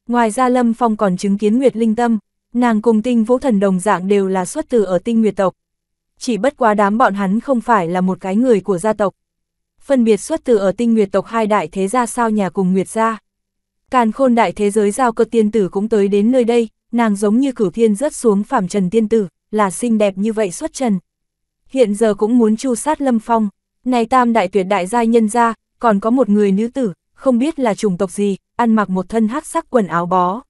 Ngoài ra Lâm Phong còn chứng kiến Nguyệt Linh Tâm, nàng cùng tinh vũ thần đồng dạng đều là xuất từ ở tinh Nguyệt tộc. Chỉ bất quá đám bọn hắn không phải là một cái người của gia tộc. Phân biệt xuất từ ở tinh Nguyệt tộc hai đại thế gia sao nhà cùng Nguyệt gia. Càn khôn đại thế giới giao cơ tiên tử cũng tới đến nơi đây, nàng giống như cửu thiên rớt xuống phàm trần tiên tử, là xinh đẹp như vậy xuất trần. Hiện giờ cũng muốn chu sát Lâm Phong, này tam đại tuyệt đại gia nhân gia, còn có một người nữ tử, không biết là chủng tộc gì, ăn mặc một thân hắc sắc quần áo bó.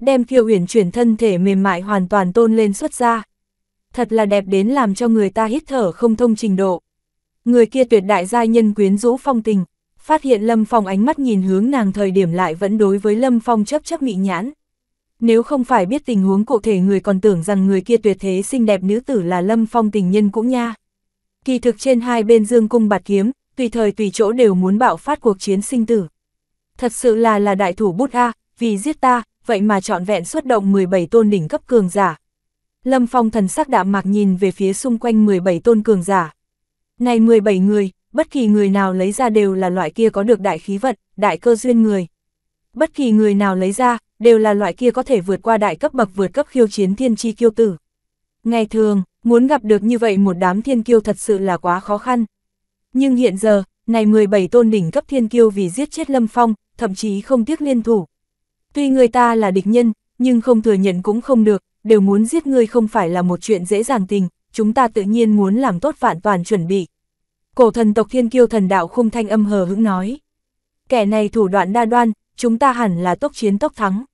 Đem Kiều Uyển chuyển thân thể mềm mại hoàn toàn tôn lên xuất ra. Thật là đẹp đến làm cho người ta hít thở không thông trình độ. Người kia tuyệt đại gia nhân quyến rũ phong tình, phát hiện Lâm Phong ánh mắt nhìn hướng nàng thời điểm lại vẫn đối với Lâm Phong chấp chấp mị nhãn. Nếu không phải biết tình huống cụ thể người còn tưởng rằng người kia tuyệt thế xinh đẹp nữ tử là Lâm Phong tình nhân cũng nha. Kỳ thực trên hai bên dương cung bạt kiếm, tùy thời tùy chỗ đều muốn bạo phát cuộc chiến sinh tử. Thật sự là là đại thủ bút A, vì giết ta, vậy mà trọn vẹn xuất động 17 tôn đỉnh cấp cường giả. Lâm Phong thần sắc đạm mạc nhìn về phía xung quanh 17 tôn cường giả. Này 17 người, bất kỳ người nào lấy ra đều là loại kia có được đại khí vận, đại cơ duyên người. Bất kỳ người nào lấy ra, đều là loại kia có thể vượt qua đại cấp bậc vượt cấp khiêu chiến thiên chi kiêu tử. Ngày thường, muốn gặp được như vậy một đám thiên kiêu thật sự là quá khó khăn. Nhưng hiện giờ, này 17 tôn đỉnh cấp thiên kiêu vì giết chết Lâm Phong, thậm chí không tiếc liên thủ. Tuy người ta là địch nhân, nhưng không thừa nhận cũng không được, đều muốn giết ngươi không phải là một chuyện dễ dàng tình, chúng ta tự nhiên muốn làm tốt vạn toàn chuẩn bị. Cổ thần tộc thiên kiêu thần đạo khung thanh âm hờ hững nói. Kẻ này thủ đoạn đa đoan, chúng ta hẳn là tốc chiến tốc thắng.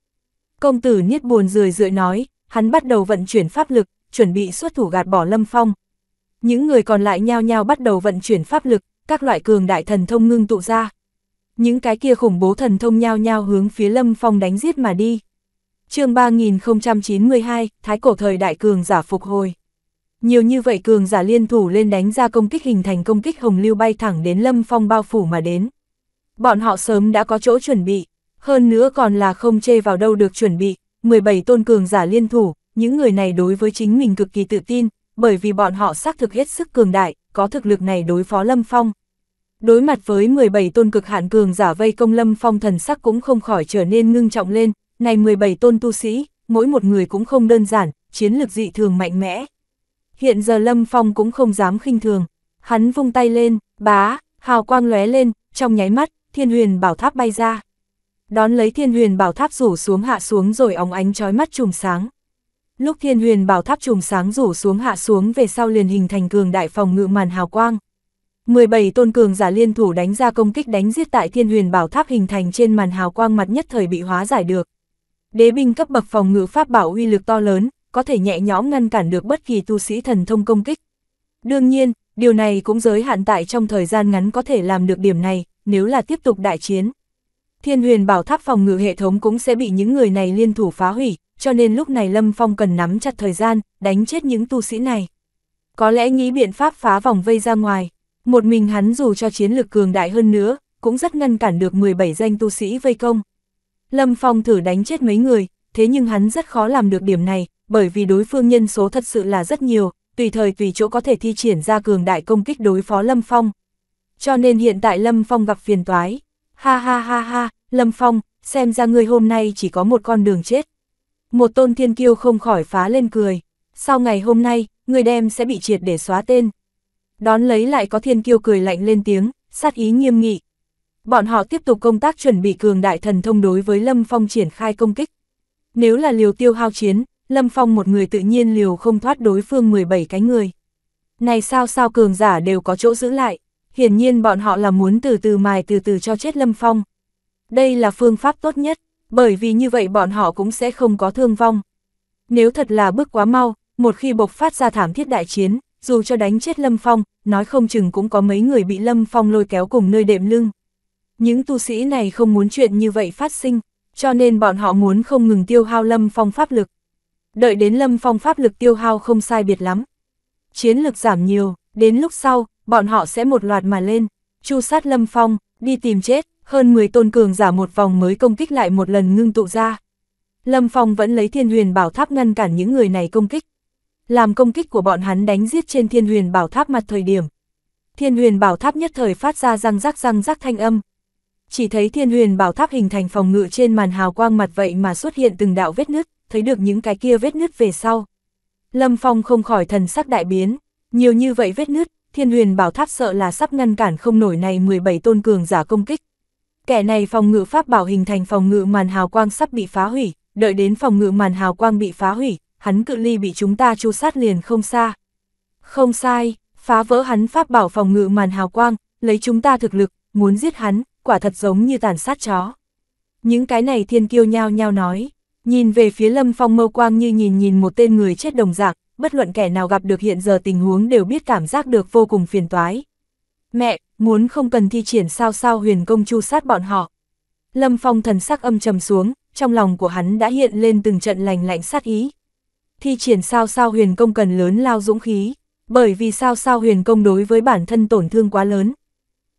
Công tử niết buồn rười rượi nói, hắn bắt đầu vận chuyển pháp lực, chuẩn bị xuất thủ gạt bỏ Lâm Phong. Những người còn lại nhao nhao bắt đầu vận chuyển pháp lực, các loại cường đại thần thông ngưng tụ ra. Những cái kia khủng bố thần thông nhao nhao hướng phía Lâm Phong đánh giết mà đi. chương 3092, Thái cổ thời đại cường giả phục hồi. Nhiều như vậy cường giả liên thủ lên đánh ra công kích hình thành công kích hồng lưu bay thẳng đến Lâm Phong bao phủ mà đến. Bọn họ sớm đã có chỗ chuẩn bị, hơn nữa còn là không chê vào đâu được chuẩn bị, 17 tôn cường giả liên thủ, những người này đối với chính mình cực kỳ tự tin, bởi vì bọn họ xác thực hết sức cường đại, có thực lực này đối phó Lâm Phong. Đối mặt với 17 tôn cực hạn cường giả vây công Lâm Phong thần sắc cũng không khỏi trở nên ngưng trọng lên, này 17 tôn tu sĩ, mỗi một người cũng không đơn giản, chiến lực dị thường mạnh mẽ. Hiện giờ Lâm Phong cũng không dám khinh thường, hắn vung tay lên, bá, hào quang lóe lên, trong nháy mắt, thiên huyền bảo tháp bay ra. Đón lấy thiên huyền bảo tháp rủ xuống hạ xuống rồi óng ánh trói mắt trùm sáng, Lúc thiên huyền bảo tháp trùng sáng rủ xuống hạ xuống về sau liền hình thành cường đại phòng ngự màn hào quang. 17 tôn cường giả liên thủ đánh ra công kích đánh giết tại thiên huyền bảo tháp hình thành trên màn hào quang mặt nhất thời bị hóa giải được. Đế binh cấp bậc phòng ngự pháp bảo uy lực to lớn, có thể nhẹ nhõm ngăn cản được bất kỳ tu sĩ thần thông công kích. Đương nhiên, điều này cũng giới hạn tại trong thời gian ngắn có thể làm được điểm này, nếu là tiếp tục đại chiến. Thiên huyền bảo tháp phòng ngự hệ thống cũng sẽ bị những người này liên thủ phá hủy, cho nên lúc này Lâm Phong cần nắm chặt thời gian, đánh chết những tu sĩ này. Có lẽ nghĩ biện pháp phá vòng vây ra ngoài, một mình hắn dù cho chiến lực cường đại hơn nữa, cũng rất ngăn cản được 17 danh tu sĩ vây công. Lâm Phong thử đánh chết mấy người, thế nhưng hắn rất khó làm được điểm này, bởi vì đối phương nhân số thật sự là rất nhiều, tùy thời tùy chỗ có thể thi triển ra cường đại công kích đối phó Lâm Phong. Cho nên hiện tại Lâm Phong gặp phiền toái. Ha ha ha ha, Lâm Phong, xem ra ngươi hôm nay chỉ có một con đường chết. Một tôn thiên kiêu không khỏi phá lên cười. Sau ngày hôm nay, người đem sẽ bị triệt để xóa tên. Đón lấy lại có thiên kiêu cười lạnh lên tiếng, sát ý nghiêm nghị. Bọn họ tiếp tục công tác chuẩn bị cường đại thần thông đối với Lâm Phong triển khai công kích. Nếu là liều tiêu hao chiến, Lâm Phong một người tự nhiên liều không thoát đối phương 17 cái người. Này sao sao cường giả đều có chỗ giữ lại, hiển nhiên bọn họ là muốn từ từ mài từ từ cho chết Lâm Phong. Đây là phương pháp tốt nhất, bởi vì như vậy bọn họ cũng sẽ không có thương vong. Nếu thật là bước quá mau, một khi bộc phát ra thảm thiết đại chiến, dù cho đánh chết Lâm Phong, nói không chừng cũng có mấy người bị Lâm Phong lôi kéo cùng nơi đệm lưng. Những tu sĩ này không muốn chuyện như vậy phát sinh, cho nên bọn họ muốn không ngừng tiêu hao Lâm Phong pháp lực. Đợi đến Lâm Phong pháp lực tiêu hao không sai biệt lắm. Chiến lực giảm nhiều, đến lúc sau, bọn họ sẽ một loạt mà lên, chu sát Lâm Phong, đi tìm chết hơn 10 tôn cường giả một vòng mới công kích lại một lần ngưng tụ ra. Lâm Phong vẫn lấy thiên huyền bảo tháp ngăn cản những người này công kích. Làm công kích của bọn hắn đánh giết trên thiên huyền bảo tháp mặt thời điểm. Thiên huyền bảo tháp nhất thời phát ra răng rắc răng rắc thanh âm. Chỉ thấy thiên huyền bảo tháp hình thành phòng ngự trên màn hào quang mặt vậy mà xuất hiện từng đạo vết nứt, thấy được những cái kia vết nứt về sau. Lâm Phong không khỏi thần sắc đại biến, nhiều như vậy vết nứt, thiên huyền bảo tháp sợ là sắp ngăn cản không nổi này 17 tôn cường giả công kích. Kẻ này phòng ngự pháp bảo hình thành phòng ngự màn hào quang sắp bị phá hủy, đợi đến phòng ngự màn hào quang bị phá hủy, hắn cự ly bị chúng ta chu sát liền không xa. Không sai, phá vỡ hắn pháp bảo phòng ngự màn hào quang, lấy chúng ta thực lực, muốn giết hắn, quả thật giống như tàn sát chó. Những cái này thiên kiêu nhao nhao nói, nhìn về phía lâm phong mâu quang như nhìn nhìn một tên người chết đồng dạng, bất luận kẻ nào gặp được hiện giờ tình huống đều biết cảm giác được vô cùng phiền toái. Mẹ, muốn không cần thi triển sao sao huyền công chu sát bọn họ. Lâm Phong thần sắc âm trầm xuống, trong lòng của hắn đã hiện lên từng trận lành lạnh sát ý. Thi triển sao sao huyền công cần lớn lao dũng khí, bởi vì sao sao huyền công đối với bản thân tổn thương quá lớn.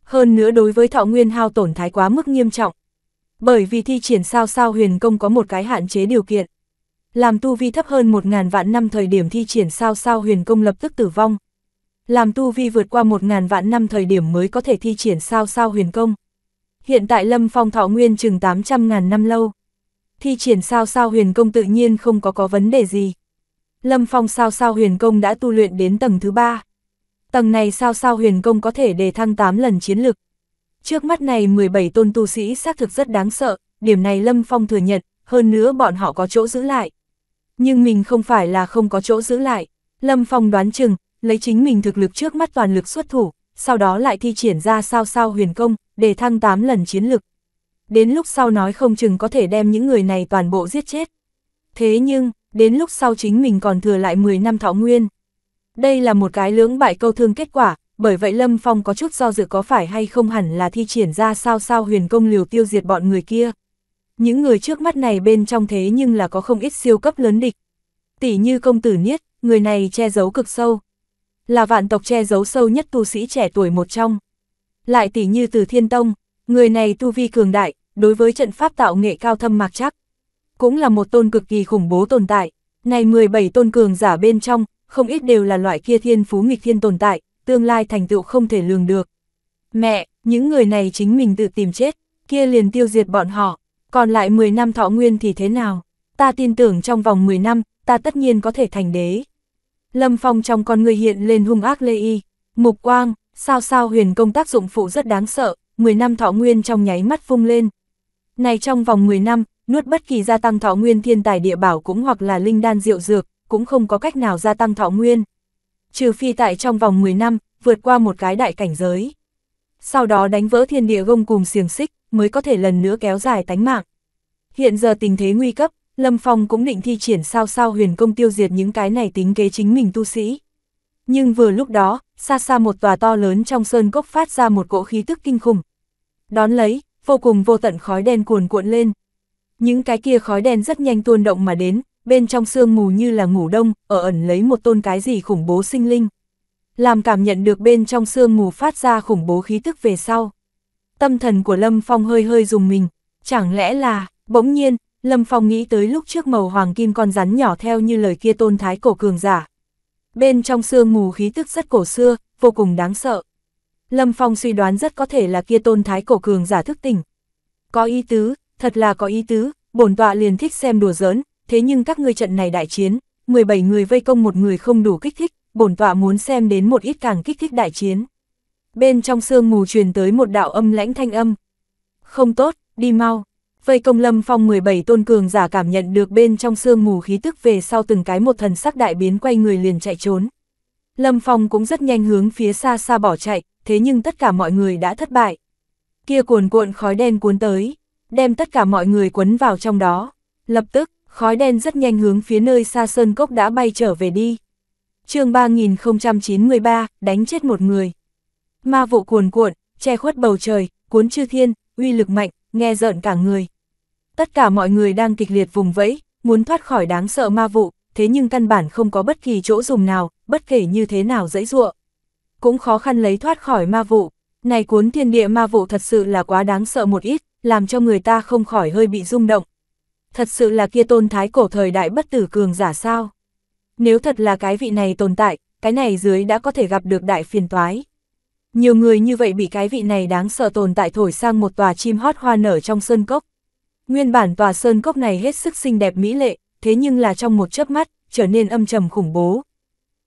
Hơn nữa đối với thọ nguyên hao tổn thái quá mức nghiêm trọng. Bởi vì thi triển sao sao huyền công có một cái hạn chế điều kiện. Làm tu vi thấp hơn một ngàn vạn năm thời điểm thi triển sao sao huyền công lập tức tử vong, làm tu vi vượt qua một ngàn vạn năm thời điểm mới có thể thi triển sao sao huyền công. Hiện tại Lâm Phong thọ nguyên chừng 800 ngàn năm lâu. Thi triển sao sao huyền công tự nhiên không có có vấn đề gì. Lâm Phong sao sao huyền công đã tu luyện đến tầng thứ ba, Tầng này sao sao huyền công có thể đề thăng 8 lần chiến lực. Trước mắt này 17 tôn tu sĩ xác thực rất đáng sợ, điểm này Lâm Phong thừa nhận, hơn nữa bọn họ có chỗ giữ lại. Nhưng mình không phải là không có chỗ giữ lại. Lâm Phong đoán chừng, lấy chính mình thực lực trước mắt toàn lực xuất thủ, sau đó lại thi triển ra sao sao huyền công, để thăng 8 lần chiến lực. Đến lúc sau nói không chừng có thể đem những người này toàn bộ giết chết. Thế nhưng, đến lúc sau chính mình còn thừa lại 10 năm thọ nguyên. Đây là một cái lưỡng bại câu thương kết quả, bởi vậy Lâm Phong có chút do dự có phải hay không hẳn là thi triển ra sao sao huyền công liều tiêu diệt bọn người kia. Những người trước mắt này bên trong thế nhưng là có không ít siêu cấp lớn địch. Tỷ như công tử Niết, người này che giấu cực sâu, là vạn tộc che giấu sâu nhất tu sĩ trẻ tuổi một trong. Lại tỷ như từ Thiên Tông, người này tu vi cường đại, đối với trận pháp tạo nghệ cao thâm mạc chắc. Cũng là một tôn cực kỳ khủng bố tồn tại, này 17 tôn cường giả bên trong, không ít đều là loại kia thiên phú nghịch thiên tồn tại, tương lai thành tựu không thể lường được. Mẹ, những người này chính mình tự tìm chết, kia liền tiêu diệt bọn họ, còn lại 10 năm thọ nguyên thì thế nào? Ta tin tưởng trong vòng 10 năm, ta tất nhiên có thể thành đế. Lâm Phong trong con người hiện lên hung ác lê y, mục quang, sao sao huyền công tác dụng phụ rất đáng sợ, 10 năm thọ nguyên trong nháy mắt phung lên. Này trong vòng 10 năm, nuốt bất kỳ gia tăng thọ nguyên thiên tài địa bảo cũng hoặc là linh đan diệu dược, cũng không có cách nào gia tăng thọ nguyên. Trừ phi tại trong vòng 10 năm, vượt qua một cái đại cảnh giới. Sau đó đánh vỡ thiên địa gông cùng xiềng xích, mới có thể lần nữa kéo dài tánh mạng. Hiện giờ tình thế nguy cấp, Lâm Phong cũng định thi triển sao sao huyền công tiêu diệt những cái này tính kế chính mình tu sĩ. Nhưng vừa lúc đó, xa xa một tòa to lớn trong sơn cốc phát ra một cỗ khí tức kinh khủng. Đón lấy, vô cùng vô tận khói đen cuồn cuộn lên. Những cái kia khói đen rất nhanh tuôn động mà đến, bên trong sương mù như là ngủ đông, ở ẩn lấy một tôn cái gì khủng bố sinh linh. Làm cảm nhận được bên trong sương mù phát ra khủng bố khí tức về sau. Tâm thần của Lâm Phong hơi hơi dùng mình, chẳng lẽ là, bỗng nhiên, Lâm Phong nghĩ tới lúc trước màu hoàng kim con rắn nhỏ theo như lời kia tôn thái cổ cường giả. Bên trong sương mù khí tức rất cổ xưa, vô cùng đáng sợ. Lâm Phong suy đoán rất có thể là kia tôn thái cổ cường giả thức tỉnh. Có ý tứ, thật là có ý tứ, bổn tọa liền thích xem đùa giỡn, thế nhưng các ngươi trận này đại chiến, 17 người vây công một người không đủ kích thích, bổn tọa muốn xem đến một ít càng kích thích đại chiến. Bên trong sương mù truyền tới một đạo âm lãnh thanh âm. Không tốt, đi mau. Vây công lâm phong 17 tôn cường giả cảm nhận được bên trong sương mù khí tức về sau từng cái một thần sắc đại biến quay người liền chạy trốn. Lâm phong cũng rất nhanh hướng phía xa xa bỏ chạy, thế nhưng tất cả mọi người đã thất bại. Kia cuồn cuộn khói đen cuốn tới, đem tất cả mọi người quấn vào trong đó. Lập tức, khói đen rất nhanh hướng phía nơi xa sơn cốc đã bay trở về đi. chương 3093, đánh chết một người. Ma vụ cuồn cuộn, che khuất bầu trời, cuốn chư thiên, uy lực mạnh, nghe rợn cả người. Tất cả mọi người đang kịch liệt vùng vẫy, muốn thoát khỏi đáng sợ ma vụ, thế nhưng căn bản không có bất kỳ chỗ dùng nào, bất kể như thế nào dãy ruộng. Cũng khó khăn lấy thoát khỏi ma vụ, này cuốn thiên địa ma vụ thật sự là quá đáng sợ một ít, làm cho người ta không khỏi hơi bị rung động. Thật sự là kia tôn thái cổ thời đại bất tử cường giả sao? Nếu thật là cái vị này tồn tại, cái này dưới đã có thể gặp được đại phiền toái. Nhiều người như vậy bị cái vị này đáng sợ tồn tại thổi sang một tòa chim hót hoa nở trong sơn cốc. Nguyên bản tòa sơn cốc này hết sức xinh đẹp mỹ lệ, thế nhưng là trong một chớp mắt, trở nên âm trầm khủng bố.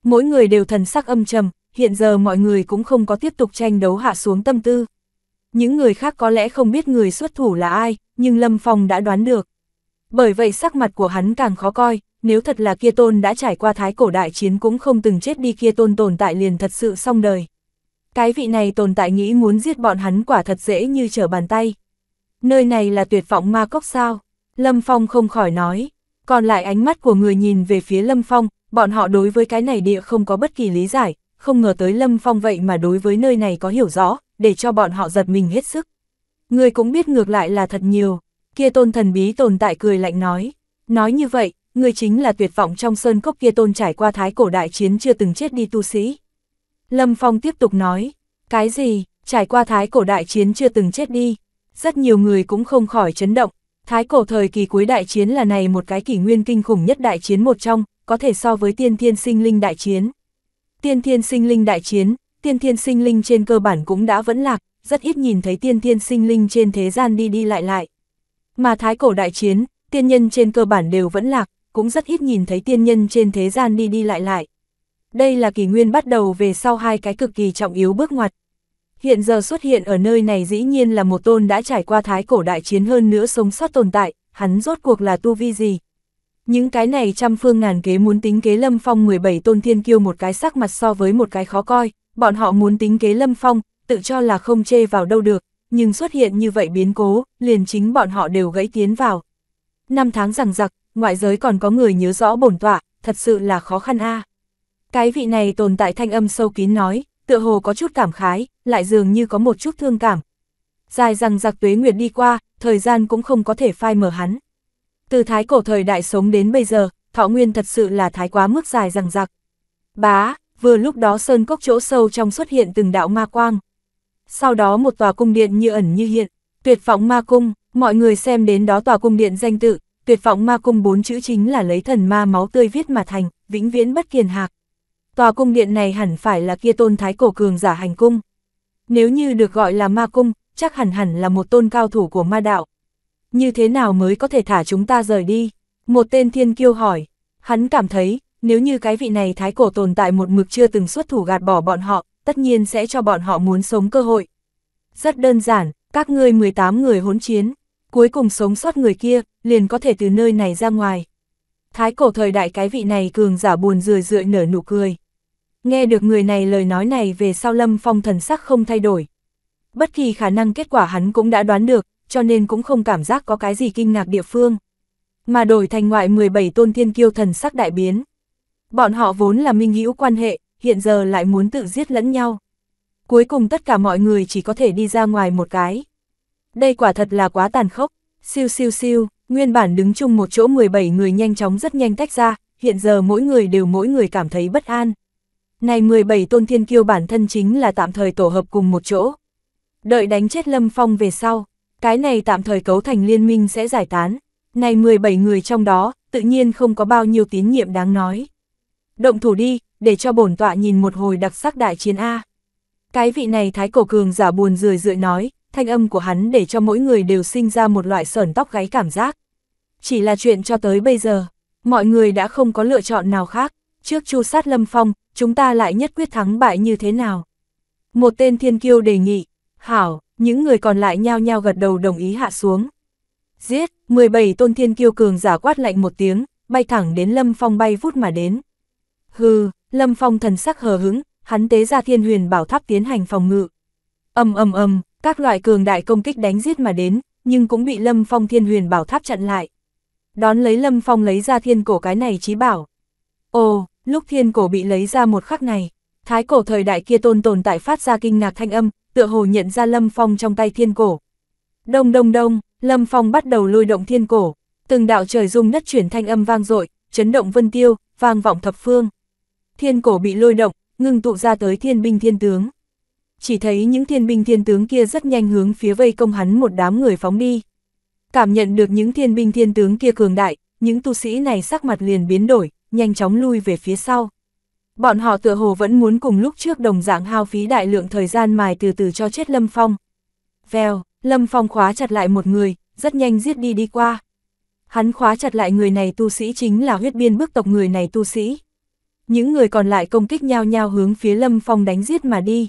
Mỗi người đều thần sắc âm trầm, hiện giờ mọi người cũng không có tiếp tục tranh đấu hạ xuống tâm tư. Những người khác có lẽ không biết người xuất thủ là ai, nhưng Lâm Phong đã đoán được. Bởi vậy sắc mặt của hắn càng khó coi, nếu thật là kia tôn đã trải qua thái cổ đại chiến cũng không từng chết đi kia tôn tồn tại liền thật sự xong đời. Cái vị này tồn tại nghĩ muốn giết bọn hắn quả thật dễ như trở bàn tay. Nơi này là tuyệt vọng ma cốc sao? Lâm Phong không khỏi nói. Còn lại ánh mắt của người nhìn về phía Lâm Phong, bọn họ đối với cái này địa không có bất kỳ lý giải, không ngờ tới Lâm Phong vậy mà đối với nơi này có hiểu rõ, để cho bọn họ giật mình hết sức. Người cũng biết ngược lại là thật nhiều, kia tôn thần bí tồn tại cười lạnh nói. Nói như vậy, người chính là tuyệt vọng trong sơn cốc kia tôn trải qua thái cổ đại chiến chưa từng chết đi tu sĩ. Lâm Phong tiếp tục nói, cái gì, trải qua thái cổ đại chiến chưa từng chết đi, rất nhiều người cũng không khỏi chấn động. Thái cổ thời kỳ cuối đại chiến là này một cái kỷ nguyên kinh khủng nhất đại chiến một trong, có thể so với tiên thiên sinh linh đại chiến. Tiên thiên sinh linh đại chiến, tiên thiên sinh linh trên cơ bản cũng đã vẫn lạc, rất ít nhìn thấy tiên thiên sinh linh trên thế gian đi đi lại lại. Mà thái cổ đại chiến, tiên nhân trên cơ bản đều vẫn lạc, cũng rất ít nhìn thấy tiên nhân trên thế gian đi đi lại lại. Đây là kỷ nguyên bắt đầu về sau hai cái cực kỳ trọng yếu bước ngoặt. Hiện giờ xuất hiện ở nơi này dĩ nhiên là một tôn đã trải qua thái cổ đại chiến hơn nữa sống sót tồn tại, hắn rốt cuộc là tu vi gì. Những cái này trăm phương ngàn kế muốn tính kế lâm phong 17 tôn thiên kiêu một cái sắc mặt so với một cái khó coi, bọn họ muốn tính kế lâm phong, tự cho là không chê vào đâu được, nhưng xuất hiện như vậy biến cố, liền chính bọn họ đều gãy tiến vào. Năm tháng rằng giặc, ngoại giới còn có người nhớ rõ bổn tọa, thật sự là khó khăn a à. Cái vị này tồn tại thanh âm sâu kín nói, tựa hồ có chút cảm khái, lại dường như có một chút thương cảm. Dài rằng giặc tuế nguyệt đi qua, thời gian cũng không có thể phai mở hắn. Từ thái cổ thời đại sống đến bây giờ, thọ nguyên thật sự là thái quá mức dài rằng giặc. Bá, vừa lúc đó sơn cốc chỗ sâu trong xuất hiện từng đạo ma quang. Sau đó một tòa cung điện như ẩn như hiện, tuyệt vọng ma cung, mọi người xem đến đó tòa cung điện danh tự, tuyệt vọng ma cung bốn chữ chính là lấy thần ma máu tươi viết mà thành, vĩnh viễn bất kiền hạc tòa cung điện này hẳn phải là kia tôn thái cổ cường giả hành cung. Nếu như được gọi là ma cung, chắc hẳn hẳn là một tôn cao thủ của ma đạo. Như thế nào mới có thể thả chúng ta rời đi? Một tên thiên kiêu hỏi, hắn cảm thấy, nếu như cái vị này thái cổ tồn tại một mực chưa từng xuất thủ gạt bỏ bọn họ, tất nhiên sẽ cho bọn họ muốn sống cơ hội. Rất đơn giản, các ngươi 18 người hỗn chiến, cuối cùng sống sót người kia, liền có thể từ nơi này ra ngoài. Thái cổ thời đại cái vị này cường giả buồn rười rượi nở nụ cười. Nghe được người này lời nói này về sau Lâm Phong thần sắc không thay đổi. Bất kỳ khả năng kết quả hắn cũng đã đoán được, cho nên cũng không cảm giác có cái gì kinh ngạc địa phương. Mà đổi thành ngoại 17 tôn thiên kiêu thần sắc đại biến. Bọn họ vốn là minh hữu quan hệ, hiện giờ lại muốn tự giết lẫn nhau. Cuối cùng tất cả mọi người chỉ có thể đi ra ngoài một cái. Đây quả thật là quá tàn khốc, siêu siêu siêu, nguyên bản đứng chung một chỗ 17 người nhanh chóng rất nhanh tách ra, hiện giờ mỗi người đều mỗi người cảm thấy bất an. Này 17 tôn thiên kiêu bản thân chính là tạm thời tổ hợp cùng một chỗ. Đợi đánh chết Lâm Phong về sau, cái này tạm thời cấu thành liên minh sẽ giải tán. Này 17 người trong đó, tự nhiên không có bao nhiêu tín nhiệm đáng nói. Động thủ đi, để cho bổn tọa nhìn một hồi đặc sắc đại chiến A. Cái vị này thái cổ cường giả buồn rười rượi nói, thanh âm của hắn để cho mỗi người đều sinh ra một loại sởn tóc gáy cảm giác. Chỉ là chuyện cho tới bây giờ, mọi người đã không có lựa chọn nào khác. Trước chu sát lâm phong, chúng ta lại nhất quyết thắng bại như thế nào? Một tên thiên kiêu đề nghị, hảo, những người còn lại nhao nhao gật đầu đồng ý hạ xuống. Giết, 17 tôn thiên kiêu cường giả quát lạnh một tiếng, bay thẳng đến Lâm Phong bay vút mà đến. Hừ, Lâm Phong thần sắc hờ hứng, hắn tế ra thiên huyền bảo tháp tiến hành phòng ngự. ầm ầm ầm các loại cường đại công kích đánh giết mà đến, nhưng cũng bị Lâm Phong thiên huyền bảo tháp chặn lại. Đón lấy Lâm Phong lấy ra thiên cổ cái này trí bảo. Ồ, Lúc thiên cổ bị lấy ra một khắc này, thái cổ thời đại kia tôn tồn tại phát ra kinh ngạc thanh âm, tựa hồ nhận ra Lâm Phong trong tay thiên cổ. Đông đông đông, Lâm Phong bắt đầu lôi động thiên cổ, từng đạo trời rung đất chuyển thanh âm vang dội, chấn động vân tiêu, vang vọng thập phương. Thiên cổ bị lôi động, ngưng tụ ra tới thiên binh thiên tướng. Chỉ thấy những thiên binh thiên tướng kia rất nhanh hướng phía vây công hắn một đám người phóng đi. Cảm nhận được những thiên binh thiên tướng kia cường đại, những tu sĩ này sắc mặt liền biến đổi, nhanh chóng lui về phía sau. Bọn họ tựa hồ vẫn muốn cùng lúc trước đồng dạng hao phí đại lượng thời gian mài từ từ cho chết Lâm Phong. Vèo, Lâm Phong khóa chặt lại một người, rất nhanh giết đi đi qua. Hắn khóa chặt lại người này tu sĩ chính là huyết biên bức tộc người này tu sĩ. Những người còn lại công kích nhau nhau hướng phía Lâm Phong đánh giết mà đi.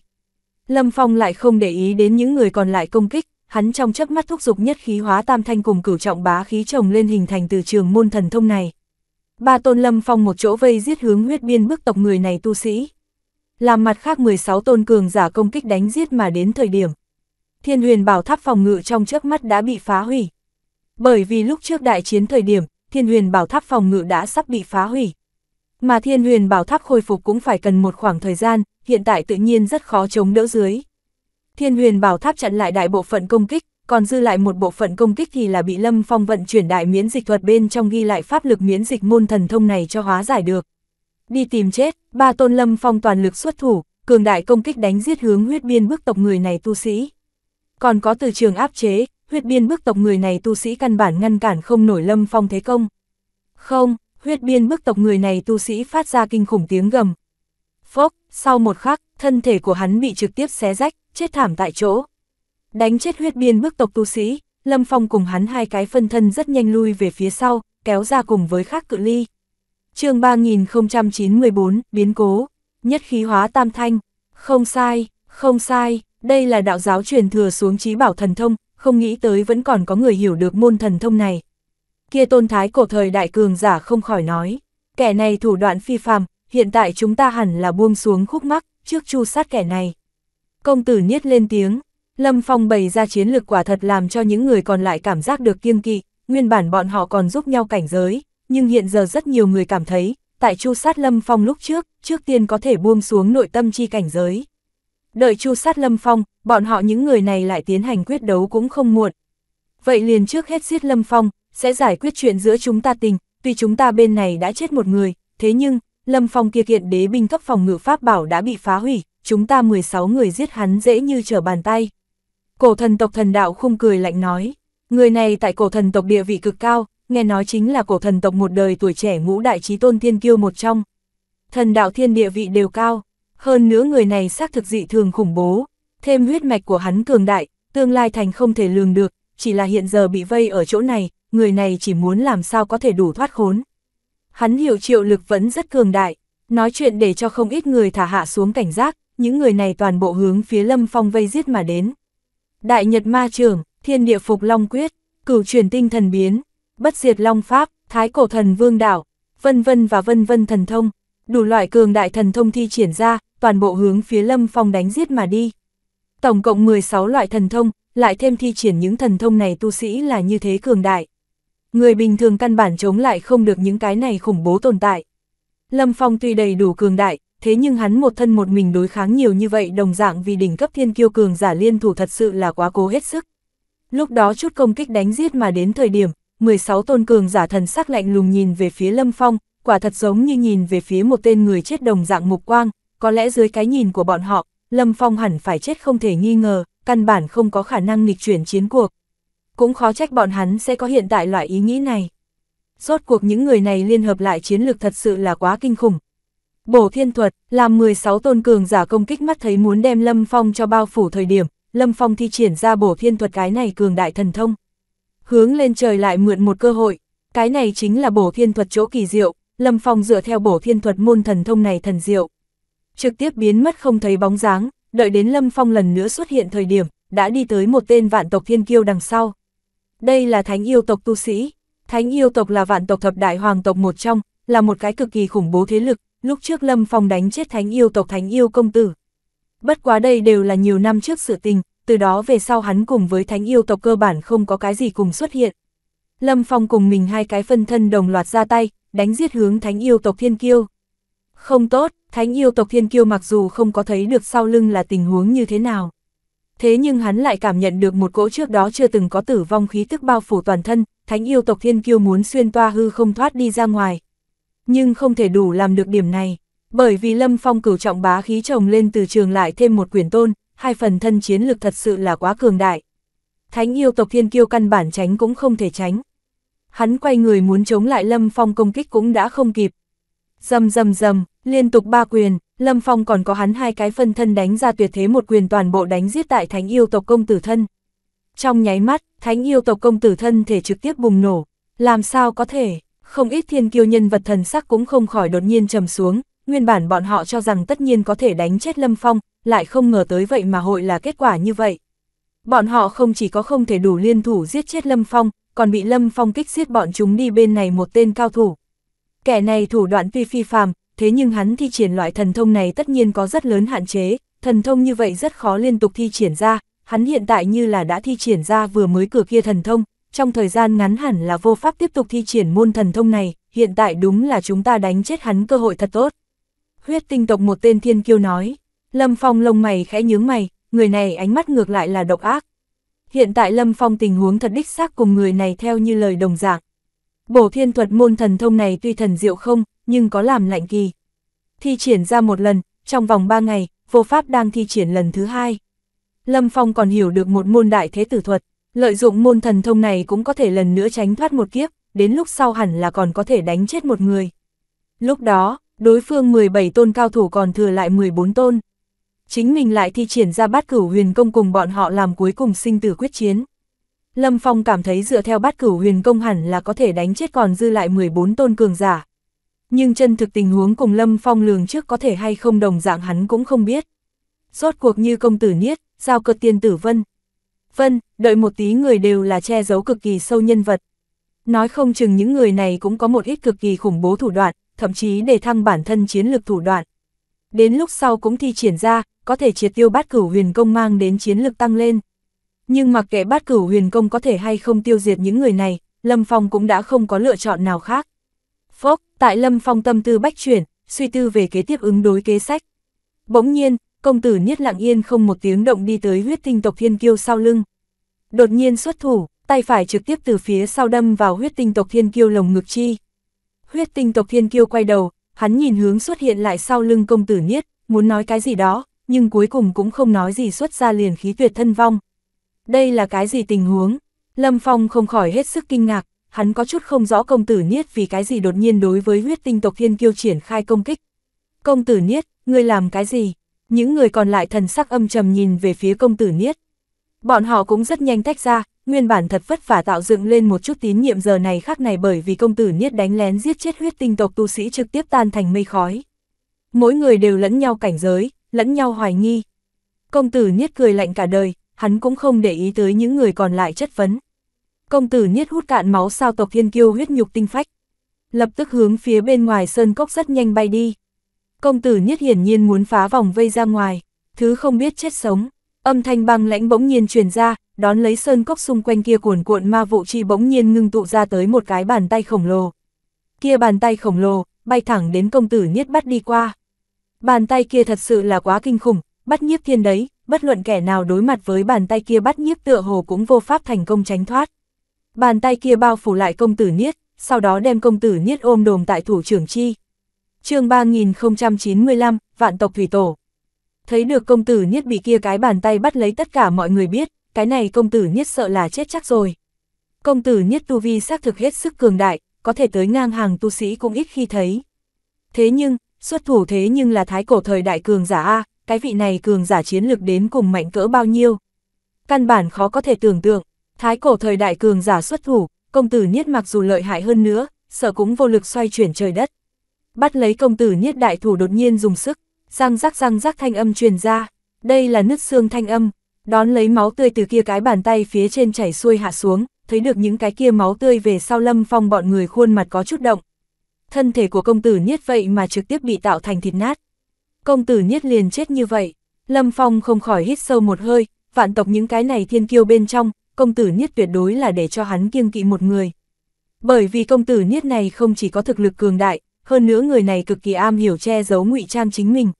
Lâm Phong lại không để ý đến những người còn lại công kích, hắn trong chớp mắt thúc dục nhất khí hóa tam thanh cùng cửu trọng bá khí trồng lên hình thành từ trường môn thần thông này. Ba tôn lâm phong một chỗ vây giết hướng huyết biên bức tộc người này tu sĩ. Làm mặt khác 16 tôn cường giả công kích đánh giết mà đến thời điểm. Thiên huyền bảo tháp phòng ngự trong trước mắt đã bị phá hủy. Bởi vì lúc trước đại chiến thời điểm, thiên huyền bảo tháp phòng ngự đã sắp bị phá hủy. Mà thiên huyền bảo tháp khôi phục cũng phải cần một khoảng thời gian, hiện tại tự nhiên rất khó chống đỡ dưới. Thiên huyền bảo tháp chặn lại đại bộ phận công kích, còn dư lại một bộ phận công kích thì là bị Lâm Phong vận chuyển đại miễn dịch thuật bên trong ghi lại pháp lực miễn dịch môn thần thông này cho hóa giải được. Đi tìm chết, ba tôn Lâm Phong toàn lực xuất thủ, cường đại công kích đánh giết hướng huyết biên bức tộc người này tu sĩ. Còn có từ trường áp chế, huyết biên bức tộc người này tu sĩ căn bản ngăn cản không nổi Lâm Phong thế công. Không, huyết biên bức tộc người này tu sĩ phát ra kinh khủng tiếng gầm. Phốc, sau một khắc, thân thể của hắn bị trực tiếp xé rách, chết thảm tại chỗ. Đánh chết huyết biên bức tộc tu sĩ, Lâm Phong cùng hắn hai cái phân thân rất nhanh lui về phía sau, kéo ra cùng với khác cự ly. chương 3094, biến cố, nhất khí hóa tam thanh, không sai, không sai, đây là đạo giáo truyền thừa xuống trí bảo thần thông, không nghĩ tới vẫn còn có người hiểu được môn thần thông này. Kia tôn thái cổ thời đại cường giả không khỏi nói, kẻ này thủ đoạn phi phàm, hiện tại chúng ta hẳn là buông xuống khúc mắc trước chu sát kẻ này. Công tử niết lên tiếng, Lâm Phong bày ra chiến lược quả thật làm cho những người còn lại cảm giác được kiêng kỵ, nguyên bản bọn họ còn giúp nhau cảnh giới, nhưng hiện giờ rất nhiều người cảm thấy, tại chu sát Lâm Phong lúc trước, trước tiên có thể buông xuống nội tâm chi cảnh giới. Đợi chu sát Lâm Phong, bọn họ những người này lại tiến hành quyết đấu cũng không muộn. Vậy liền trước hết giết Lâm Phong, sẽ giải quyết chuyện giữa chúng ta tình, tuy chúng ta bên này đã chết một người, thế nhưng, Lâm Phong kia kiện đế binh cấp phòng ngự pháp bảo đã bị phá hủy, chúng ta 16 người giết hắn dễ như trở bàn tay. Cổ thần tộc thần đạo khung cười lạnh nói, người này tại cổ thần tộc địa vị cực cao, nghe nói chính là cổ thần tộc một đời tuổi trẻ ngũ đại trí tôn thiên kiêu một trong. Thần đạo thiên địa vị đều cao, hơn nữa người này xác thực dị thường khủng bố, thêm huyết mạch của hắn cường đại, tương lai thành không thể lường được, chỉ là hiện giờ bị vây ở chỗ này, người này chỉ muốn làm sao có thể đủ thoát khốn. Hắn hiểu triệu lực vẫn rất cường đại, nói chuyện để cho không ít người thả hạ xuống cảnh giác, những người này toàn bộ hướng phía lâm phong vây giết mà đến. Đại Nhật Ma Trưởng, Thiên Địa Phục Long Quyết, Cửu Truyền Tinh Thần Biến, Bất Diệt Long Pháp, Thái Cổ Thần Vương Đảo, vân vân và vân vân thần thông, đủ loại cường đại thần thông thi triển ra, toàn bộ hướng phía Lâm Phong đánh giết mà đi. Tổng cộng 16 loại thần thông, lại thêm thi triển những thần thông này tu sĩ là như thế cường đại. Người bình thường căn bản chống lại không được những cái này khủng bố tồn tại. Lâm Phong tuy đầy đủ cường đại, thế nhưng hắn một thân một mình đối kháng nhiều như vậy đồng dạng vì đỉnh cấp thiên kiêu cường giả liên thủ thật sự là quá cố hết sức. Lúc đó chút công kích đánh giết mà đến thời điểm, 16 tôn cường giả thần sắc lạnh lùng nhìn về phía Lâm Phong, quả thật giống như nhìn về phía một tên người chết đồng dạng mục quang, có lẽ dưới cái nhìn của bọn họ, Lâm Phong hẳn phải chết không thể nghi ngờ, căn bản không có khả năng nghịch chuyển chiến cuộc. Cũng khó trách bọn hắn sẽ có hiện tại loại ý nghĩ này. Rốt cuộc những người này liên hợp lại chiến lược thật sự là quá kinh khủng, bổ thiên thuật, làm 16 tôn cường giả công kích mắt thấy muốn đem Lâm Phong cho bao phủ thời điểm, Lâm Phong thi triển ra bổ thiên thuật cái này cường đại thần thông. Hướng lên trời lại mượn một cơ hội, cái này chính là bổ thiên thuật chỗ kỳ diệu, Lâm Phong dựa theo bổ thiên thuật môn thần thông này thần diệu. Trực tiếp biến mất không thấy bóng dáng, đợi đến Lâm Phong lần nữa xuất hiện thời điểm, đã đi tới một tên vạn tộc thiên kiêu đằng sau. Đây là thánh yêu tộc tu sĩ, thánh yêu tộc là vạn tộc thập đại hoàng tộc một trong, là một cái cực kỳ khủng bố thế lực, lúc trước Lâm Phong đánh chết thánh yêu tộc thánh yêu công tử. Bất quá đây đều là nhiều năm trước sự tình, từ đó về sau hắn cùng với thánh yêu tộc cơ bản không có cái gì cùng xuất hiện. Lâm Phong cùng mình hai cái phân thân đồng loạt ra tay, đánh giết hướng thánh yêu tộc thiên kiêu. Không tốt, thánh yêu tộc thiên kiêu mặc dù không có thấy được sau lưng là tình huống như thế nào. Thế nhưng hắn lại cảm nhận được một cỗ trước đó chưa từng có tử vong khí tức bao phủ toàn thân, thánh yêu tộc thiên kiêu muốn xuyên toa hư không thoát đi ra ngoài, nhưng không thể đủ làm được điểm này, bởi vì Lâm Phong cửu trọng bá khí chồng lên từ trường lại thêm một quyển tôn, hai phần thân chiến lực thật sự là quá cường đại. Thánh yêu tộc thiên kiêu căn bản tránh cũng không thể tránh. Hắn quay người muốn chống lại Lâm Phong công kích cũng đã không kịp. Dầm dầm dầm, liên tục ba quyền, Lâm Phong còn có hắn hai cái phân thân đánh ra tuyệt thế một quyền toàn bộ đánh giết tại thánh yêu tộc công tử thân. Trong nháy mắt, thánh yêu tộc công tử thân thể trực tiếp bùng nổ, làm sao có thể không ít thiên kiêu nhân vật thần sắc cũng không khỏi đột nhiên trầm xuống, nguyên bản bọn họ cho rằng tất nhiên có thể đánh chết Lâm Phong, lại không ngờ tới vậy mà hội là kết quả như vậy. Bọn họ không chỉ có không thể đủ liên thủ giết chết Lâm Phong, còn bị Lâm Phong kích giết bọn chúng đi bên này một tên cao thủ. Kẻ này thủ đoạn phi phi phàm, thế nhưng hắn thi triển loại thần thông này tất nhiên có rất lớn hạn chế, thần thông như vậy rất khó liên tục thi triển ra, hắn hiện tại như là đã thi triển ra vừa mới cửa kia thần thông, trong thời gian ngắn hẳn là vô pháp tiếp tục thi triển môn thần thông này, hiện tại đúng là chúng ta đánh chết hắn cơ hội thật tốt. Huyết tinh tộc một tên thiên kiêu nói, Lâm Phong lông mày khẽ nhướng mày, người này ánh mắt ngược lại là độc ác. Hiện tại Lâm Phong tình huống thật đích xác cùng người này theo như lời đồng dạng. Bổ thiên thuật môn thần thông này tuy thần diệu không, nhưng có làm lạnh kỳ. Thi triển ra một lần, trong vòng 3 ngày, vô pháp đang thi triển lần thứ hai. Lâm Phong còn hiểu được một môn đại thế tử thuật, Lợi dụng môn thần thông này cũng có thể lần nữa tránh thoát một kiếp, đến lúc sau hẳn là còn có thể đánh chết một người. Lúc đó, đối phương 17 tôn cao thủ còn thừa lại 14 tôn. Chính mình lại thi triển ra bát cửu huyền công cùng bọn họ làm cuối cùng sinh tử quyết chiến. Lâm Phong cảm thấy dựa theo bát cửu huyền công hẳn là có thể đánh chết còn dư lại 14 tôn cường giả. Nhưng chân thực tình huống cùng Lâm Phong lường trước có thể hay không đồng dạng hắn cũng không biết. Rốt cuộc như công tử Niết, giao cơ tiên tử Vân, Vân, đợi một tí người đều là che giấu cực kỳ sâu nhân vật. Nói không chừng những người này cũng có một ít cực kỳ khủng bố thủ đoạn, thậm chí để thăng bản thân chiến lược thủ đoạn. Đến lúc sau cũng thi triển ra, có thể triệt tiêu bát cửu huyền công mang đến chiến lược tăng lên. Nhưng mặc kệ bát cửu huyền công có thể hay không tiêu diệt những người này, Lâm Phong cũng đã không có lựa chọn nào khác. Phốc, tại Lâm Phong tâm tư bách chuyển, suy tư về kế tiếp ứng đối kế sách. Bỗng nhiên, công tử niết lặng yên không một tiếng động đi tới huyết tinh tộc thiên kiêu sau lưng. Đột nhiên xuất thủ, tay phải trực tiếp từ phía sau đâm vào huyết tinh tộc thiên kiêu lồng ngực chi. Huyết tinh tộc thiên kiêu quay đầu, hắn nhìn hướng xuất hiện lại sau lưng công tử niết, muốn nói cái gì đó, nhưng cuối cùng cũng không nói gì xuất ra liền khí tuyệt thân vong. Đây là cái gì tình huống? Lâm Phong không khỏi hết sức kinh ngạc, hắn có chút không rõ công tử Niết vì cái gì đột nhiên đối với huyết tinh tộc thiên kiêu triển khai công kích. Công tử Niết, ngươi làm cái gì? Những người còn lại thần sắc âm trầm nhìn về phía công tử Niết. Bọn họ cũng rất nhanh tách ra, nguyên bản thật vất vả tạo dựng lên một chút tín nhiệm giờ này khác này bởi vì công tử Niết đánh lén giết chết huyết tinh tộc tu sĩ trực tiếp tan thành mây khói. Mỗi người đều lẫn nhau cảnh giới, lẫn nhau hoài nghi. Công tử Niết cười lạnh cả đời, hắn cũng không để ý tới những người còn lại chất vấn. Công tử Niết hút cạn máu sao tộc thiên kiêu huyết nhục tinh phách. Lập tức hướng phía bên ngoài sơn cốc rất nhanh bay đi. Công tử nhất hiển nhiên muốn phá vòng vây ra ngoài, thứ không biết chết sống. Âm thanh băng lãnh bỗng nhiên truyền ra, đón lấy sơn cốc xung quanh kia cuồn cuộn ma vụ chi bỗng nhiên ngưng tụ ra tới một cái bàn tay khổng lồ. Kia bàn tay khổng lồ, bay thẳng đến công tử Niết bắt đi qua. Bàn tay kia thật sự là quá kinh khủng, bắt nhiếp thiên đấy, bất luận kẻ nào đối mặt với bàn tay kia bắt nhiếp tựa hồ cũng vô pháp thành công tránh thoát. Bàn tay kia bao phủ lại công tử Niết, sau đó đem công tử Niết ôm đồm tại thủ trưởng chi, chương 3095, vạn tộc thủy tổ. Thấy được công tử Niết bị kia cái bàn tay bắt lấy tất cả mọi người biết, cái này công tử Niết sợ là chết chắc rồi. Công tử Niết Tu Vi xác thực hết sức cường đại, có thể tới ngang hàng tu sĩ cũng ít khi thấy. Thế nhưng, xuất thủ thế nhưng là thái cổ thời đại cường giả A, cái vị này cường giả chiến lược đến cùng mạnh cỡ bao nhiêu. Căn bản khó có thể tưởng tượng, thái cổ thời đại cường giả xuất thủ, công tử Niết mặc dù lợi hại hơn nữa, sợ cũng vô lực xoay chuyển trời đất bắt lấy công tử nhiết đại thủ đột nhiên dùng sức, răng rắc răng rắc thanh âm truyền ra, đây là nứt xương thanh âm, đón lấy máu tươi từ kia cái bàn tay phía trên chảy xuôi hạ xuống, thấy được những cái kia máu tươi về sau lâm phong bọn người khuôn mặt có chút động. Thân thể của công tử nhiết vậy mà trực tiếp bị tạo thành thịt nát. Công tử nhiết liền chết như vậy, lâm phong không khỏi hít sâu một hơi, vạn tộc những cái này thiên kiêu bên trong, công tử nhiết tuyệt đối là để cho hắn kiêng kỵ một người. Bởi vì công tử niết này không chỉ có thực lực cường đại, hơn nữa người này cực kỳ am hiểu che giấu ngụy trang chính mình.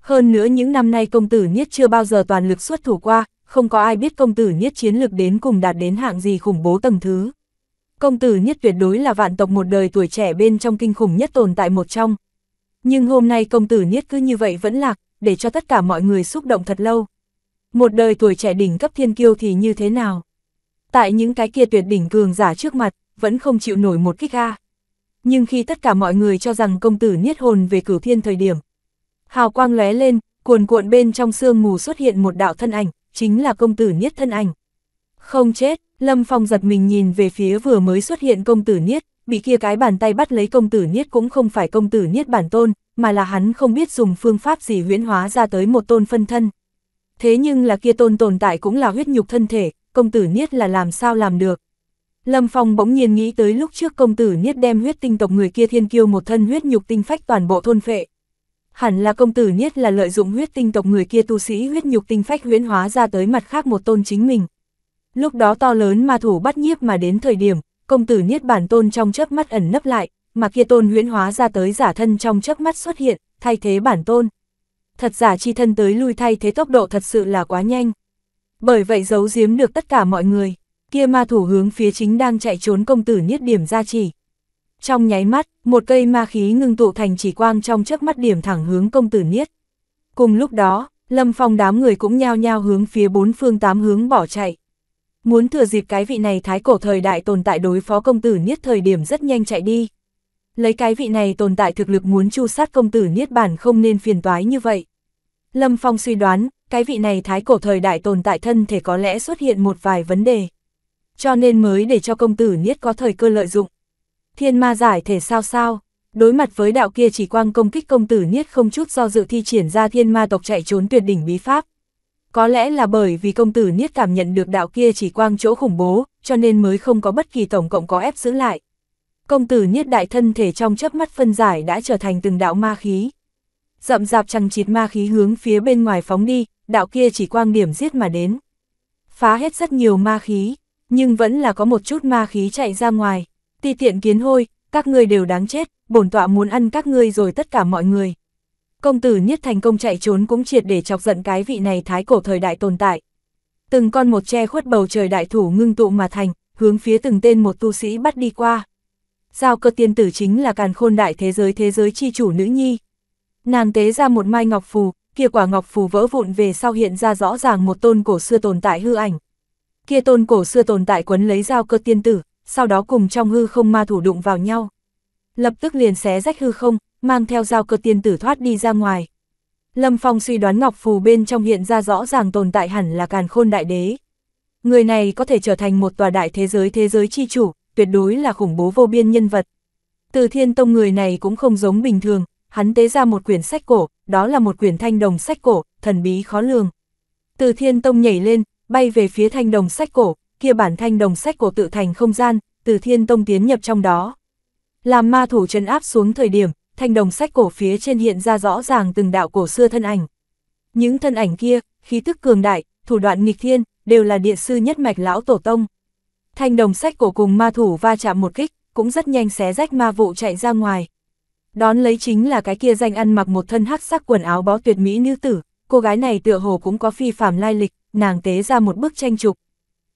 Hơn nữa những năm nay công tử Niết chưa bao giờ toàn lực xuất thủ qua, không có ai biết công tử Niết chiến lực đến cùng đạt đến hạng gì khủng bố tầng thứ. Công tử Niết tuyệt đối là vạn tộc một đời tuổi trẻ bên trong kinh khủng nhất tồn tại một trong. Nhưng hôm nay công tử Niết cứ như vậy vẫn lạc, để cho tất cả mọi người xúc động thật lâu. Một đời tuổi trẻ đỉnh cấp thiên kiêu thì như thế nào? Tại những cái kia tuyệt đỉnh cường giả trước mặt, vẫn không chịu nổi một kích A nhưng khi tất cả mọi người cho rằng công tử niết hồn về cửu thiên thời điểm. Hào quang lóe lên, cuồn cuộn bên trong sương mù xuất hiện một đạo thân ảnh, chính là công tử niết thân ảnh. Không chết, Lâm Phong giật mình nhìn về phía vừa mới xuất hiện công tử niết, bị kia cái bàn tay bắt lấy công tử niết cũng không phải công tử niết bản tôn, mà là hắn không biết dùng phương pháp gì huyễn hóa ra tới một tôn phân thân. Thế nhưng là kia tôn tồn tại cũng là huyết nhục thân thể, công tử niết là làm sao làm được. Lâm Phong bỗng nhiên nghĩ tới lúc trước công tử niết đem huyết tinh tộc người kia thiên kiêu một thân huyết nhục tinh phách toàn bộ thôn phệ. Hẳn là công tử niết là lợi dụng huyết tinh tộc người kia tu sĩ huyết nhục tinh phách huyễn hóa ra tới mặt khác một tôn chính mình. Lúc đó to lớn ma thủ bắt nhiếp mà đến thời điểm, công tử niết bản tôn trong chớp mắt ẩn nấp lại, mà kia tôn huyễn hóa ra tới giả thân trong chớp mắt xuất hiện, thay thế bản tôn. Thật giả chi thân tới lui thay thế tốc độ thật sự là quá nhanh. Bởi vậy giấu giếm được tất cả mọi người kia ma thủ hướng phía chính đang chạy trốn công tử niết điểm ra chỉ. Trong nháy mắt, một cây ma khí ngưng tụ thành chỉ quang trong trước mắt điểm thẳng hướng công tử niết. Cùng lúc đó, lâm phong đám người cũng nhao nhao hướng phía bốn phương tám hướng bỏ chạy. Muốn thừa dịp cái vị này thái cổ thời đại tồn tại đối phó công tử niết thời điểm rất nhanh chạy đi. Lấy cái vị này tồn tại thực lực muốn chu sát công tử niết bản không nên phiền toái như vậy. Lâm Phong suy đoán, cái vị này thái cổ thời đại tồn tại thân thể có lẽ xuất hiện một vài vấn đề cho nên mới để cho công tử niết có thời cơ lợi dụng. Thiên ma giải thể sao sao, đối mặt với đạo kia chỉ quang công kích công tử niết không chút do dự thi triển ra thiên ma tộc chạy trốn tuyệt đỉnh bí pháp. Có lẽ là bởi vì công tử niết cảm nhận được đạo kia chỉ quang chỗ khủng bố, cho nên mới không có bất kỳ tổng cộng có ép giữ lại. Công tử niết đại thân thể trong chớp mắt phân giải đã trở thành từng đạo ma khí. Rậm rạp chằng chịt ma khí hướng phía bên ngoài phóng đi, đạo kia chỉ quang điểm giết mà đến. Phá hết rất nhiều ma khí, nhưng vẫn là có một chút ma khí chạy ra ngoài. Ti tiện kiến hôi, các ngươi đều đáng chết, bổn tọa muốn ăn các ngươi rồi tất cả mọi người. Công tử Niết Thành công chạy trốn cũng triệt để chọc giận cái vị này thái cổ thời đại tồn tại. Từng con một che khuất bầu trời đại thủ ngưng tụ mà thành, hướng phía từng tên một tu sĩ bắt đi qua. Giao cơ tiên tử chính là càn khôn đại thế giới thế giới chi chủ nữ nhi. Nàng tế ra một mai ngọc phù, kia quả ngọc phù vỡ vụn về sau hiện ra rõ ràng một tôn cổ xưa tồn tại hư ảnh kia tôn cổ xưa tồn tại quấn lấy dao cơ tiên tử, sau đó cùng trong hư không ma thủ đụng vào nhau. Lập tức liền xé rách hư không, mang theo dao cơ tiên tử thoát đi ra ngoài. Lâm Phong suy đoán ngọc phù bên trong hiện ra rõ ràng tồn tại hẳn là càn khôn đại đế. Người này có thể trở thành một tòa đại thế giới thế giới chi chủ, tuyệt đối là khủng bố vô biên nhân vật. Từ thiên tông người này cũng không giống bình thường, hắn tế ra một quyển sách cổ, đó là một quyển thanh đồng sách cổ, thần bí khó lường. Từ thiên tông nhảy lên, bay về phía thanh đồng sách cổ, kia bản thanh đồng sách cổ tự thành không gian, từ thiên tông tiến nhập trong đó. Làm ma thủ trấn áp xuống thời điểm, thanh đồng sách cổ phía trên hiện ra rõ ràng từng đạo cổ xưa thân ảnh. Những thân ảnh kia, khí tức cường đại, thủ đoạn nghịch thiên, đều là địa sư nhất mạch lão tổ tông. Thanh đồng sách cổ cùng ma thủ va chạm một kích, cũng rất nhanh xé rách ma vụ chạy ra ngoài. Đón lấy chính là cái kia danh ăn mặc một thân hắc sắc quần áo bó tuyệt mỹ nữ tử, cô gái này tựa hồ cũng có phi phàm lai lịch nàng tế ra một bức tranh trục.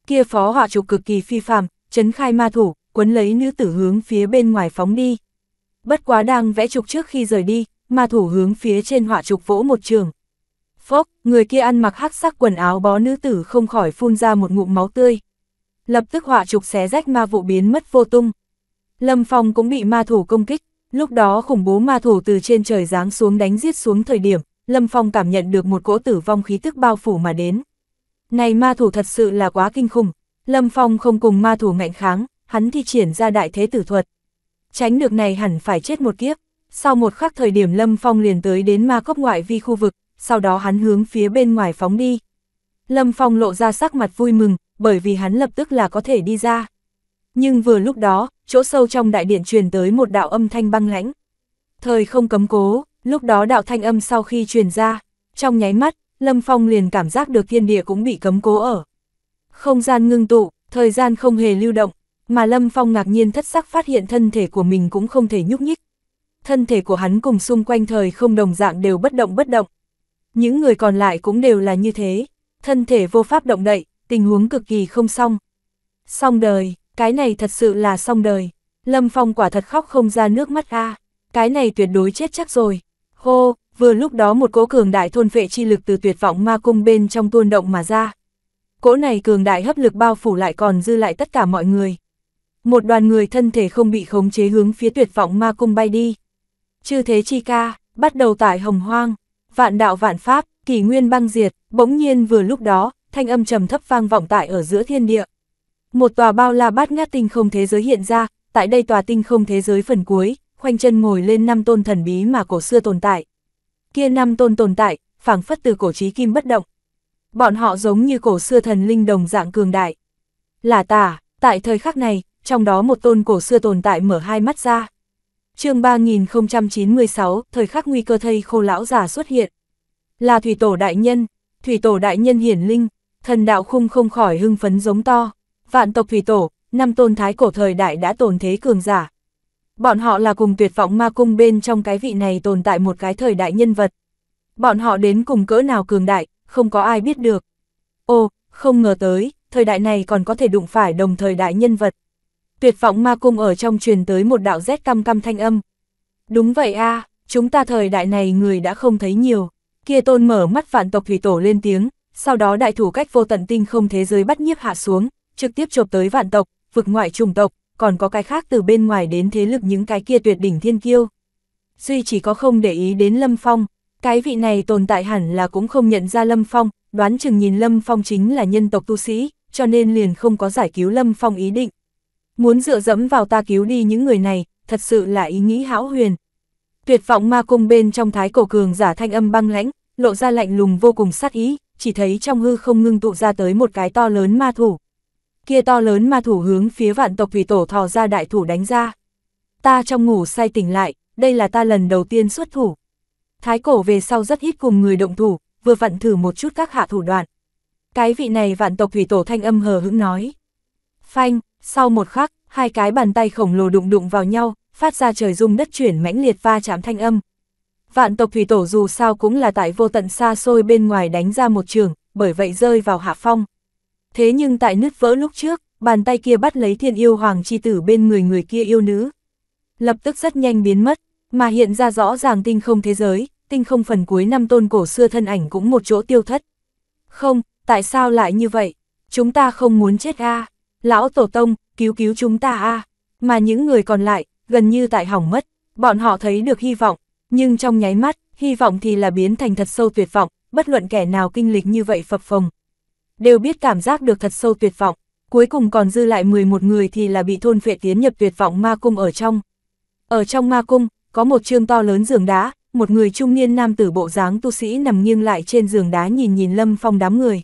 Kia phó họa trục cực kỳ phi phàm, chấn khai ma thủ, quấn lấy nữ tử hướng phía bên ngoài phóng đi. Bất quá đang vẽ trục trước khi rời đi, ma thủ hướng phía trên họa trục vỗ một trường. Phốc, người kia ăn mặc hắc sắc quần áo bó nữ tử không khỏi phun ra một ngụm máu tươi. Lập tức họa trục xé rách ma vụ biến mất vô tung. Lâm Phong cũng bị ma thủ công kích, lúc đó khủng bố ma thủ từ trên trời giáng xuống đánh giết xuống thời điểm, Lâm Phong cảm nhận được một cỗ tử vong khí tức bao phủ mà đến. Này ma thủ thật sự là quá kinh khủng, Lâm Phong không cùng ma thủ ngạnh kháng, hắn thi triển ra đại thế tử thuật. Tránh được này hẳn phải chết một kiếp, sau một khắc thời điểm Lâm Phong liền tới đến ma cốc ngoại vi khu vực, sau đó hắn hướng phía bên ngoài phóng đi. Lâm Phong lộ ra sắc mặt vui mừng, bởi vì hắn lập tức là có thể đi ra. Nhưng vừa lúc đó, chỗ sâu trong đại điện truyền tới một đạo âm thanh băng lãnh. Thời không cấm cố, lúc đó đạo thanh âm sau khi truyền ra, trong nháy mắt, Lâm Phong liền cảm giác được thiên địa cũng bị cấm cố ở. Không gian ngưng tụ, thời gian không hề lưu động, mà Lâm Phong ngạc nhiên thất sắc phát hiện thân thể của mình cũng không thể nhúc nhích. Thân thể của hắn cùng xung quanh thời không đồng dạng đều bất động bất động. Những người còn lại cũng đều là như thế, thân thể vô pháp động đậy, tình huống cực kỳ không xong. Xong đời, cái này thật sự là xong đời. Lâm Phong quả thật khóc không ra nước mắt a cái này tuyệt đối chết chắc rồi. Hô, vừa lúc đó một cỗ cường đại thôn vệ chi lực từ tuyệt vọng ma cung bên trong tuôn động mà ra. Cỗ này cường đại hấp lực bao phủ lại còn dư lại tất cả mọi người. Một đoàn người thân thể không bị khống chế hướng phía tuyệt vọng ma cung bay đi. Chư thế chi ca, bắt đầu tại hồng hoang, vạn đạo vạn pháp, kỷ nguyên băng diệt, bỗng nhiên vừa lúc đó, thanh âm trầm thấp vang vọng tại ở giữa thiên địa. Một tòa bao la bát ngát tinh không thế giới hiện ra, tại đây tòa tinh không thế giới phần cuối, khoanh chân ngồi lên năm tôn thần bí mà cổ xưa tồn tại kia năm tôn tồn tại, phảng phất từ cổ trí kim bất động. Bọn họ giống như cổ xưa thần linh đồng dạng cường đại. Là tà tại thời khắc này, trong đó một tôn cổ xưa tồn tại mở hai mắt ra. chương 3096, thời khắc nguy cơ thây khô lão già xuất hiện. Là thủy tổ đại nhân, thủy tổ đại nhân hiển linh, thần đạo khung không khỏi hưng phấn giống to. Vạn tộc thủy tổ, năm tôn thái cổ thời đại đã tồn thế cường giả, Bọn họ là cùng tuyệt vọng ma cung bên trong cái vị này tồn tại một cái thời đại nhân vật. Bọn họ đến cùng cỡ nào cường đại, không có ai biết được. Ô, không ngờ tới, thời đại này còn có thể đụng phải đồng thời đại nhân vật. Tuyệt vọng ma cung ở trong truyền tới một đạo rét căm căm thanh âm. Đúng vậy a chúng ta thời đại này người đã không thấy nhiều. Kia tôn mở mắt vạn tộc thủy tổ lên tiếng, sau đó đại thủ cách vô tận tinh không thế giới bắt nhiếp hạ xuống, trực tiếp chộp tới vạn tộc, vực ngoại trùng tộc, còn có cái khác từ bên ngoài đến thế lực những cái kia tuyệt đỉnh thiên kiêu. Duy chỉ có không để ý đến Lâm Phong, cái vị này tồn tại hẳn là cũng không nhận ra Lâm Phong, đoán chừng nhìn Lâm Phong chính là nhân tộc tu sĩ, cho nên liền không có giải cứu Lâm Phong ý định. Muốn dựa dẫm vào ta cứu đi những người này, thật sự là ý nghĩ hão huyền. Tuyệt vọng ma cung bên trong thái cổ cường giả thanh âm băng lãnh, lộ ra lạnh lùng vô cùng sát ý, chỉ thấy trong hư không ngưng tụ ra tới một cái to lớn ma thủ, kia to lớn ma thủ hướng phía vạn tộc thủy tổ thò ra đại thủ đánh ra. Ta trong ngủ say tỉnh lại, đây là ta lần đầu tiên xuất thủ. Thái cổ về sau rất hít cùng người động thủ, vừa vặn thử một chút các hạ thủ đoạn. Cái vị này vạn tộc thủy tổ thanh âm hờ hững nói. Phanh, sau một khắc, hai cái bàn tay khổng lồ đụng đụng vào nhau, phát ra trời rung đất chuyển mãnh liệt va chạm thanh âm. Vạn tộc thủy tổ dù sao cũng là tại vô tận xa xôi bên ngoài đánh ra một trường, bởi vậy rơi vào hạ phong. Thế nhưng tại nứt vỡ lúc trước, bàn tay kia bắt lấy thiên yêu hoàng chi tử bên người người kia yêu nữ. Lập tức rất nhanh biến mất, mà hiện ra rõ ràng tinh không thế giới, tinh không phần cuối năm tôn cổ xưa thân ảnh cũng một chỗ tiêu thất. Không, tại sao lại như vậy? Chúng ta không muốn chết a Lão Tổ Tông, cứu cứu chúng ta a Mà những người còn lại, gần như tại hỏng mất, bọn họ thấy được hy vọng, nhưng trong nháy mắt, hy vọng thì là biến thành thật sâu tuyệt vọng, bất luận kẻ nào kinh lịch như vậy phập phồng, đều biết cảm giác được thật sâu tuyệt vọng, cuối cùng còn dư lại 11 người thì là bị thôn phệ tiến nhập tuyệt vọng ma cung ở trong. Ở trong ma cung, có một chương to lớn giường đá, một người trung niên nam tử bộ dáng tu sĩ nằm nghiêng lại trên giường đá nhìn nhìn Lâm Phong đám người.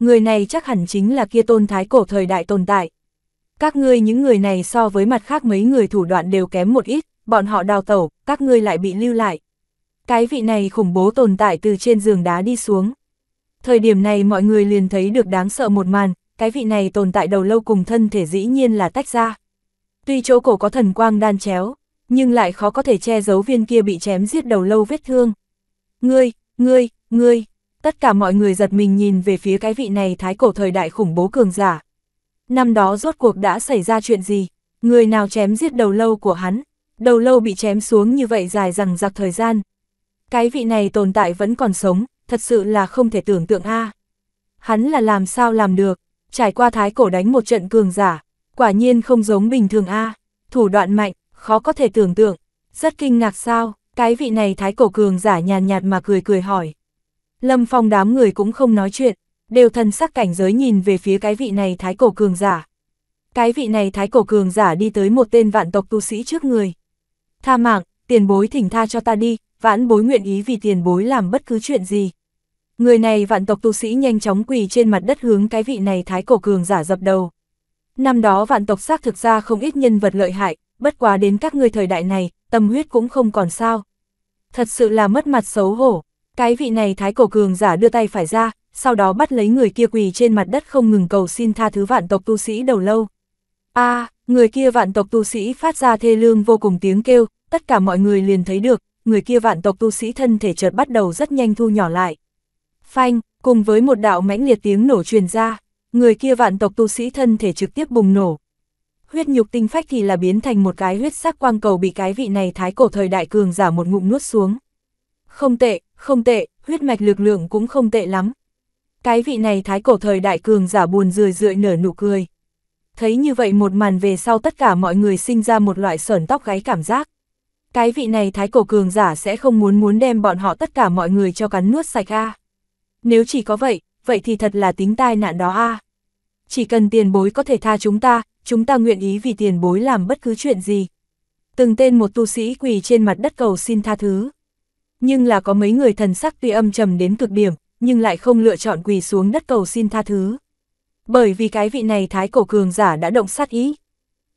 Người này chắc hẳn chính là kia tôn thái cổ thời đại tồn tại. Các ngươi những người này so với mặt khác mấy người thủ đoạn đều kém một ít, bọn họ đào tẩu, các ngươi lại bị lưu lại. Cái vị này khủng bố tồn tại từ trên giường đá đi xuống. Thời điểm này mọi người liền thấy được đáng sợ một màn, cái vị này tồn tại đầu lâu cùng thân thể dĩ nhiên là tách ra. Tuy chỗ cổ có thần quang đan chéo, nhưng lại khó có thể che giấu viên kia bị chém giết đầu lâu vết thương. Ngươi, ngươi, ngươi, tất cả mọi người giật mình nhìn về phía cái vị này thái cổ thời đại khủng bố cường giả. Năm đó rốt cuộc đã xảy ra chuyện gì? Người nào chém giết đầu lâu của hắn? Đầu lâu bị chém xuống như vậy dài rằng giặc thời gian. Cái vị này tồn tại vẫn còn sống, thật sự là không thể tưởng tượng a. Hắn là làm sao làm được, trải qua thái cổ đánh một trận cường giả, quả nhiên không giống bình thường a, thủ đoạn mạnh, khó có thể tưởng tượng, rất kinh ngạc sao, cái vị này thái cổ cường giả nhàn nhạt mà cười cười hỏi. Lâm Phong đám người cũng không nói chuyện, đều thân sắc cảnh giới nhìn về phía cái vị này thái cổ cường giả. Cái vị này thái cổ cường giả đi tới một tên vạn tộc tu sĩ trước người. Tha mạng, tiền bối thỉnh tha cho ta đi, vãn bối nguyện ý vì tiền bối làm bất cứ chuyện gì. Người này vạn tộc tu sĩ nhanh chóng quỳ trên mặt đất hướng cái vị này thái cổ cường giả dập đầu. Năm đó vạn tộc xác thực ra không ít nhân vật lợi hại, bất quá đến các người thời đại này, tâm huyết cũng không còn sao. Thật sự là mất mặt xấu hổ. Cái vị này thái cổ cường giả đưa tay phải ra, sau đó bắt lấy người kia quỳ trên mặt đất không ngừng cầu xin tha thứ vạn tộc tu sĩ đầu lâu. a người kia vạn tộc tu sĩ phát ra thê lương vô cùng tiếng kêu, tất cả mọi người liền thấy được, người kia vạn tộc tu sĩ thân thể chợt bắt đầu rất nhanh thu nhỏ lại. Phanh, cùng với một đạo mãnh liệt tiếng nổ truyền ra, người kia vạn tộc tu sĩ thân thể trực tiếp bùng nổ. Huyết nhục tinh phách thì là biến thành một cái huyết sắc quang cầu bị cái vị này thái cổ thời đại cường giả một ngụm nuốt xuống. Không tệ, không tệ, huyết mạch lực lượng cũng không tệ lắm. Cái vị này thái cổ thời đại cường giả buồn rười rượi nở nụ cười. Thấy như vậy một màn về sau tất cả mọi người sinh ra một loại sởn tóc gáy cảm giác cái vị này thái cổ cường giả sẽ không muốn muốn đem bọn họ tất cả mọi người cho cắn nuốt sạch a. Nếu chỉ có vậy, vậy thì thật là tính tai nạn đó a. Chỉ cần tiền bối có thể tha chúng ta, chúng ta nguyện ý vì tiền bối làm bất cứ chuyện gì. Từng tên một tu sĩ quỳ trên mặt đất cầu xin tha thứ. Nhưng là có mấy người thần sắc tuy âm trầm đến cực điểm, nhưng lại không lựa chọn quỳ xuống đất cầu xin tha thứ. Bởi vì cái vị này thái cổ cường giả đã động sát ý.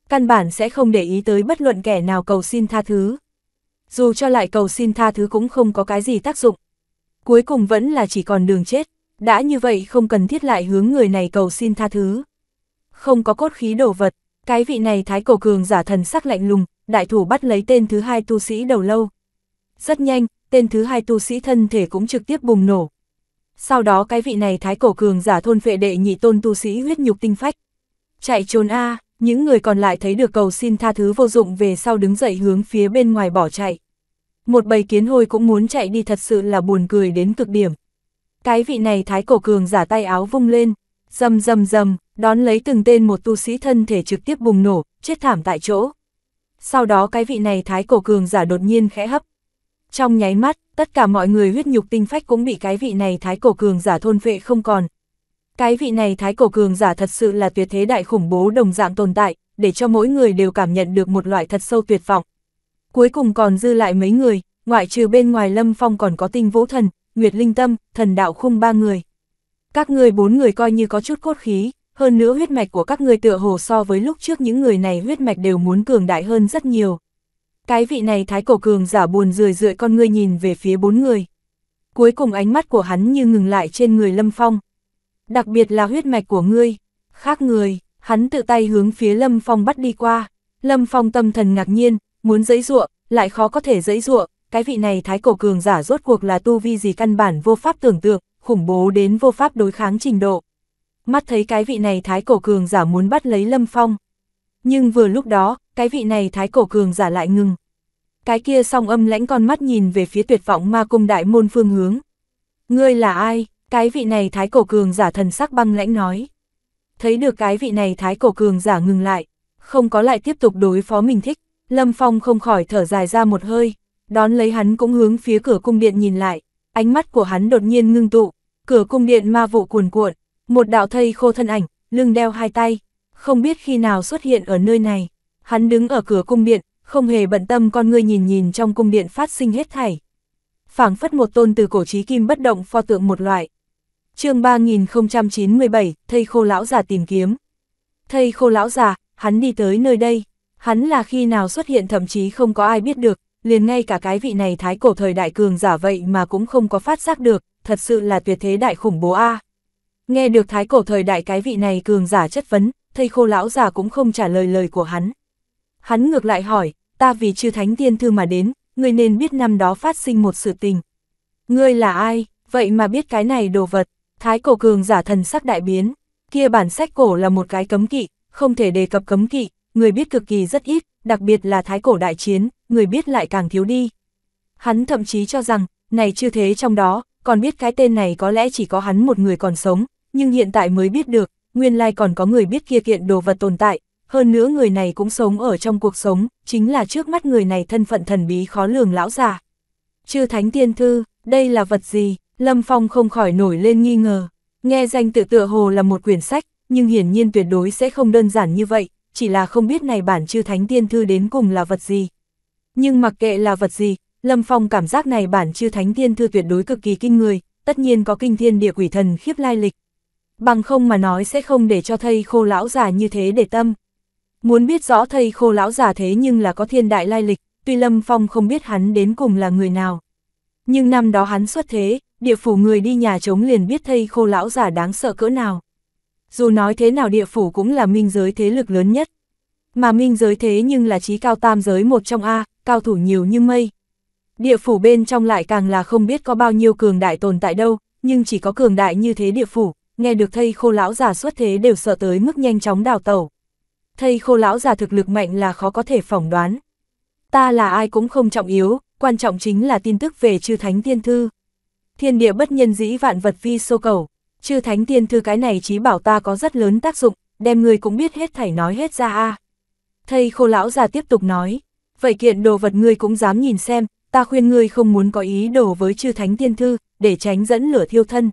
Căn bản sẽ không để ý tới bất luận kẻ nào cầu xin tha thứ dù cho lại cầu xin tha thứ cũng không có cái gì tác dụng. Cuối cùng vẫn là chỉ còn đường chết, đã như vậy không cần thiết lại hướng người này cầu xin tha thứ. Không có cốt khí đổ vật, cái vị này thái cổ cường giả thần sắc lạnh lùng, đại thủ bắt lấy tên thứ hai tu sĩ đầu lâu. Rất nhanh, tên thứ hai tu sĩ thân thể cũng trực tiếp bùng nổ. Sau đó cái vị này thái cổ cường giả thôn vệ đệ nhị tôn tu sĩ huyết nhục tinh phách. Chạy trốn A, những người còn lại thấy được cầu xin tha thứ vô dụng về sau đứng dậy hướng phía bên ngoài bỏ chạy. Một bầy kiến hôi cũng muốn chạy đi thật sự là buồn cười đến cực điểm. Cái vị này thái cổ cường giả tay áo vung lên, dầm dầm dầm, đón lấy từng tên một tu sĩ thân thể trực tiếp bùng nổ, chết thảm tại chỗ. Sau đó cái vị này thái cổ cường giả đột nhiên khẽ hấp. Trong nháy mắt, tất cả mọi người huyết nhục tinh phách cũng bị cái vị này thái cổ cường giả thôn vệ không còn, cái vị này thái cổ cường giả thật sự là tuyệt thế đại khủng bố đồng dạng tồn tại, để cho mỗi người đều cảm nhận được một loại thật sâu tuyệt vọng. Cuối cùng còn dư lại mấy người, ngoại trừ bên ngoài lâm phong còn có tinh vũ thần, nguyệt linh tâm, thần đạo khung ba người. Các người bốn người coi như có chút cốt khí, hơn nữa huyết mạch của các người tựa hồ so với lúc trước những người này huyết mạch đều muốn cường đại hơn rất nhiều. Cái vị này thái cổ cường giả buồn rười rượi con ngươi nhìn về phía bốn người. Cuối cùng ánh mắt của hắn như ngừng lại trên người lâm phong đặc biệt là huyết mạch của ngươi. Khác người, hắn tự tay hướng phía Lâm Phong bắt đi qua. Lâm Phong tâm thần ngạc nhiên, muốn dẫy dụa, lại khó có thể dẫy dụa, cái vị này thái cổ cường giả rốt cuộc là tu vi gì căn bản vô pháp tưởng tượng, khủng bố đến vô pháp đối kháng trình độ. Mắt thấy cái vị này thái cổ cường giả muốn bắt lấy Lâm Phong. Nhưng vừa lúc đó, cái vị này thái cổ cường giả lại ngừng. Cái kia song âm lãnh con mắt nhìn về phía tuyệt vọng ma cung đại môn phương hướng. Ngươi là ai? Cái vị này thái cổ cường giả thần sắc băng lãnh nói. Thấy được cái vị này thái cổ cường giả ngừng lại, không có lại tiếp tục đối phó mình thích, Lâm Phong không khỏi thở dài ra một hơi, đón lấy hắn cũng hướng phía cửa cung điện nhìn lại, ánh mắt của hắn đột nhiên ngưng tụ, cửa cung điện ma vụ cuồn cuộn, một đạo thây khô thân ảnh, lưng đeo hai tay, không biết khi nào xuất hiện ở nơi này, hắn đứng ở cửa cung điện, không hề bận tâm con ngươi nhìn nhìn trong cung điện phát sinh hết thảy. phảng phất một tôn từ cổ trí kim bất động pho tượng một loại chương 3097, thầy khô lão già tìm kiếm. Thầy khô lão già, hắn đi tới nơi đây, hắn là khi nào xuất hiện thậm chí không có ai biết được, liền ngay cả cái vị này thái cổ thời đại cường giả vậy mà cũng không có phát giác được, thật sự là tuyệt thế đại khủng bố a. Nghe được thái cổ thời đại cái vị này cường giả chất vấn, thầy khô lão già cũng không trả lời lời của hắn. Hắn ngược lại hỏi, ta vì chư thánh tiên thư mà đến, người nên biết năm đó phát sinh một sự tình. Ngươi là ai, vậy mà biết cái này đồ vật. Thái cổ cường giả thần sắc đại biến, kia bản sách cổ là một cái cấm kỵ, không thể đề cập cấm kỵ, người biết cực kỳ rất ít, đặc biệt là thái cổ đại chiến, người biết lại càng thiếu đi. Hắn thậm chí cho rằng, này chưa thế trong đó, còn biết cái tên này có lẽ chỉ có hắn một người còn sống, nhưng hiện tại mới biết được, nguyên lai còn có người biết kia kiện đồ vật tồn tại, hơn nữa người này cũng sống ở trong cuộc sống, chính là trước mắt người này thân phận thần bí khó lường lão già. Chư Thánh Tiên Thư, đây là vật gì? Lâm Phong không khỏi nổi lên nghi ngờ, nghe danh tự tựa hồ là một quyển sách, nhưng hiển nhiên tuyệt đối sẽ không đơn giản như vậy, chỉ là không biết này bản chư thánh tiên thư đến cùng là vật gì. Nhưng mặc kệ là vật gì, Lâm Phong cảm giác này bản chư thánh tiên thư tuyệt đối cực kỳ kinh người, tất nhiên có kinh thiên địa quỷ thần khiếp lai lịch. Bằng không mà nói sẽ không để cho thầy khô lão già như thế để tâm. Muốn biết rõ thầy khô lão già thế nhưng là có thiên đại lai lịch, tuy Lâm Phong không biết hắn đến cùng là người nào. Nhưng năm đó hắn xuất thế, địa phủ người đi nhà trống liền biết thây khô lão giả đáng sợ cỡ nào. Dù nói thế nào địa phủ cũng là minh giới thế lực lớn nhất. Mà minh giới thế nhưng là trí cao tam giới một trong A, cao thủ nhiều như mây. Địa phủ bên trong lại càng là không biết có bao nhiêu cường đại tồn tại đâu, nhưng chỉ có cường đại như thế địa phủ, nghe được thây khô lão giả xuất thế đều sợ tới mức nhanh chóng đào tẩu. Thây khô lão giả thực lực mạnh là khó có thể phỏng đoán. Ta là ai cũng không trọng yếu, quan trọng chính là tin tức về chư thánh tiên thư. Thiên địa bất nhân dĩ vạn vật vi sô cầu, chư thánh tiên thư cái này chí bảo ta có rất lớn tác dụng, đem người cũng biết hết thảy nói hết ra a. Thầy khô lão già tiếp tục nói, vậy kiện đồ vật ngươi cũng dám nhìn xem, ta khuyên ngươi không muốn có ý đồ với chư thánh tiên thư, để tránh dẫn lửa thiêu thân.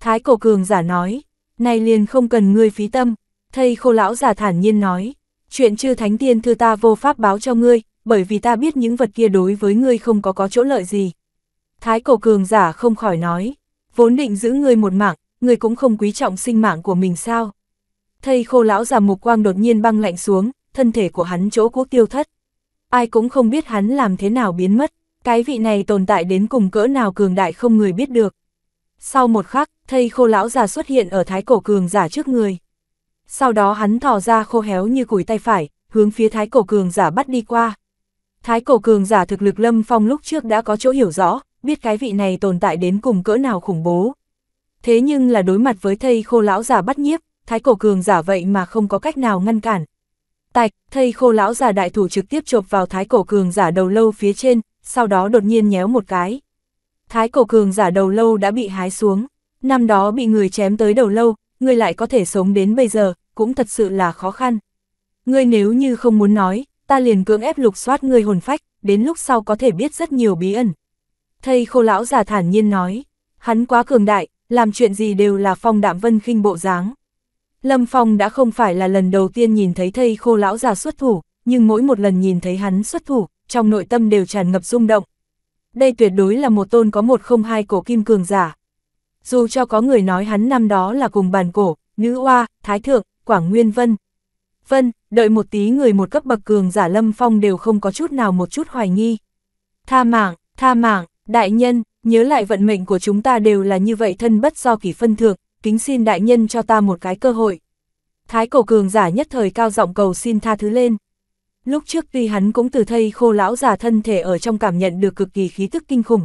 Thái cổ cường giả nói, nay liền không cần ngươi phí tâm, thầy khô lão già thản nhiên nói, chuyện chư thánh tiên thư ta vô pháp báo cho ngươi, bởi vì ta biết những vật kia đối với ngươi không có có chỗ lợi gì. Thái cổ cường giả không khỏi nói, vốn định giữ ngươi một mạng, ngươi cũng không quý trọng sinh mạng của mình sao. Thầy khô lão già mục quang đột nhiên băng lạnh xuống, thân thể của hắn chỗ quốc tiêu thất. Ai cũng không biết hắn làm thế nào biến mất, cái vị này tồn tại đến cùng cỡ nào cường đại không người biết được. Sau một khắc, thầy khô lão già xuất hiện ở thái cổ cường giả trước người. Sau đó hắn thò ra khô héo như củi tay phải, hướng phía thái cổ cường giả bắt đi qua. Thái cổ cường giả thực lực lâm phong lúc trước đã có chỗ hiểu rõ, biết cái vị này tồn tại đến cùng cỡ nào khủng bố. Thế nhưng là đối mặt với thầy khô lão già bắt nhiếp, thái cổ cường giả vậy mà không có cách nào ngăn cản. Tạch, thầy khô lão già đại thủ trực tiếp chộp vào thái cổ cường giả đầu lâu phía trên, sau đó đột nhiên nhéo một cái. Thái cổ cường giả đầu lâu đã bị hái xuống, năm đó bị người chém tới đầu lâu, người lại có thể sống đến bây giờ, cũng thật sự là khó khăn. Ngươi nếu như không muốn nói, ta liền cưỡng ép lục soát ngươi hồn phách, đến lúc sau có thể biết rất nhiều bí ẩn, Thầy khô lão già thản nhiên nói, hắn quá cường đại, làm chuyện gì đều là phong đạm vân khinh bộ dáng. Lâm Phong đã không phải là lần đầu tiên nhìn thấy thầy khô lão già xuất thủ, nhưng mỗi một lần nhìn thấy hắn xuất thủ, trong nội tâm đều tràn ngập rung động. Đây tuyệt đối là một tôn có một không hai cổ kim cường giả. Dù cho có người nói hắn năm đó là cùng bàn cổ, nữ oa, thái thượng, quảng nguyên vân. Vân, đợi một tí người một cấp bậc cường giả Lâm Phong đều không có chút nào một chút hoài nghi. Tha mạng, tha mạng, Đại nhân, nhớ lại vận mệnh của chúng ta đều là như vậy thân bất do kỷ phân thượng, kính xin đại nhân cho ta một cái cơ hội. Thái cổ cường giả nhất thời cao giọng cầu xin tha thứ lên. Lúc trước tuy hắn cũng từ thây khô lão giả thân thể ở trong cảm nhận được cực kỳ khí tức kinh khủng.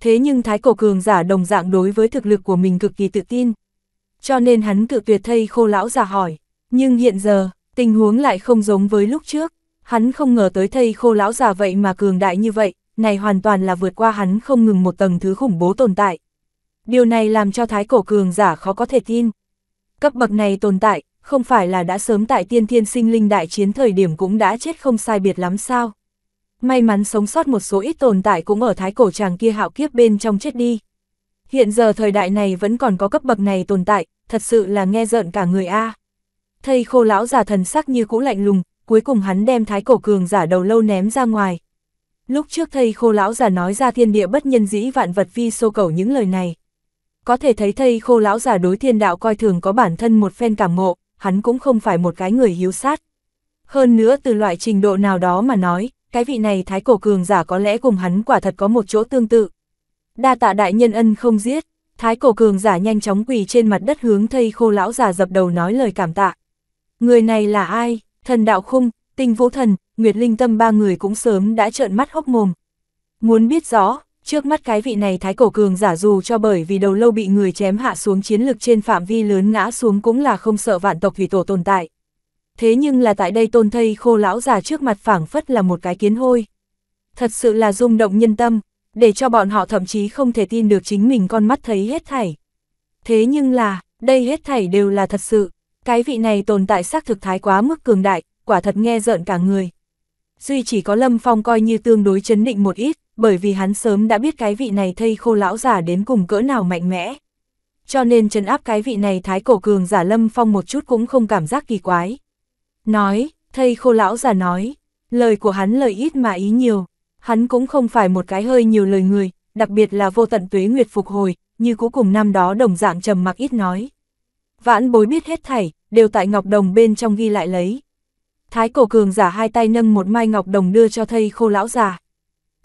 Thế nhưng thái cổ cường giả đồng dạng đối với thực lực của mình cực kỳ tự tin. Cho nên hắn cự tuyệt thây khô lão giả hỏi. Nhưng hiện giờ, tình huống lại không giống với lúc trước. Hắn không ngờ tới thây khô lão giả vậy mà cường đại như vậy, này hoàn toàn là vượt qua hắn không ngừng một tầng thứ khủng bố tồn tại. Điều này làm cho thái cổ cường giả khó có thể tin. Cấp bậc này tồn tại, không phải là đã sớm tại tiên thiên sinh linh đại chiến thời điểm cũng đã chết không sai biệt lắm sao. May mắn sống sót một số ít tồn tại cũng ở thái cổ chàng kia hạo kiếp bên trong chết đi. Hiện giờ thời đại này vẫn còn có cấp bậc này tồn tại, thật sự là nghe giận cả người A. Thầy khô lão già thần sắc như cũ lạnh lùng, cuối cùng hắn đem thái cổ cường giả đầu lâu ném ra ngoài, Lúc trước thầy khô lão già nói ra thiên địa bất nhân dĩ vạn vật vi sô cầu những lời này. Có thể thấy thầy khô lão già đối thiên đạo coi thường có bản thân một phen cảm ngộ, hắn cũng không phải một cái người hiếu sát. Hơn nữa từ loại trình độ nào đó mà nói, cái vị này thái cổ cường giả có lẽ cùng hắn quả thật có một chỗ tương tự. Đa tạ đại nhân ân không giết, thái cổ cường giả nhanh chóng quỳ trên mặt đất hướng thầy khô lão già dập đầu nói lời cảm tạ. Người này là ai? Thần đạo khung, tinh vũ thần, Nguyệt Linh Tâm ba người cũng sớm đã trợn mắt hốc mồm. Muốn biết rõ, trước mắt cái vị này thái cổ cường giả dù cho bởi vì đầu lâu bị người chém hạ xuống chiến lực trên phạm vi lớn ngã xuống cũng là không sợ vạn tộc thủy tổ tồn tại. Thế nhưng là tại đây tôn thây khô lão già trước mặt phảng phất là một cái kiến hôi. Thật sự là rung động nhân tâm, để cho bọn họ thậm chí không thể tin được chính mình con mắt thấy hết thảy. Thế nhưng là, đây hết thảy đều là thật sự, cái vị này tồn tại xác thực thái quá mức cường đại, quả thật nghe rợn cả người duy chỉ có Lâm Phong coi như tương đối chấn định một ít, bởi vì hắn sớm đã biết cái vị này thây khô lão giả đến cùng cỡ nào mạnh mẽ. Cho nên chấn áp cái vị này thái cổ cường giả Lâm Phong một chút cũng không cảm giác kỳ quái. Nói, thây khô lão giả nói, lời của hắn lời ít mà ý nhiều, hắn cũng không phải một cái hơi nhiều lời người, đặc biệt là vô tận tuế nguyệt phục hồi, như cuối cùng năm đó đồng dạng trầm mặc ít nói. Vãn bối biết hết thảy, đều tại ngọc đồng bên trong ghi lại lấy. Thái cổ cường giả hai tay nâng một mai ngọc đồng đưa cho thầy khô lão già.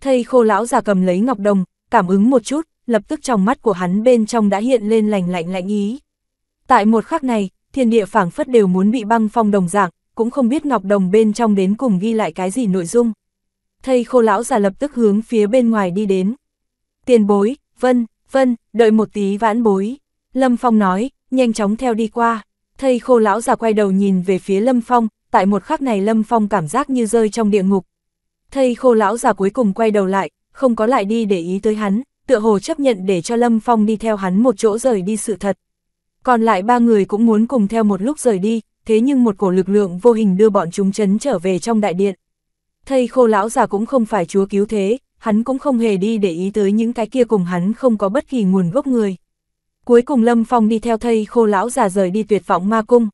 Thầy khô lão già cầm lấy ngọc đồng, cảm ứng một chút, lập tức trong mắt của hắn bên trong đã hiện lên lành lạnh lạnh ý. Tại một khắc này, thiên địa phảng phất đều muốn bị băng phong đồng dạng, cũng không biết ngọc đồng bên trong đến cùng ghi lại cái gì nội dung. Thầy khô lão già lập tức hướng phía bên ngoài đi đến. Tiền bối, vân, vân, đợi một tí vãn bối. Lâm Phong nói, nhanh chóng theo đi qua. Thầy khô lão già quay đầu nhìn về phía Lâm Phong, tại một khắc này Lâm Phong cảm giác như rơi trong địa ngục. Thầy khô lão già cuối cùng quay đầu lại, không có lại đi để ý tới hắn, tựa hồ chấp nhận để cho Lâm Phong đi theo hắn một chỗ rời đi sự thật. Còn lại ba người cũng muốn cùng theo một lúc rời đi, thế nhưng một cổ lực lượng vô hình đưa bọn chúng chấn trở về trong đại điện. Thầy khô lão già cũng không phải chúa cứu thế, hắn cũng không hề đi để ý tới những cái kia cùng hắn không có bất kỳ nguồn gốc người. Cuối cùng Lâm Phong đi theo thầy khô lão già rời đi tuyệt vọng ma cung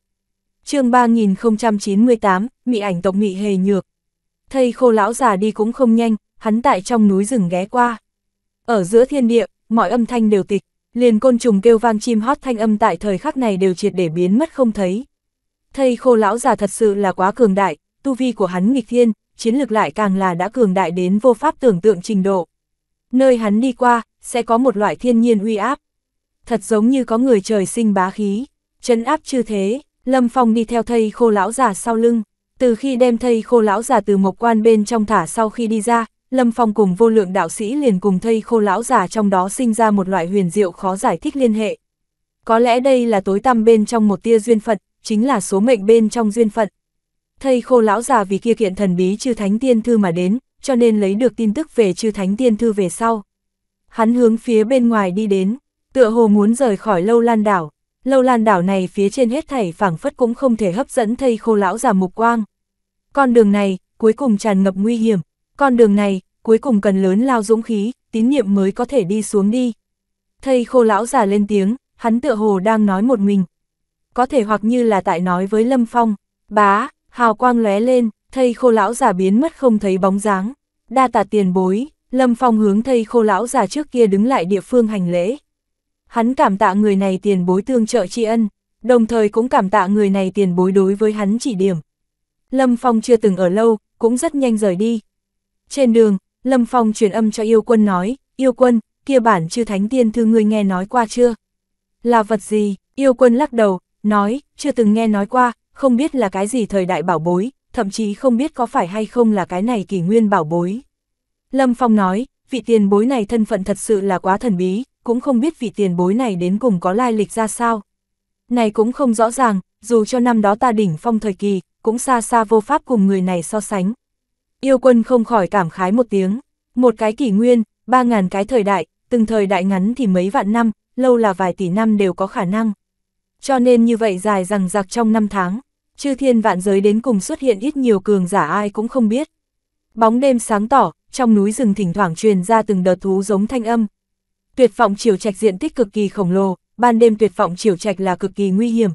chương 3098, mị ảnh tộc mị hề nhược. Thầy khô lão già đi cũng không nhanh, hắn tại trong núi rừng ghé qua. Ở giữa thiên địa, mọi âm thanh đều tịch, liền côn trùng kêu vang chim hót thanh âm tại thời khắc này đều triệt để biến mất không thấy. Thầy khô lão già thật sự là quá cường đại, tu vi của hắn nghịch thiên, chiến lực lại càng là đã cường đại đến vô pháp tưởng tượng trình độ. Nơi hắn đi qua, sẽ có một loại thiên nhiên uy áp. Thật giống như có người trời sinh bá khí, chấn áp chư thế, Lâm Phong đi theo thầy khô lão già sau lưng, từ khi đem thầy khô lão già từ mộc quan bên trong thả sau khi đi ra, Lâm Phong cùng vô lượng đạo sĩ liền cùng thầy khô lão già trong đó sinh ra một loại huyền diệu khó giải thích liên hệ. Có lẽ đây là tối tăm bên trong một tia duyên phận, chính là số mệnh bên trong duyên phận. Thầy khô lão già vì kia kiện thần bí chư thánh tiên thư mà đến, cho nên lấy được tin tức về chư thánh tiên thư về sau. Hắn hướng phía bên ngoài đi đến, tựa hồ muốn rời khỏi lâu lan đảo, lâu lan đảo này phía trên hết thảy phảng phất cũng không thể hấp dẫn thây khô lão già mục quang. Con đường này, cuối cùng tràn ngập nguy hiểm, con đường này, cuối cùng cần lớn lao dũng khí, tín nhiệm mới có thể đi xuống đi. thây khô lão già lên tiếng, hắn tựa hồ đang nói một mình. Có thể hoặc như là tại nói với Lâm Phong, bá, hào quang lóe lên, thây khô lão già biến mất không thấy bóng dáng. Đa tạ tiền bối, Lâm Phong hướng thây khô lão già trước kia đứng lại địa phương hành lễ. Hắn cảm tạ người này tiền bối tương trợ tri ân, đồng thời cũng cảm tạ người này tiền bối đối với hắn chỉ điểm. Lâm Phong chưa từng ở lâu, cũng rất nhanh rời đi. Trên đường, Lâm Phong truyền âm cho yêu quân nói, yêu quân, kia bản chư thánh tiên thư ngươi nghe nói qua chưa? Là vật gì? Yêu quân lắc đầu, nói, chưa từng nghe nói qua, không biết là cái gì thời đại bảo bối, thậm chí không biết có phải hay không là cái này kỷ nguyên bảo bối. Lâm Phong nói, vị tiền bối này thân phận thật sự là quá thần bí, cũng không biết vị tiền bối này đến cùng có lai lịch ra sao. Này cũng không rõ ràng, dù cho năm đó ta đỉnh phong thời kỳ, cũng xa xa vô pháp cùng người này so sánh. Yêu quân không khỏi cảm khái một tiếng, một cái kỷ nguyên, ba ngàn cái thời đại, từng thời đại ngắn thì mấy vạn năm, lâu là vài tỷ năm đều có khả năng. Cho nên như vậy dài rằng giặc trong năm tháng, chư thiên vạn giới đến cùng xuất hiện ít nhiều cường giả ai cũng không biết. Bóng đêm sáng tỏ, trong núi rừng thỉnh thoảng truyền ra từng đợt thú giống thanh âm. Tuyệt vọng chiều trạch diện tích cực kỳ khổng lồ, ban đêm tuyệt vọng chiều trạch là cực kỳ nguy hiểm.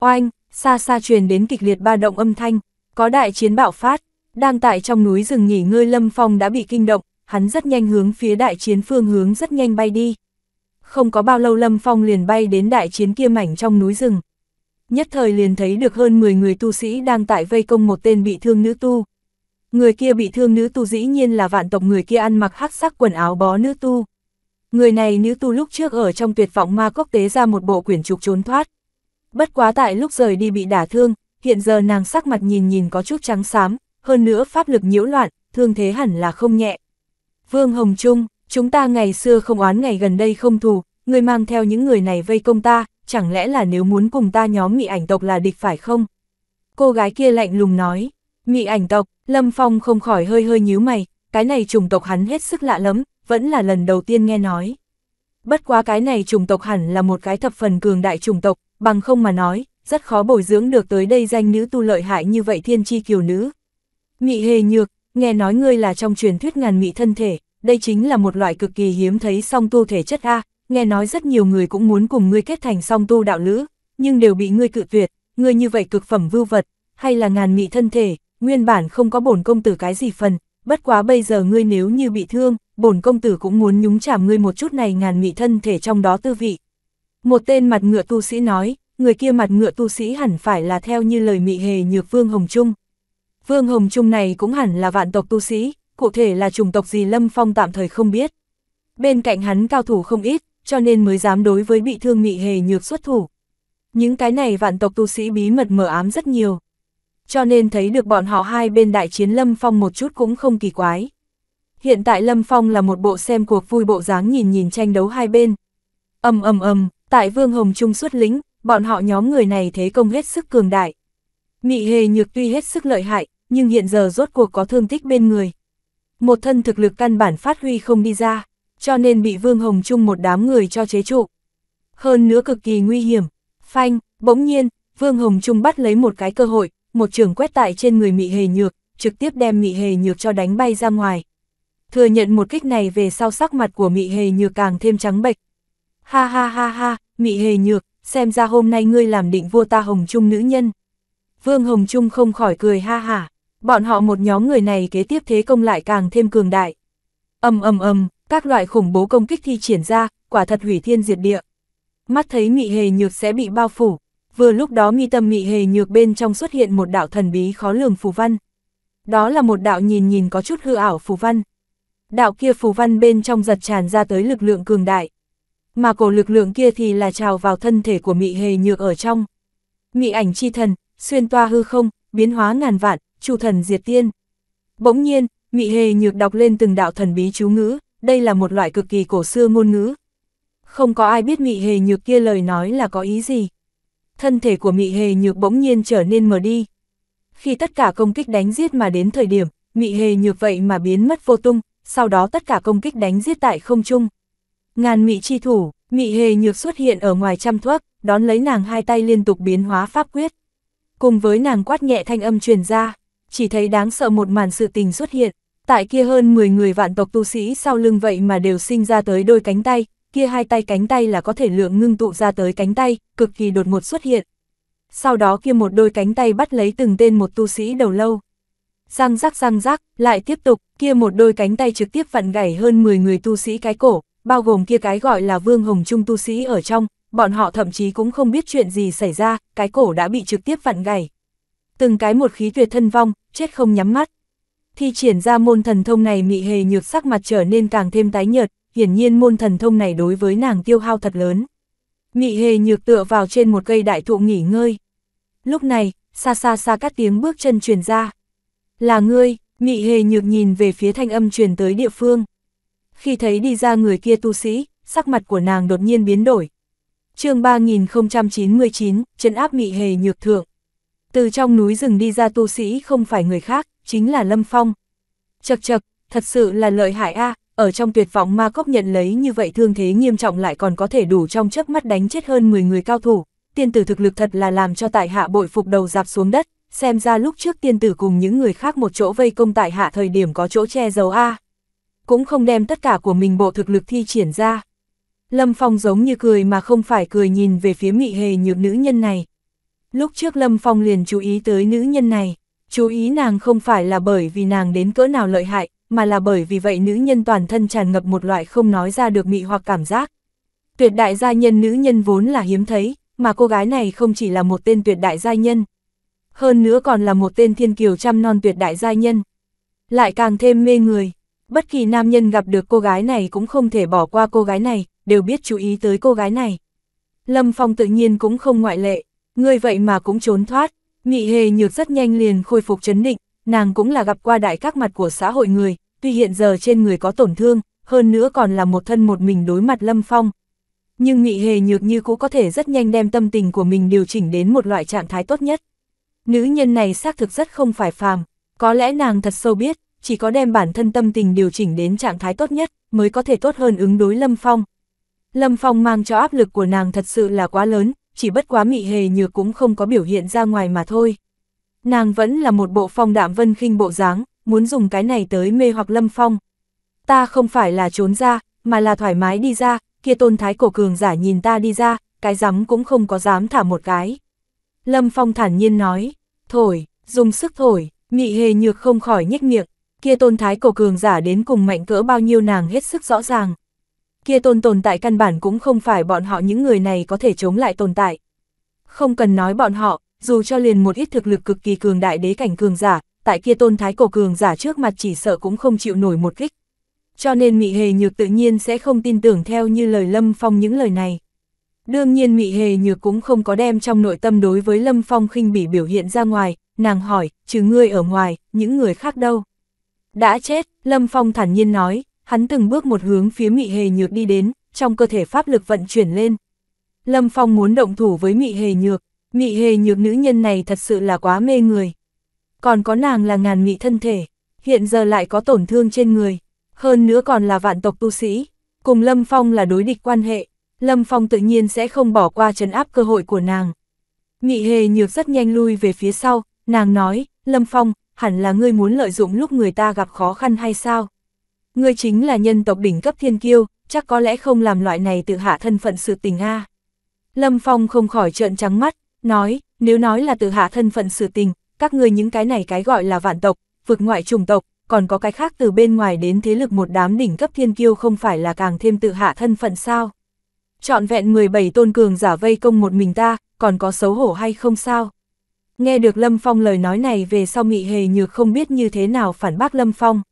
Oanh, xa xa truyền đến kịch liệt ba động âm thanh, có đại chiến bạo phát, đang tại trong núi rừng nghỉ ngơi Lâm Phong đã bị kinh động, hắn rất nhanh hướng phía đại chiến phương hướng rất nhanh bay đi. Không có bao lâu Lâm Phong liền bay đến đại chiến kia mảnh trong núi rừng. Nhất thời liền thấy được hơn 10 người tu sĩ đang tại vây công một tên bị thương nữ tu. Người kia bị thương nữ tu dĩ nhiên là vạn tộc người kia ăn mặc hắc sắc quần áo bó nữ tu. Người này nữ tu lúc trước ở trong tuyệt vọng ma quốc tế ra một bộ quyển trục trốn thoát. Bất quá tại lúc rời đi bị đả thương, hiện giờ nàng sắc mặt nhìn nhìn có chút trắng xám, hơn nữa pháp lực nhiễu loạn, thương thế hẳn là không nhẹ. Vương Hồng Trung, chúng ta ngày xưa không oán ngày gần đây không thù, người mang theo những người này vây công ta, chẳng lẽ là nếu muốn cùng ta nhóm mị ảnh tộc là địch phải không? Cô gái kia lạnh lùng nói, mị ảnh tộc, Lâm Phong không khỏi hơi hơi nhíu mày, cái này trùng tộc hắn hết sức lạ lắm, vẫn là lần đầu tiên nghe nói. Bất quá cái này chủng tộc hẳn là một cái thập phần cường đại chủng tộc, bằng không mà nói, rất khó bồi dưỡng được tới đây danh nữ tu lợi hại như vậy thiên chi kiều nữ. Mị hề nhược, nghe nói ngươi là trong truyền thuyết ngàn mị thân thể, đây chính là một loại cực kỳ hiếm thấy song tu thể chất A, nghe nói rất nhiều người cũng muốn cùng ngươi kết thành song tu đạo nữ, nhưng đều bị ngươi cự tuyệt, ngươi như vậy cực phẩm vưu vật, hay là ngàn mị thân thể, nguyên bản không có bổn công tử cái gì phần, bất quá bây giờ ngươi nếu như bị thương, bổn công tử cũng muốn nhúng chảm ngươi một chút này ngàn mị thân thể trong đó tư vị. Một tên mặt ngựa tu sĩ nói, người kia mặt ngựa tu sĩ hẳn phải là theo như lời mị hề nhược Vương Hồng Trung. Vương Hồng Trung này cũng hẳn là vạn tộc tu sĩ, cụ thể là chủng tộc gì Lâm Phong tạm thời không biết. Bên cạnh hắn cao thủ không ít, cho nên mới dám đối với bị thương mị hề nhược xuất thủ. Những cái này vạn tộc tu sĩ bí mật mở ám rất nhiều, cho nên thấy được bọn họ hai bên đại chiến Lâm Phong một chút cũng không kỳ quái. Hiện tại Lâm Phong là một bộ xem cuộc vui bộ dáng nhìn nhìn tranh đấu hai bên. ầm ầm ầm, tại Vương Hồng Trung xuất lính, bọn họ nhóm người này thế công hết sức cường đại. Mị hề nhược tuy hết sức lợi hại, nhưng hiện giờ rốt cuộc có thương tích bên người. Một thân thực lực căn bản phát huy không đi ra, cho nên bị Vương Hồng Trung một đám người cho chế trụ. Hơn nữa cực kỳ nguy hiểm, phanh, bỗng nhiên, Vương Hồng Trung bắt lấy một cái cơ hội, một trường quét tại trên người mị hề nhược, trực tiếp đem mị hề nhược cho đánh bay ra ngoài. Thừa nhận một kích này về sau sắc mặt của mị hề nhược càng thêm trắng bệch. Ha ha ha ha, mị hề nhược, xem ra hôm nay ngươi làm định vua ta Hồng Trung nữ nhân. Vương Hồng Trung không khỏi cười ha hả, bọn họ một nhóm người này kế tiếp thế công lại càng thêm cường đại. Âm âm âm, các loại khủng bố công kích thi triển ra, quả thật hủy thiên diệt địa. Mắt thấy mị hề nhược sẽ bị bao phủ, Vừa lúc đó mi tâm mị hề nhược bên trong xuất hiện một đạo thần bí khó lường phù văn. Đó là một đạo nhìn nhìn có chút hư ảo phù văn. Đạo kia phù văn bên trong giật tràn ra tới lực lượng cường đại. Mà cổ lực lượng kia thì là trào vào thân thể của mị hề nhược ở trong. Mị ảnh chi thần, xuyên toa hư không, biến hóa ngàn vạn, chủ thần diệt tiên. Bỗng nhiên, mị hề nhược đọc lên từng đạo thần bí chú ngữ, đây là một loại cực kỳ cổ xưa ngôn ngữ. Không có ai biết mị hề nhược kia lời nói là có ý gì thân thể của Mị Hề Nhược bỗng nhiên trở nên mờ đi. Khi tất cả công kích đánh giết mà đến thời điểm, Mị Hề Nhược vậy mà biến mất vô tung, sau đó tất cả công kích đánh giết tại không trung. Ngàn Mị chi thủ, Mị Hề Nhược xuất hiện ở ngoài trăm thuốc, đón lấy nàng hai tay liên tục biến hóa pháp quyết. Cùng với nàng quát nhẹ thanh âm truyền ra, chỉ thấy đáng sợ một màn sự tình xuất hiện, tại kia hơn 10 người vạn tộc tu sĩ sau lưng vậy mà đều sinh ra tới đôi cánh tay, kia hai tay cánh tay là có thể lượng ngưng tụ ra tới cánh tay, cực kỳ đột ngột xuất hiện. Sau đó kia một đôi cánh tay bắt lấy từng tên một tu sĩ đầu lâu. Răng rắc răng rắc, lại tiếp tục, kia một đôi cánh tay trực tiếp vặn gãy hơn 10 người tu sĩ cái cổ, bao gồm kia cái gọi là Vương Hồng Trung tu sĩ ở trong, bọn họ thậm chí cũng không biết chuyện gì xảy ra, cái cổ đã bị trực tiếp vặn gãy. Từng cái một khí tuyệt thân vong, chết không nhắm mắt. Thi triển ra môn thần thông này mị hề nhược sắc mặt trở nên càng thêm tái nhợt, hiển nhiên môn thần thông này đối với nàng tiêu hao thật lớn. Mị hề nhược tựa vào trên một cây đại thụ nghỉ ngơi. Lúc này, xa xa xa các tiếng bước chân truyền ra. Là ngươi, mị hề nhược nhìn về phía thanh âm truyền tới địa phương. Khi thấy đi ra người kia tu sĩ, sắc mặt của nàng đột nhiên biến đổi. chương 3099, chân áp mị hề nhược thượng. Từ trong núi rừng đi ra tu sĩ không phải người khác, chính là Lâm Phong. Chật chật, thật sự là lợi hại a à, ở trong tuyệt vọng ma cốc nhận lấy như vậy thương thế nghiêm trọng lại còn có thể đủ trong chớp mắt đánh chết hơn 10 người cao thủ, tiên tử thực lực thật là làm cho tại hạ bội phục đầu dạp xuống đất, xem ra lúc trước tiên tử cùng những người khác một chỗ vây công tại hạ thời điểm có chỗ che giấu A. Cũng không đem tất cả của mình bộ thực lực thi triển ra. Lâm Phong giống như cười mà không phải cười nhìn về phía mị hề nhược nữ nhân này. Lúc trước Lâm Phong liền chú ý tới nữ nhân này, chú ý nàng không phải là bởi vì nàng đến cỡ nào lợi hại, mà là bởi vì vậy nữ nhân toàn thân tràn ngập một loại không nói ra được mị hoặc cảm giác. Tuyệt đại gia nhân nữ nhân vốn là hiếm thấy, mà cô gái này không chỉ là một tên tuyệt đại gia nhân. Hơn nữa còn là một tên thiên kiều trăm non tuyệt đại gia nhân. Lại càng thêm mê người, bất kỳ nam nhân gặp được cô gái này cũng không thể bỏ qua cô gái này, đều biết chú ý tới cô gái này. Lâm Phong tự nhiên cũng không ngoại lệ, người vậy mà cũng trốn thoát, Mị hề nhược rất nhanh liền khôi phục chấn định, nàng cũng là gặp qua đại các mặt của xã hội người, tuy hiện giờ trên người có tổn thương, hơn nữa còn là một thân một mình đối mặt Lâm Phong. Nhưng Ngụy Hề Nhược như cũng có thể rất nhanh đem tâm tình của mình điều chỉnh đến một loại trạng thái tốt nhất. Nữ nhân này xác thực rất không phải phàm, có lẽ nàng thật sâu biết, chỉ có đem bản thân tâm tình điều chỉnh đến trạng thái tốt nhất mới có thể tốt hơn ứng đối Lâm Phong. Lâm Phong mang cho áp lực của nàng thật sự là quá lớn, chỉ bất quá mị hề nhược cũng không có biểu hiện ra ngoài mà thôi. Nàng vẫn là một bộ phong đạm vân khinh bộ dáng, muốn dùng cái này tới mê hoặc Lâm Phong. Ta không phải là trốn ra, mà là thoải mái đi ra, kia tôn thái cổ cường giả nhìn ta đi ra, cái rắm cũng không có dám thả một cái. Lâm Phong thản nhiên nói, thổi, dùng sức thổi, mị hề nhược không khỏi nhếch miệng, kia tôn thái cổ cường giả đến cùng mạnh cỡ bao nhiêu nàng hết sức rõ ràng. Kia tôn tồn tại căn bản cũng không phải bọn họ những người này có thể chống lại tồn tại. Không cần nói bọn họ, dù cho liền một ít thực lực cực kỳ cường đại đế cảnh cường giả, tại kia tôn thái cổ cường giả trước mặt chỉ sợ cũng không chịu nổi một kích. Cho nên Mị Hề Nhược tự nhiên sẽ không tin tưởng theo như lời Lâm Phong những lời này. Đương nhiên Mị Hề Nhược cũng không có đem trong nội tâm đối với Lâm Phong khinh bỉ biểu hiện ra ngoài, nàng hỏi, trừ ngươi ở ngoài, những người khác đâu? Đã chết, Lâm Phong thản nhiên nói, hắn từng bước một hướng phía Mị Hề Nhược đi đến, trong cơ thể pháp lực vận chuyển lên. Lâm Phong muốn động thủ với Mị Hề Nhược, Mị Hề Nhược nữ nhân này thật sự là quá mê người còn có nàng là ngàn nghị thân thể, hiện giờ lại có tổn thương trên người, hơn nữa còn là vạn tộc tu sĩ, cùng Lâm Phong là đối địch quan hệ, Lâm Phong tự nhiên sẽ không bỏ qua trấn áp cơ hội của nàng. Nghị hề nhược rất nhanh lui về phía sau, nàng nói, Lâm Phong, hẳn là ngươi muốn lợi dụng lúc người ta gặp khó khăn hay sao? Ngươi chính là nhân tộc đỉnh cấp thiên kiêu, chắc có lẽ không làm loại này tự hạ thân phận sự tình a. Lâm Phong không khỏi trợn trắng mắt, nói, nếu nói là tự hạ thân phận sự tình, các ngươi những cái này cái gọi là vạn tộc, vực ngoại trùng tộc, còn có cái khác từ bên ngoài đến thế lực một đám đỉnh cấp thiên kiêu không phải là càng thêm tự hạ thân phận sao. Chọn vẹn 17 tôn cường giả vây công một mình ta, còn có xấu hổ hay không sao? Nghe được Lâm Phong lời nói này về sau mị hề nhược không biết như thế nào phản bác Lâm Phong.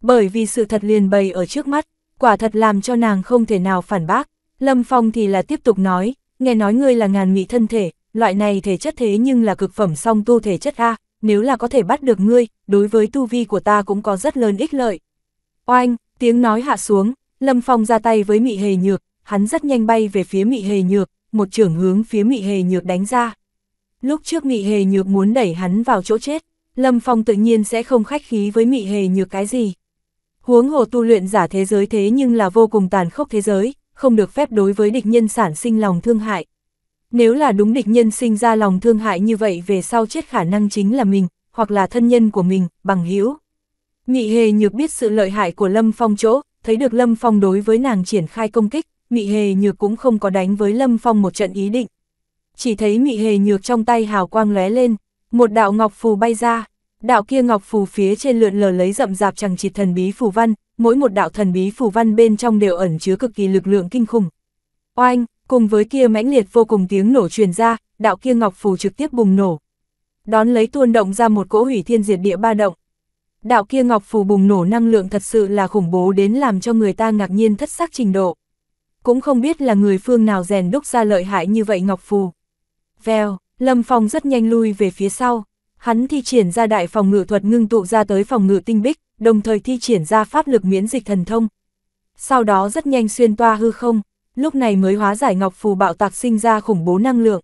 Bởi vì sự thật liền bày ở trước mắt, quả thật làm cho nàng không thể nào phản bác. Lâm Phong thì là tiếp tục nói, nghe nói ngươi là ngàn nghị thân thể, loại này thể chất thế nhưng là cực phẩm song tu thể chất A, nếu là có thể bắt được ngươi, đối với tu vi của ta cũng có rất lớn ích lợi. Oanh, tiếng nói hạ xuống, Lâm Phong ra tay với mị hề nhược, hắn rất nhanh bay về phía mị hề nhược, một trưởng hướng phía mị hề nhược đánh ra. Lúc trước mị hề nhược muốn đẩy hắn vào chỗ chết, Lâm Phong tự nhiên sẽ không khách khí với mị hề nhược cái gì. Huống hồ tu luyện giả thế giới thế nhưng là vô cùng tàn khốc thế giới, không được phép đối với địch nhân sản sinh lòng thương hại, nếu là đúng địch nhân sinh ra lòng thương hại như vậy về sau chết khả năng chính là mình, hoặc là thân nhân của mình, bằng hữu Mị hề nhược biết sự lợi hại của Lâm Phong chỗ, thấy được Lâm Phong đối với nàng triển khai công kích, Mị hề nhược cũng không có đánh với Lâm Phong một trận ý định. Chỉ thấy Mị hề nhược trong tay hào quang lóe lên, một đạo ngọc phù bay ra, đạo kia ngọc phù phía trên lượn lờ lấy rậm rạp chẳng chịt thần bí phù văn, mỗi một đạo thần bí phù văn bên trong đều ẩn chứa cực kỳ lực lượng kinh khủng. Oanh, cùng với kia mãnh liệt vô cùng tiếng nổ truyền ra, đạo kia ngọc phù trực tiếp bùng nổ. Đón lấy tuôn động ra một cỗ hủy thiên diệt địa ba động. Đạo kia ngọc phù bùng nổ năng lượng thật sự là khủng bố đến làm cho người ta ngạc nhiên thất sắc trình độ. Cũng không biết là người phương nào rèn đúc ra lợi hại như vậy ngọc phù. Vèo, Lâm Phong rất nhanh lui về phía sau, hắn thi triển ra đại phòng ngự thuật ngưng tụ ra tới phòng ngự tinh bích, đồng thời thi triển ra pháp lực miễn dịch thần thông. Sau đó rất nhanh xuyên toa hư không, lúc này mới hóa giải ngọc phù bạo tạc sinh ra khủng bố năng lượng.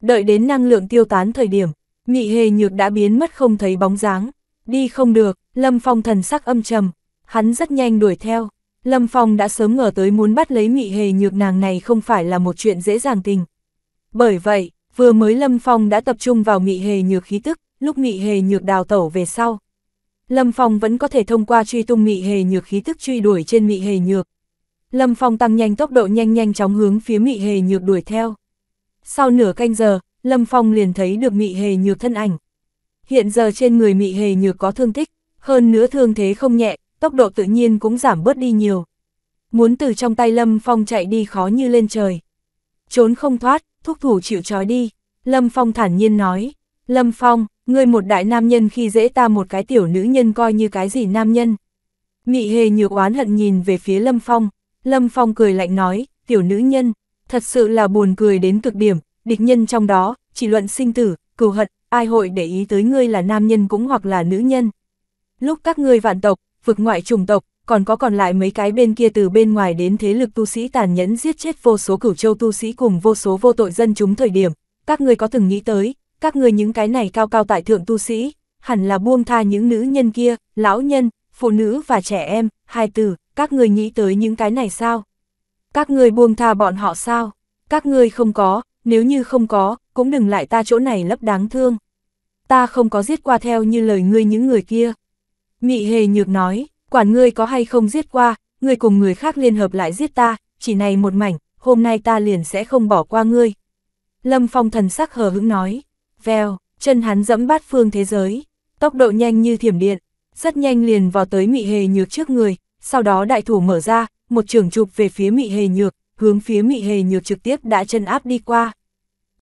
Đợi đến năng lượng tiêu tán thời điểm, Mị Hề Nhược đã biến mất không thấy bóng dáng. Đi không được, Lâm Phong thần sắc âm trầm, hắn rất nhanh đuổi theo. Lâm Phong đã sớm ngờ tới muốn bắt lấy Mị Hề Nhược nàng này không phải là một chuyện dễ dàng tình. Bởi vậy, vừa mới Lâm Phong đã tập trung vào Mị Hề Nhược khí tức, lúc Mị Hề Nhược đào tẩu về sau. Lâm Phong vẫn có thể thông qua truy tung Mị Hề Nhược khí tức truy đuổi trên Mị Hề Nhược, Lâm Phong tăng nhanh tốc độ nhanh nhanh chóng hướng phía Mị Hề Nhược đuổi theo. Sau nửa canh giờ, Lâm Phong liền thấy được Mị Hề Nhược thân ảnh. Hiện giờ trên người Mị Hề Nhược có thương tích, hơn nữa thương thế không nhẹ, tốc độ tự nhiên cũng giảm bớt đi nhiều. Muốn từ trong tay Lâm Phong chạy đi khó như lên trời. Trốn không thoát, thúc thủ chịu trói đi. Lâm Phong thản nhiên nói, Lâm Phong, ngươi một đại nam nhân khi dễ ta một cái tiểu nữ nhân coi như cái gì nam nhân. Mị hề nhược oán hận nhìn về phía Lâm Phong. Lâm Phong cười lạnh nói, tiểu nữ nhân, thật sự là buồn cười đến cực điểm, địch nhân trong đó, chỉ luận sinh tử, cừu hận, ai hội để ý tới ngươi là nam nhân cũng hoặc là nữ nhân. Lúc các ngươi vạn tộc, vực ngoại trùng tộc, còn có còn lại mấy cái bên kia từ bên ngoài đến thế lực tu sĩ tàn nhẫn giết chết vô số cửu châu tu sĩ cùng vô số vô tội dân chúng thời điểm, các ngươi có từng nghĩ tới, các ngươi những cái này cao cao tại thượng tu sĩ, hẳn là buông tha những nữ nhân kia, lão nhân, phụ nữ và trẻ em, hai từ, các người nghĩ tới những cái này sao? Các người buông tha bọn họ sao? Các người không có, nếu như không có, cũng đừng lại ta chỗ này lấp đáng thương. Ta không có giết qua theo như lời ngươi những người kia. Mị hề nhược nói, quản ngươi có hay không giết qua, ngươi cùng người khác liên hợp lại giết ta, chỉ này một mảnh, hôm nay ta liền sẽ không bỏ qua ngươi. Lâm Phong thần sắc hờ hững nói, vèo, chân hắn dẫm bát phương thế giới, tốc độ nhanh như thiểm điện, rất nhanh liền vào tới mị hề nhược trước người, sau đó đại thủ mở ra, một trường chụp về phía mị hề nhược, hướng phía mị hề nhược trực tiếp đã chân áp đi qua.